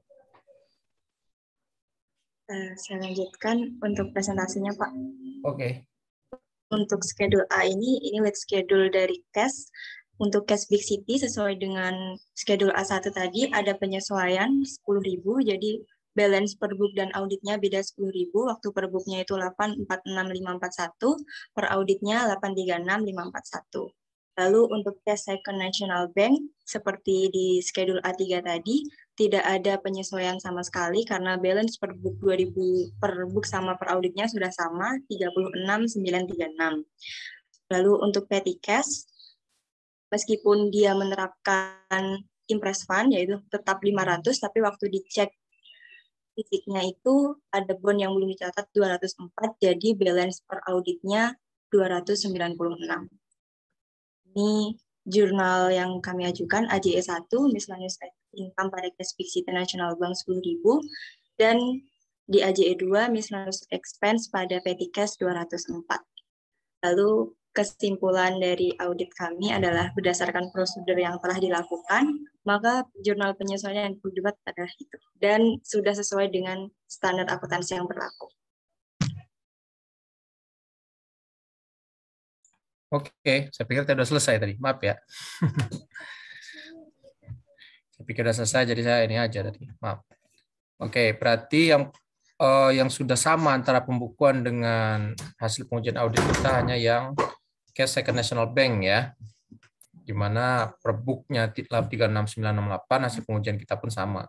Eh, saya lanjutkan untuk presentasinya, Pak. Oke. Okay. Untuk schedule A ini, ini with schedule dari cash untuk cash Big City sesuai dengan schedule A1 tadi ada penyesuaian 10.000 jadi balance per book dan auditnya beda 10.000 waktu per booknya itu 846.541 per auditnya 836.541. Lalu untuk cash second National Bank seperti di schedule A3 tadi tidak ada penyesuaian sama sekali karena balance per book 2000 per book sama per auditnya sudah sama 36936. Lalu untuk petty cash meskipun dia menerapkan impress fund yaitu tetap 500 tapi waktu dicek titiknya itu ada bond yang belum dicatat 204 jadi balance per auditnya 296. Ini jurnal yang kami ajukan AJE 1 misalnya income pada cash fixed international bank 10.000 dan di AJE 2 misalnya expense pada petty cash 204. Lalu kesimpulan dari audit kami adalah berdasarkan prosedur yang telah dilakukan, maka jurnal penyesuaian yang dibuat adalah itu. Dan sudah sesuai dengan standar akuntansi yang berlaku. Oke, saya pikir sudah selesai tadi. Maaf ya. saya pikir sudah selesai, jadi saya ini aja tadi. Maaf. Oke, berarti yang uh, yang sudah sama antara pembukuan dengan hasil pengujian audit kita hanya yang Cash Second National Bank ya, di mana perbuknya enam 36968 hasil pengujian kita pun sama.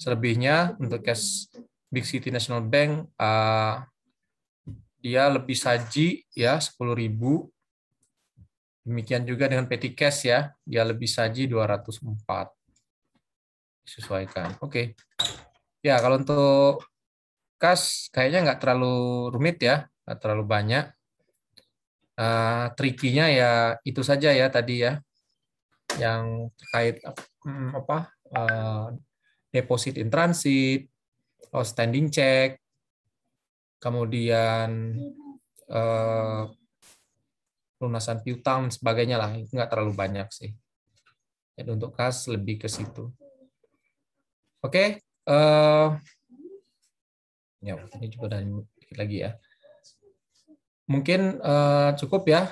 Selebihnya untuk cash Big City National Bank uh, dia lebih saji ya 10.000. Demikian juga dengan petty cash ya, dia lebih saji 204. Disesuaikan. Oke. Okay. Ya, kalau untuk kas kayaknya nggak terlalu rumit ya, nggak terlalu banyak uh, trikinya ya itu saja ya tadi ya yang terkait um, apa uh, deposit in transit, outstanding check, kemudian uh, lunasan piutang sebagainya lah itu nggak terlalu banyak sih. Jadi untuk kas lebih ke situ. Oke, okay, uh, ya ini juga dari lagi ya. Mungkin uh, cukup ya.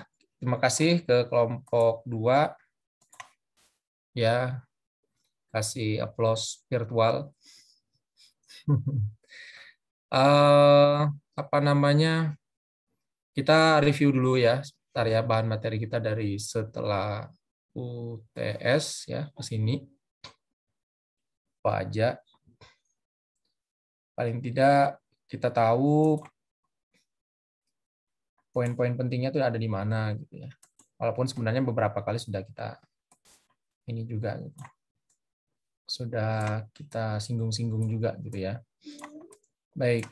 Terima kasih ke kelompok dua. Ya, kasih aplaus virtual. uh, apa namanya? Kita review dulu ya, sebentar ya bahan materi kita dari setelah UTS ya ke sini. Apa aja? Paling tidak kita tahu poin-poin pentingnya itu ada di mana gitu ya. Walaupun sebenarnya beberapa kali sudah kita ini juga gitu. sudah kita singgung-singgung juga gitu ya. Baik.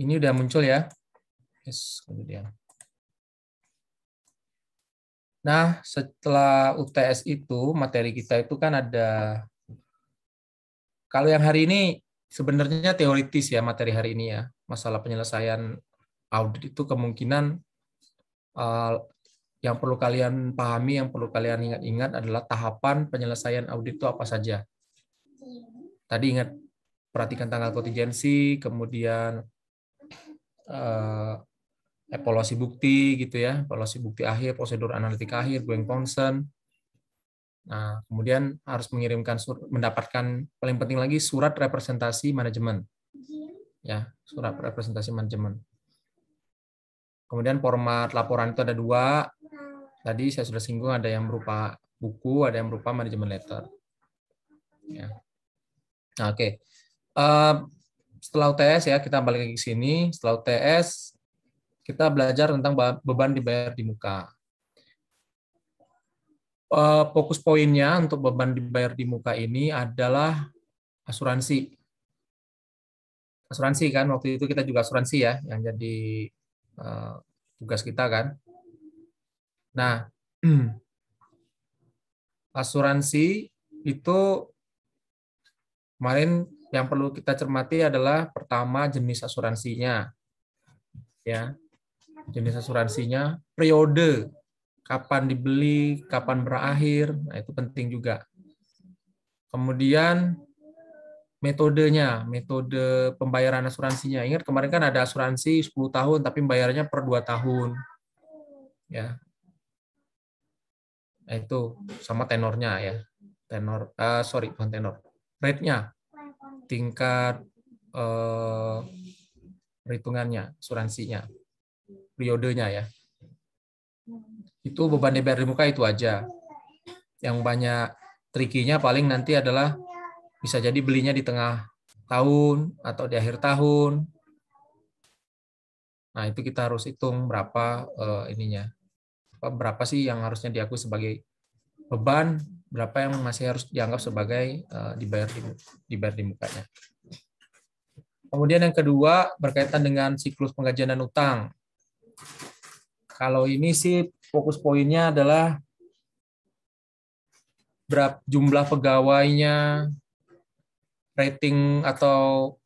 Ini udah muncul ya. Yes, kemudian. Nah, setelah UTS itu materi kita itu kan ada kalau yang hari ini sebenarnya teoritis ya materi hari ini ya, masalah penyelesaian audit itu kemungkinan uh, yang perlu kalian pahami, yang perlu kalian ingat-ingat adalah tahapan penyelesaian audit itu apa saja. Tadi ingat perhatikan tanggal kontingensi, kemudian uh, evaluasi bukti gitu ya, evaluasi bukti akhir, prosedur analitik akhir, going concern. Nah, kemudian harus mengirimkan sur, mendapatkan paling penting lagi surat representasi manajemen. Ya, surat representasi manajemen. Kemudian format laporan itu ada dua. Tadi saya sudah singgung ada yang berupa buku, ada yang berupa manajemen letter. Ya. Nah, Oke. Okay. Uh, eh, setelah UTS ya kita balik lagi ke sini. Setelah UTS kita belajar tentang beban dibayar di muka. Eh, fokus poinnya untuk beban dibayar di muka ini adalah asuransi. Asuransi kan waktu itu kita juga asuransi ya yang jadi Eh, tugas kita kan. Nah, asuransi itu kemarin yang perlu kita cermati adalah pertama jenis asuransinya. Ya. Jenis asuransinya, periode kapan dibeli, kapan berakhir, nah itu penting juga. Kemudian metodenya, metode pembayaran asuransinya. Ingat kemarin kan ada asuransi 10 tahun tapi bayarnya per 2 tahun. Ya. Nah, itu sama tenornya ya. Tenor uh, sorry bukan tenor. Rate-nya. Tingkat eh, perhitungannya, asuransinya. Periodenya ya. Itu beban DBR di muka itu aja. Yang banyak trikinya paling nanti adalah bisa jadi belinya di tengah tahun atau di akhir tahun. Nah, itu kita harus hitung berapa uh, ininya. Berapa sih yang harusnya diakui sebagai beban, berapa yang masih harus dianggap sebagai uh, dibayar di dibayar di mukanya. Kemudian yang kedua berkaitan dengan siklus penggajian dan utang. Kalau ini sih fokus poinnya adalah berapa jumlah pegawainya, rating atau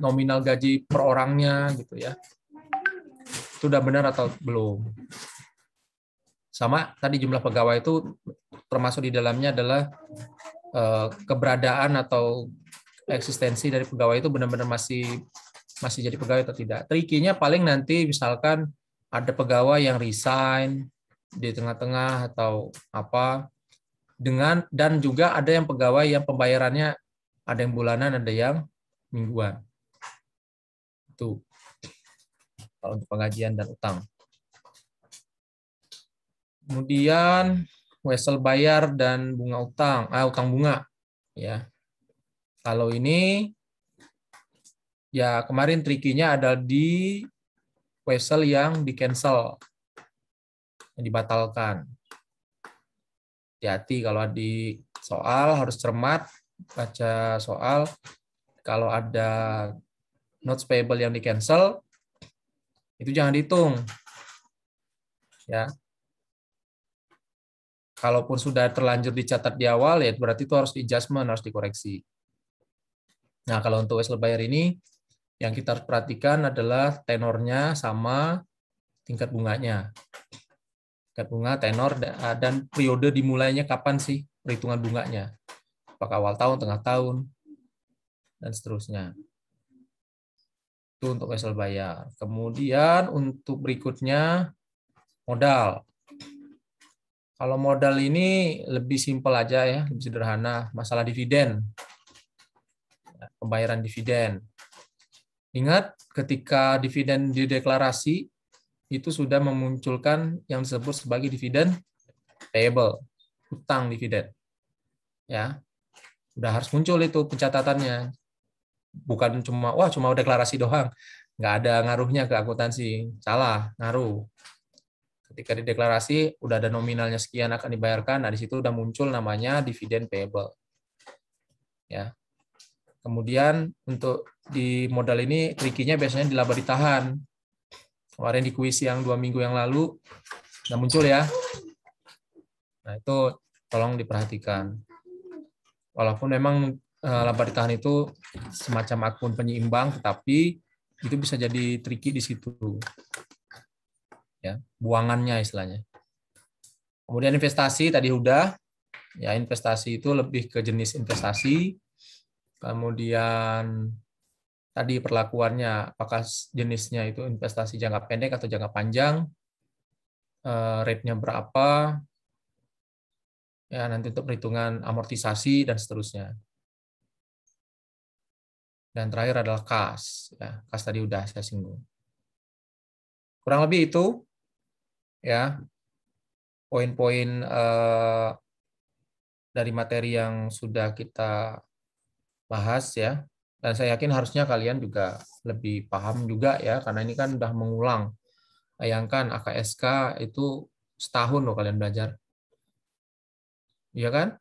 nominal gaji per orangnya gitu ya. Itu udah benar atau belum? Sama tadi jumlah pegawai itu termasuk di dalamnya adalah eh, keberadaan atau eksistensi dari pegawai itu benar-benar masih masih jadi pegawai atau tidak. Trikinya paling nanti misalkan ada pegawai yang resign di tengah-tengah atau apa dengan dan juga ada yang pegawai yang pembayarannya ada yang bulanan, ada yang mingguan. Itu kalau untuk pengajian dan utang. Kemudian wesel bayar dan bunga utang, ah utang bunga ya. Kalau ini ya kemarin trikinya ada di wesel yang di cancel yang dibatalkan. Hati-hati kalau di soal harus cermat baca soal kalau ada notes payable yang di cancel itu jangan dihitung ya kalaupun sudah terlanjur dicatat di awal ya berarti itu harus di adjustment harus dikoreksi nah kalau untuk wesel buyer ini yang kita harus perhatikan adalah tenornya sama tingkat bunganya tingkat bunga tenor dan periode dimulainya kapan sih perhitungan bunganya apakah awal tahun, tengah tahun, dan seterusnya. Itu untuk wesel bayar. Kemudian untuk berikutnya modal. Kalau modal ini lebih simpel aja ya, lebih sederhana. Masalah dividen, ya, pembayaran dividen. Ingat ketika dividen dideklarasi itu sudah memunculkan yang disebut sebagai dividen payable, hutang dividen. Ya udah harus muncul itu pencatatannya bukan cuma wah cuma deklarasi doang nggak ada ngaruhnya ke akuntansi salah ngaruh ketika di deklarasi udah ada nominalnya sekian akan dibayarkan nah di situ udah muncul namanya dividen payable ya kemudian untuk di modal ini trikinya biasanya di laba ditahan kemarin di kuis yang dua minggu yang lalu udah muncul ya nah itu tolong diperhatikan Walaupun memang eh, lampar ditahan itu semacam akun penyeimbang, tetapi itu bisa jadi tricky di situ. Ya, buangannya istilahnya. Kemudian investasi tadi udah. Ya, investasi itu lebih ke jenis investasi. Kemudian tadi perlakuannya apakah jenisnya itu investasi jangka pendek atau jangka panjang, uh, rate-nya berapa, ya nanti untuk perhitungan amortisasi dan seterusnya. Dan terakhir adalah kas, ya, kas tadi udah saya singgung. Kurang lebih itu ya poin-poin eh, dari materi yang sudah kita bahas ya. Dan saya yakin harusnya kalian juga lebih paham juga ya karena ini kan udah mengulang. Bayangkan AKSK itu setahun loh kalian belajar ya kan?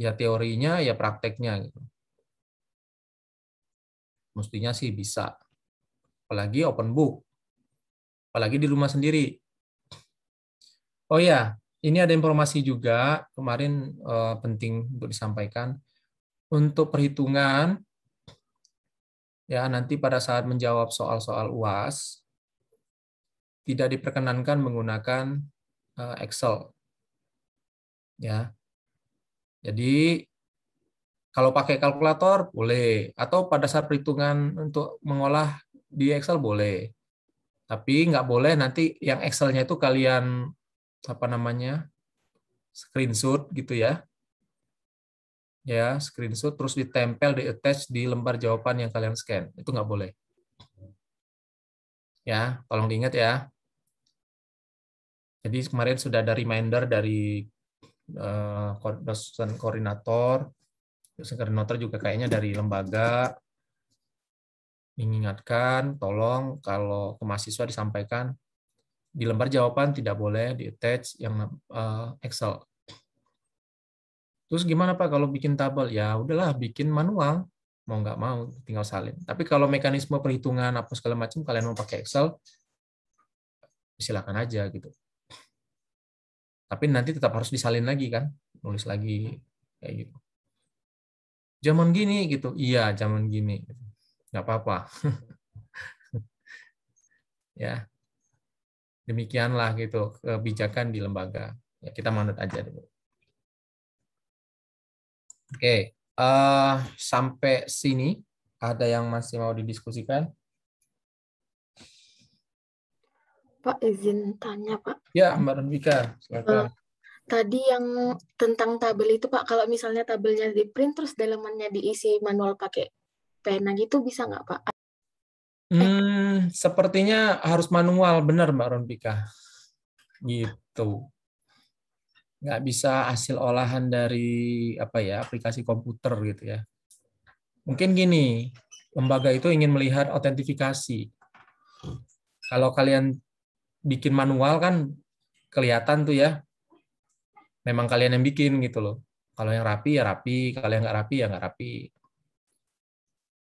Ya teorinya, ya prakteknya. Gitu. Mestinya sih bisa. Apalagi open book. Apalagi di rumah sendiri. Oh ya, ini ada informasi juga kemarin eh, penting untuk disampaikan. Untuk perhitungan, ya nanti pada saat menjawab soal-soal UAS, tidak diperkenankan menggunakan eh, Excel ya. Jadi kalau pakai kalkulator boleh atau pada saat perhitungan untuk mengolah di Excel boleh. Tapi nggak boleh nanti yang Excel-nya itu kalian apa namanya? screenshot gitu ya. Ya, screenshot terus ditempel di attach di lembar jawaban yang kalian scan. Itu nggak boleh. Ya, tolong diingat ya. Jadi kemarin sudah ada reminder dari Eh, dosen koordinator, dosen koordinator juga kayaknya dari lembaga mengingatkan, tolong kalau ke mahasiswa disampaikan di lembar jawaban tidak boleh di attach yang eh, Excel. Terus gimana Pak kalau bikin tabel? Ya udahlah bikin manual, mau nggak mau tinggal salin. Tapi kalau mekanisme perhitungan apa segala macam kalian mau pakai Excel, silakan aja gitu. Tapi nanti tetap harus disalin lagi kan, nulis lagi kayak gitu. Zaman gini gitu, iya zaman gini, nggak apa-apa. ya demikianlah gitu kebijakan di lembaga. Ya, kita manut aja dulu. Oke, uh, sampai sini ada yang masih mau didiskusikan? Pak izin tanya Pak. Ya Mbak Renvika, eh, tadi yang tentang tabel itu Pak, kalau misalnya tabelnya di print terus dalamannya diisi manual pakai pena gitu bisa nggak Pak? Hmm, sepertinya harus manual benar Mbak Renvika. Gitu. Nggak bisa hasil olahan dari apa ya aplikasi komputer gitu ya. Mungkin gini, lembaga itu ingin melihat autentifikasi. Kalau kalian bikin manual kan kelihatan tuh ya memang kalian yang bikin gitu loh kalau yang rapi ya rapi kalau yang nggak rapi ya nggak rapi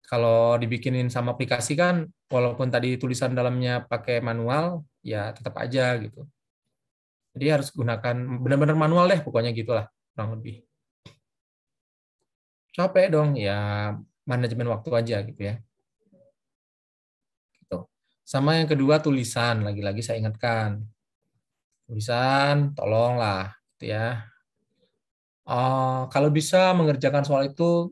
kalau dibikinin sama aplikasi kan walaupun tadi tulisan dalamnya pakai manual ya tetap aja gitu jadi harus gunakan benar-benar manual deh pokoknya gitulah kurang lebih capek dong ya manajemen waktu aja gitu ya sama yang kedua tulisan, lagi-lagi saya ingatkan. Tulisan, tolonglah, gitu ya. Uh, kalau bisa mengerjakan soal itu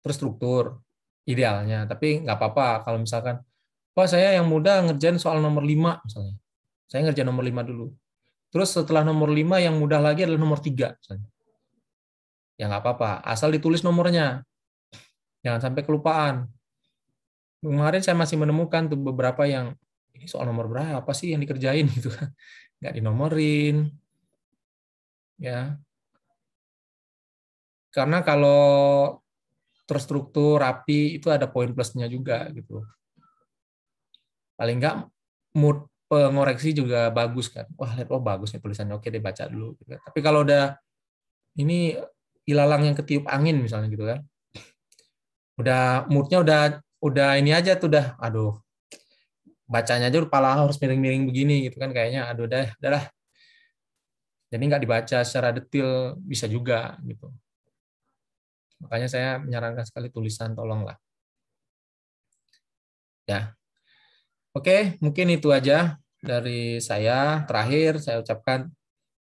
terstruktur, idealnya. Tapi nggak apa-apa kalau misalkan, wah saya yang muda ngerjain soal nomor 5 misalnya. Saya ngerjain nomor 5 dulu. Terus setelah nomor 5 yang mudah lagi adalah nomor 3 misalnya. Ya nggak apa-apa, asal ditulis nomornya. Jangan sampai kelupaan kemarin saya masih menemukan tuh beberapa yang ini soal nomor berapa sih yang dikerjain gitu kan nggak dinomorin ya karena kalau terstruktur rapi itu ada poin plusnya juga gitu paling nggak mood pengoreksi juga bagus kan wah lihat oh bagus nih tulisannya oke deh baca dulu gitu. Kan. tapi kalau udah ini ilalang yang ketiup angin misalnya gitu kan udah moodnya udah udah ini aja tuh dah aduh bacanya aja kepala harus miring-miring begini gitu kan kayaknya aduh dah dah jadi nggak dibaca secara detail bisa juga gitu makanya saya menyarankan sekali tulisan tolonglah ya oke mungkin itu aja dari saya terakhir saya ucapkan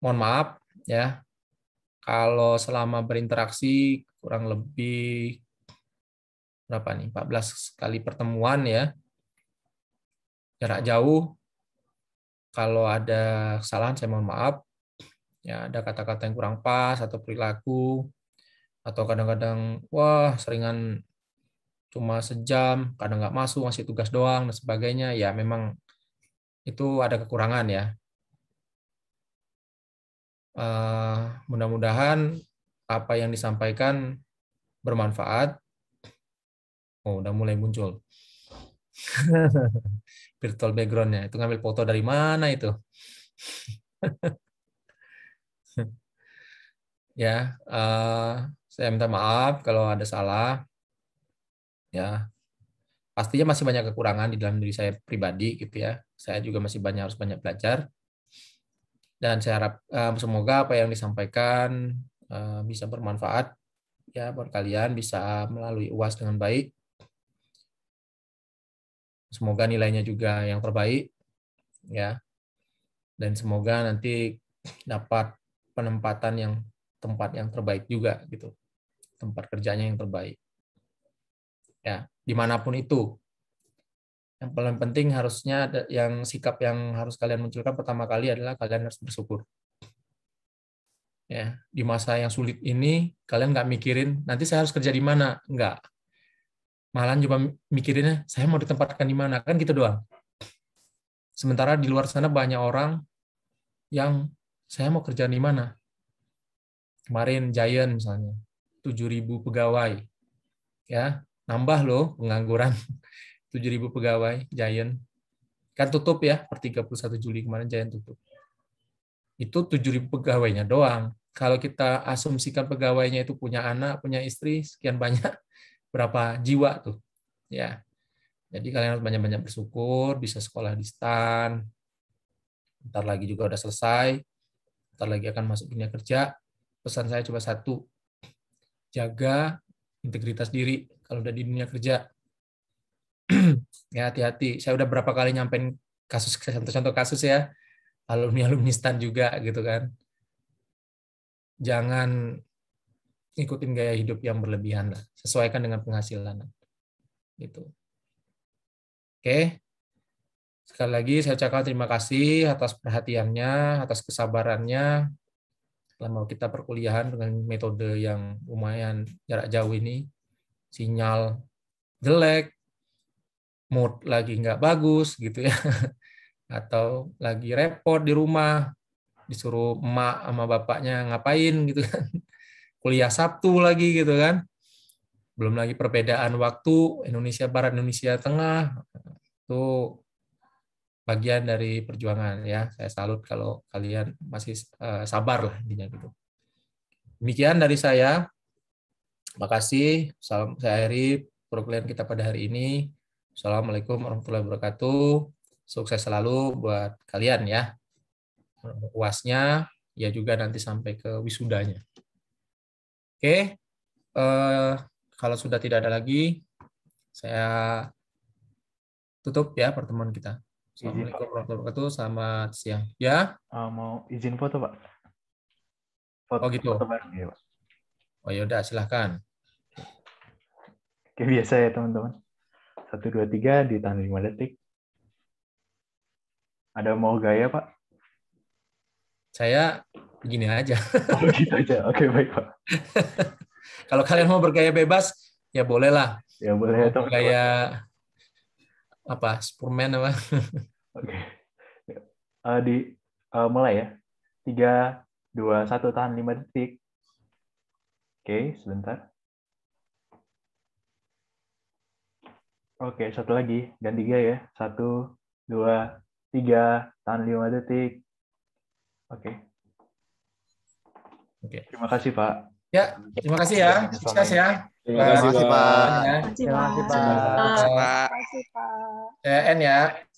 mohon maaf ya kalau selama berinteraksi kurang lebih berapa nih? 14 kali pertemuan ya. Jarak jauh. Kalau ada kesalahan saya mohon maaf. Ya, ada kata-kata yang kurang pas atau perilaku atau kadang-kadang wah seringan cuma sejam, kadang nggak masuk, masih tugas doang dan sebagainya. Ya memang itu ada kekurangan ya. Uh, mudah-mudahan apa yang disampaikan bermanfaat Oh, udah mulai muncul. Virtual backgroundnya. Itu ngambil foto dari mana itu? ya, uh, saya minta maaf kalau ada salah. Ya, pastinya masih banyak kekurangan di dalam diri saya pribadi gitu ya. Saya juga masih banyak harus banyak belajar. Dan saya harap uh, semoga apa yang disampaikan uh, bisa bermanfaat ya buat kalian bisa melalui UAS dengan baik Semoga nilainya juga yang terbaik ya. Dan semoga nanti dapat penempatan yang tempat yang terbaik juga gitu. Tempat kerjanya yang terbaik. Ya, dimanapun itu. Yang paling penting harusnya yang sikap yang harus kalian munculkan pertama kali adalah kalian harus bersyukur ya di masa yang sulit ini kalian nggak mikirin nanti saya harus kerja di mana nggak Malahan cuma mikirinnya, saya mau ditempatkan di mana? Kan gitu doang. Sementara di luar sana banyak orang yang saya mau kerja di mana? Kemarin Giant misalnya, 7.000 pegawai. Ya, nambah loh pengangguran. 7.000 pegawai Giant. Kan tutup ya, per 31 Juli kemarin Giant tutup. Itu 7.000 pegawainya doang. Kalau kita asumsikan pegawainya itu punya anak, punya istri, sekian banyak, berapa jiwa tuh ya jadi kalian harus banyak-banyak bersyukur bisa sekolah di stan ntar lagi juga udah selesai ntar lagi akan masuk dunia kerja pesan saya cuma satu jaga integritas diri kalau udah di dunia kerja ya hati-hati saya udah berapa kali nyampein kasus contoh-contoh kasus ya alumni alumni stan juga gitu kan jangan ngikutin gaya hidup yang berlebihan lah sesuaikan dengan penghasilan gitu oke sekali lagi saya ucapkan terima kasih atas perhatiannya atas kesabarannya selama kita perkuliahan dengan metode yang lumayan jarak jauh ini sinyal jelek mood lagi nggak bagus gitu ya atau lagi repot di rumah disuruh emak sama bapaknya ngapain gitu kan kuliah Sabtu lagi gitu kan. Belum lagi perbedaan waktu Indonesia Barat, Indonesia Tengah. Itu bagian dari perjuangan ya. Saya salut kalau kalian masih eh, sabar lah intinya gitu. Demikian dari saya. Makasih. Salam saya Eri, perkuliahan kita pada hari ini. Assalamualaikum warahmatullahi wabarakatuh. Sukses selalu buat kalian ya. Uasnya ya juga nanti sampai ke wisudanya. Oke, uh, kalau sudah tidak ada lagi, saya tutup ya pertemuan kita. Assalamualaikum warahmatullahi wabarakatuh. Selamat siang. Ya. Uh, mau izin foto, Pak. Foto, oh gitu. Foto ya, Pak. Oh yaudah, silahkan. Oke, biasa ya teman-teman. Satu, dua, tiga, ditahan lima detik. Ada mau gaya, Pak? Saya begini aja. Oh, begini gitu aja. Oke, okay, baik, Pak. Kalau kalian mau bergaya bebas, ya bolehlah. Ya boleh. Mau kayak apa? Superman apa? Oke. Okay. Uh, eh, di uh, mulai ya. Tiga, dua, satu, tahan lima detik. Oke, okay, sebentar. Oke, okay, satu lagi. Dan tiga ya. Satu, dua, tiga, tahan lima detik. Oke. Okay. Oke. Terima kasih Pak. Ya, terima kasih ya. Sukses ya. Terima kasih Pak. Terima kasih Pak. Terima kasih Pak. Terima kasih Pak. Terima kasih Pak. Terima kasih Pak. Terima kasih Pak.